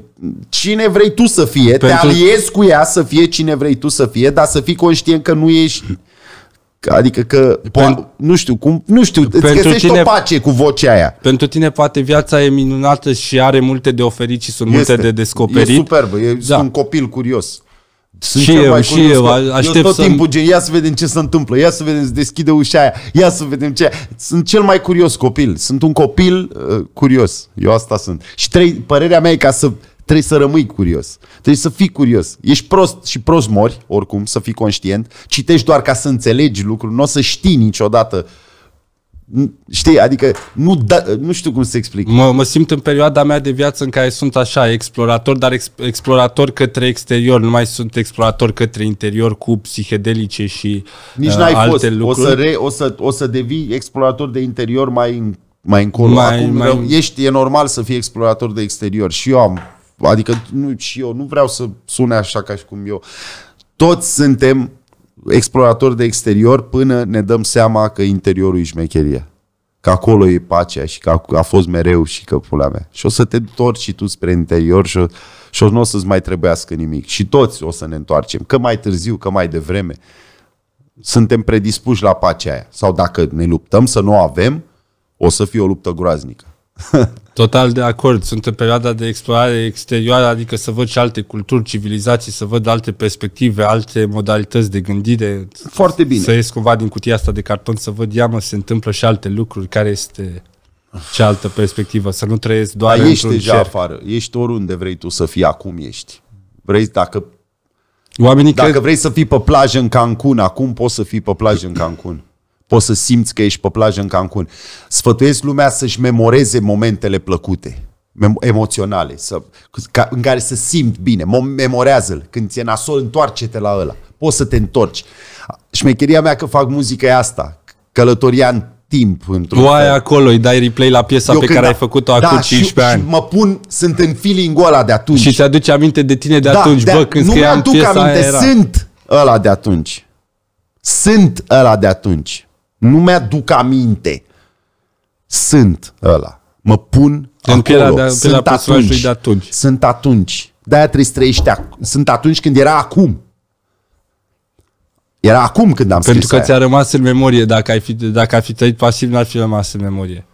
B: cine vrei tu să fie, Pentru... te aliezi cu ea să fie cine vrei tu să fie, dar să fii conștient că nu ești Adică că, Pen- pe, nu știu cum, nu știu, pentru îți găsești tine, o pace cu vocea aia.
A: Pentru tine poate viața e minunată și are multe
B: de oferit și sunt este, multe de descoperit. E superb, e, da. un copil curios. Sunt și eu, și eu, aștept eu tot să... timpul, gen, ia să vedem ce se întâmplă, ia să vedem, să deschide ușa aia, ia să vedem ce... Sunt cel mai curios copil, sunt un copil uh, curios, eu asta sunt. Și trei, părerea mea e ca să Trebuie să rămâi curios. Trebuie să fii curios. Ești prost și prost mori, oricum, să fii conștient. Citești doar ca să înțelegi lucrul. Nu o să știi niciodată Știi, adică nu, da, nu știu cum să explic.
A: Mă, mă simt în perioada mea de viață în care sunt așa, explorator, dar ex, explorator către exterior, nu mai sunt explorator către interior cu psihedelice și Nici uh, n-ai alte fost. lucruri. O să, re,
B: o, să, o să devii explorator de interior mai, mai încolo. Mai, Acum mai... Rău, ești, e normal să fii explorator de exterior și eu am Adică nu, și eu nu vreau să sune așa ca și cum eu. Toți suntem exploratori de exterior până ne dăm seama că interiorul e șmecherie. Că acolo e pacea și că a fost mereu și că pula mea. Și o să te întorci și tu spre interior și, și o, nu o să-ți mai trebuiască nimic. Și toți o să ne întoarcem. Că mai târziu, că mai devreme. Suntem predispuși la pacea aia. Sau dacă ne luptăm să nu o avem, o să fie o luptă groaznică.
A: Total de acord. Sunt în perioada de explorare exterioară, adică să văd și alte culturi, civilizații, să văd alte perspective, alte modalități de gândire. Foarte bine. Să ies cumva din cutia asta de carton, să văd, ia mă, se întâmplă și alte lucruri, care este cealaltă altă perspectivă, să nu trăiesc doar Dar ești deja cer. afară,
B: ești oriunde vrei tu să fii acum ești. Vrei, dacă Oamenii dacă cred... vrei să fii pe plajă în Cancun, acum poți să fii pe plajă în Cancun poți să simți că ești pe plajă în Cancun. Sfătuiesc lumea să-și memoreze momentele plăcute emoționale, să, ca, în care să simt bine, memorează-l. Când ți-e nasol, întoarce-te la ăla. Poți să te întorci. Șmecheria mea că fac muzică e asta. Călătoria în timp. tu
A: ai fel. acolo, îi dai replay la piesa Eu pe care a... ai făcut-o da, acum 15 și, ani. Și
B: mă pun, sunt în feeling ăla de atunci. Și ți-aduce aminte de tine de da, atunci, de, bă, când scriam aduc aminte, aia era. sunt ăla de atunci. Sunt ăla de atunci. Nu mi-aduc aminte. Sunt ăla. Mă pun în acolo. De, sunt, atunci. De atunci. sunt atunci. De-aia trebuie să trăiești ac- Sunt atunci când era acum. Era acum când am Pentru scris Pentru că ți-a
A: rămas în memorie. Dacă ai fi, dacă ai fi trăit pasiv, n-ar fi rămas în memorie.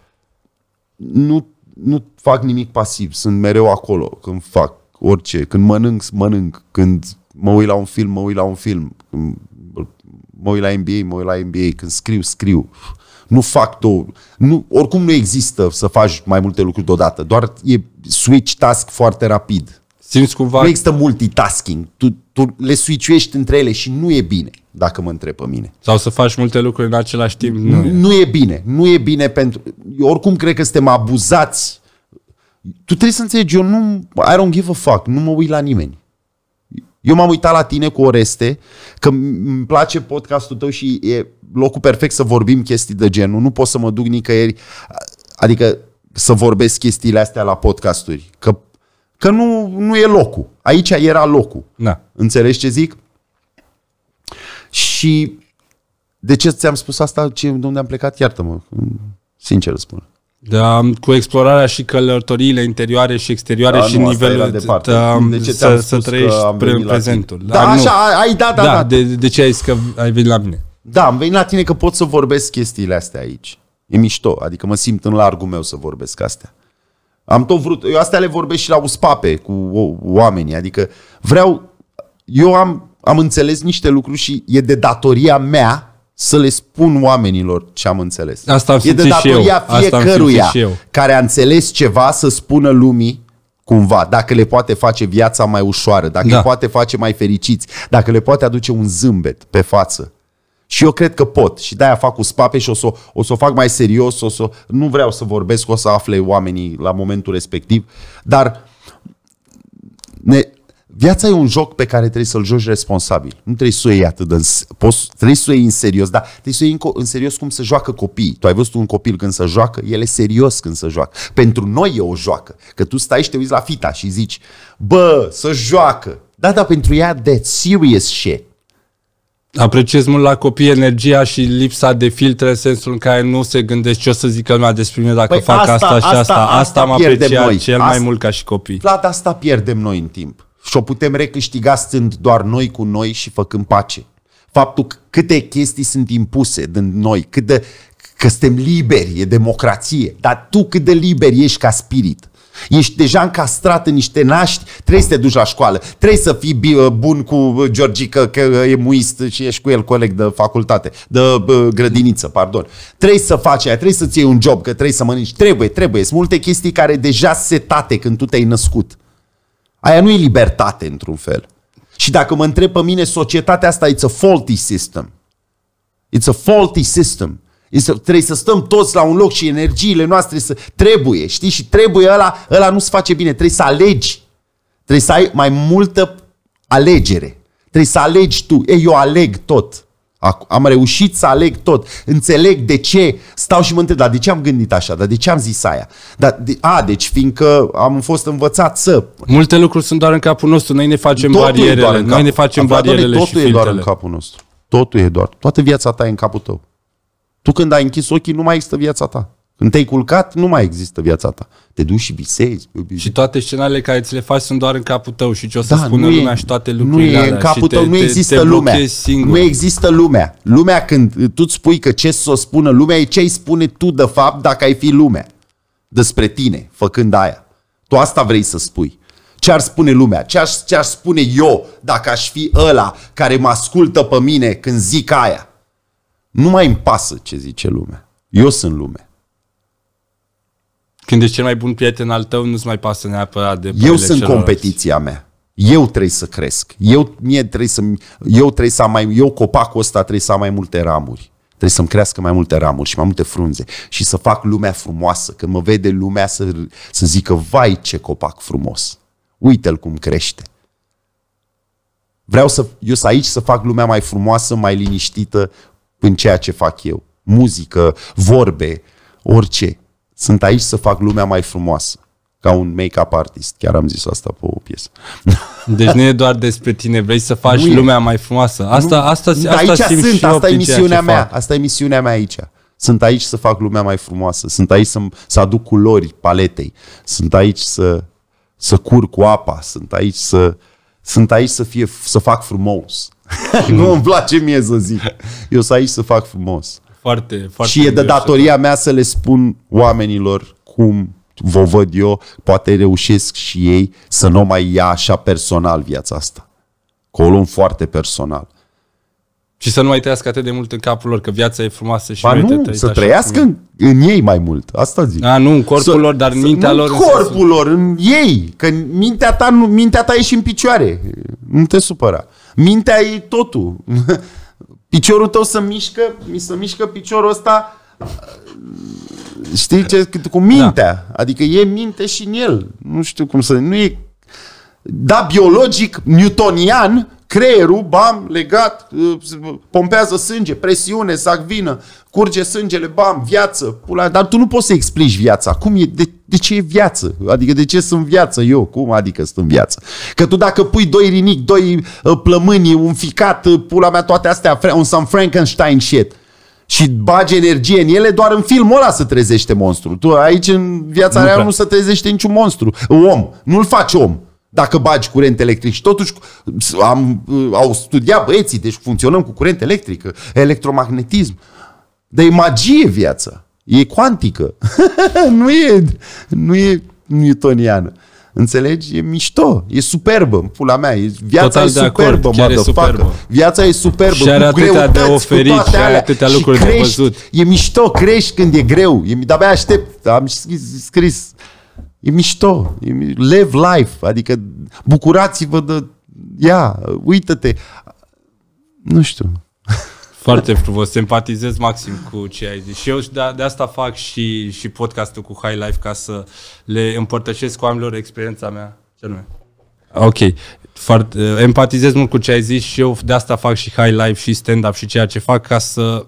B: Nu, nu fac nimic pasiv. Sunt mereu acolo când fac orice. Când mănânc, mănânc. Când mă uit la un film, mă uit la un film. Când mă uit la NBA, mă uit la NBA, când scriu, scriu. Nu fac tu. nu, oricum nu există să faci mai multe lucruri deodată, doar e switch task foarte rapid. Simți cumva... Nu există multitasking, tu, tu le switch între ele și nu e bine, dacă mă întreb pe mine.
A: Sau să faci multe lucruri în același timp. Nu,
B: nu e bine, nu e bine pentru... Eu oricum cred că suntem abuzați. Tu trebuie să înțelegi, eu nu... I don't give a fuck, nu mă uit la nimeni. Eu m-am uitat la tine cu Oreste, că îmi place podcastul tău și e locul perfect să vorbim chestii de genul. Nu pot să mă duc nicăieri, adică să vorbesc chestiile astea la podcasturi. Că, că nu, nu e locul. Aici era locul. Da. Înțelegi ce zic? Și de ce ți-am spus asta? Ce, de unde am plecat? Iartă-mă. Sincer spun.
A: Da, cu explorarea și călătoriile interioare și exterioare da, și nu, nivelul departe. Da, de ce să, să trăiești pre- prezentul. Da, da așa, ai, da, da, da. da.
B: De, de ce ai zis că ai venit la mine? Da, am venit la tine că pot să vorbesc chestiile astea aici. E mișto, adică mă simt în largul meu să vorbesc astea. Am tot vrut, eu astea le vorbesc și la uspape cu oamenii, adică vreau, eu am, am înțeles niște lucruri și e de datoria mea să le spun oamenilor ce am înțeles. Asta am e de datoria fiecăruia și eu. care a înțeles ceva să spună lumii cumva, dacă le poate face viața mai ușoară, dacă da. le poate face mai fericiți, dacă le poate aduce un zâmbet pe față. Și eu cred că pot și de-aia fac cu spape și o să o, să o fac mai serios, o să, nu vreau să vorbesc, o să afle oamenii la momentul respectiv, dar ne, Viața e un joc pe care trebuie să-l joci responsabil. Nu trebuie să o iei atât de... Poți, trebuie să o iei în serios, dar trebuie să o iei în, în serios cum se joacă copiii. Tu ai văzut un copil când se joacă? El e serios când se joacă. Pentru noi e o joacă. Că tu stai și te uiți la fita și zici, bă, să joacă. Da, dar pentru ea, that serious shit.
A: Apreciez mult la copii energia și lipsa de filtre în sensul în care nu se gândește ce o să
B: zică lumea despre mine dacă păi fac asta, asta și asta. Asta, asta, asta am apreciat noi. cel asta, mai mult ca și copii. Vlad, asta pierdem noi în timp și o putem recâștiga stând doar noi cu noi și făcând pace. Faptul că câte chestii sunt impuse din noi, cât de, că suntem liberi, e democrație, dar tu cât de liber ești ca spirit. Ești deja încastrat în niște naști, trebuie să te duci la școală, trebuie să fii uh, bun cu uh, Georgica că uh, e muist și ești cu el coleg de facultate, de grădiniță, pardon. Trebuie să faci aia, trebuie să-ți iei un job, că trebuie să mănânci, trebuie, trebuie. Sunt multe chestii care deja setate când tu te-ai născut. Aia nu e libertate, într-un fel. Și dacă mă întreb pe mine, societatea asta it's a faulty system. It's a faulty system. It's a, trebuie să stăm toți la un loc și energiile noastre să trebuie, știi? Și trebuie ăla, ăla nu se face bine. Trebuie să alegi. Trebuie să ai mai multă alegere. Trebuie să alegi tu. Ei, eu aleg tot. Am reușit să aleg tot. Înțeleg de ce. Stau și mă întreb, dar de ce am gândit așa? Dar de ce am zis aia? Dar, de, a, deci fiindcă am fost învățat să...
A: Multe lucruri sunt doar în capul nostru. Noi ne facem totul barierele. Noi ne facem Avea, barierele Totul și e filtrele. doar în
B: capul nostru. Totul e doar. Toată viața ta e în capul tău. Tu când ai închis ochii, nu mai există viața ta. Când te-ai culcat, nu mai există viața ta. Te duci și visezi. Și toate
A: scenariile care ți le faci sunt doar în capul tău și ce o să da, spună e, și toate lucrurile Nu e în capul tău, te, nu există te, te lumea. Singur. Nu
B: există lumea. Lumea când tu spui că ce să o spună lumea e ce ai spune tu de fapt dacă ai fi lumea despre tine, făcând aia. Tu asta vrei să spui. Ce ar spune lumea? Ce aș, ce aș spune eu dacă aș fi ăla care mă ascultă pe mine când zic aia? Nu mai îmi pasă ce zice lumea. Eu sunt lumea.
A: Când ești cel mai bun prieten al tău, nu-ți mai pasă neapărat
B: de Eu sunt celorlalți. competiția mea. Eu trebuie să cresc. Eu, mie trebuie să, eu trebuie să am mai, eu copacul ăsta trebuie să am mai multe ramuri. Trebuie să-mi crească mai multe ramuri și mai multe frunze și să fac lumea frumoasă. Când mă vede lumea să, să zică, vai ce copac frumos. Uite-l cum crește. Vreau să, eu să aici să fac lumea mai frumoasă, mai liniștită în ceea ce fac eu. Muzică, vorbe, orice. Sunt aici să fac lumea mai frumoasă. Ca un make-up artist. Chiar am zis asta pe o piesă. Deci nu e
A: doar despre tine, vrei să faci nu lumea e. mai frumoasă.
B: Asta, nu, asta, asta, aici asta simt sunt, și asta e misiunea mea. Fac. Asta e misiunea mea aici. Sunt aici să fac lumea mai frumoasă. Sunt aici să, să aduc culori paletei. Sunt aici să, să cur cu apa. Sunt aici să, sunt aici să, fie, să fac frumos. nu îmi place mie să zic. Eu sunt aici să fac frumos.
A: Foarte, foarte și e de datoria
B: da. mea să le spun oamenilor cum vă văd eu, poate reușesc și ei să nu mai ia așa personal viața asta. Că o foarte personal.
A: Și să nu mai trăiască atât de mult în capul lor, că viața e frumoasă și ba nu, să trăiască în,
B: în ei mai mult, asta zic. A, da, nu, în corpul să, lor, dar în mintea să, lor. În corpul în lor, în ei, că mintea ta, mintea ta e și în picioare, nu te supăra. Mintea e totul. piciorul tău să mișcă, mi se mișcă piciorul ăsta știi ce, cu mintea. Da. Adică e minte și în el. Nu știu cum să... Nu e... Da, biologic, newtonian, creierul, bam, legat, pompează sânge, presiune, sacvină, curge sângele, bam, viață, pula, dar tu nu poți să explici viața. Cum e, de, de ce e viață? Adică de ce sunt viață eu? Cum adică sunt viață? Că tu dacă pui doi rinic, doi uh, plămâni, un ficat, uh, pula mea, toate astea, un San Frankenstein shit, și bagi energie în ele, doar în filmul ăla se trezește monstru. Tu aici în viața nu reală nu se trezește niciun monstru. Om, nu-l faci om dacă bagi curent electric. Și totuși am, au studiat băieții, deci funcționăm cu curent electric, electromagnetism. Dar e magie viața. E cuantică. nu, e, nu e newtoniană. Înțelegi? E mișto, e superbă, pula mea, e, viața Total e superbă, mă, e superbă. Viața e superbă, și are atâtea de oferit, și are atâtea lucruri crești, de văzut. E mișto, crești când e greu, e, de-abia aștept, am scris, scris E mișto. E, live life. Adică bucurați-vă de ia, Uită-te. Nu știu. Foarte
A: frumos, simpatizez maxim cu ce ai zis. Și eu de, de asta fac și, și podcastul cu High Life ca să le împărtășesc cu oamenilor experiența mea. Ce nume? Ok. Foarte, eh, empatizez mult cu ce ai zis și eu de asta fac și High Life și stand-up și ceea ce fac ca să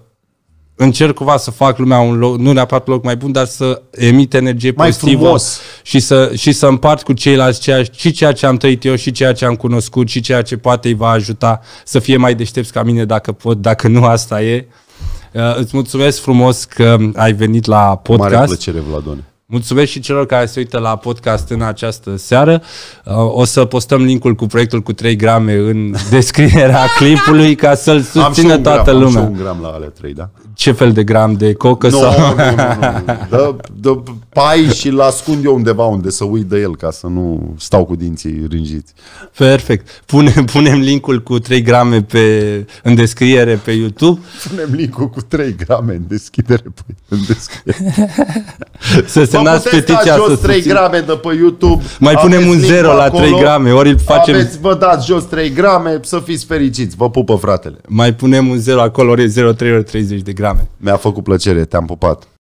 A: încerc cumva să fac lumea un loc, nu neapărat loc mai bun, dar să emit energie mai pozitivă frumos. și să, și să împart cu ceilalți ceea, și ceea ce am trăit eu și ceea ce am cunoscut și ceea ce poate îi va ajuta să fie mai deștepți ca mine dacă pot, dacă nu asta e. Uh, îți mulțumesc frumos că ai venit la podcast. Mare plăcere, Vladone. Mulțumesc și celor care se uită la podcast în această seară. Uh, o să postăm linkul cu proiectul cu 3 grame în descrierea clipului
B: ca să-l susțină toată gram, lumea. Am și un gram la ale 3, da?
A: Ce fel de gram de cocă? No, sau... Nu, nu, nu.
B: Dă, dă pai și l ascund eu undeva unde să uit de el ca să nu stau cu dinții rânjiți. Perfect. Pune, punem linkul cu 3 grame pe,
A: în descriere pe YouTube. Punem linkul cu 3 grame în, deschidere, pe, păi, în descriere. să semnați petiția jos să 3 grame
B: de pe YouTube. Mai punem un 0 la 3 grame, ori îl facem... Aveți, vă dați jos 3 grame, să fiți fericiți. Vă pupă,
A: fratele. Mai punem un 0 acolo, ori 0,3 ori 30 de grame. Mi-a făcut plăcere, te-am pupat.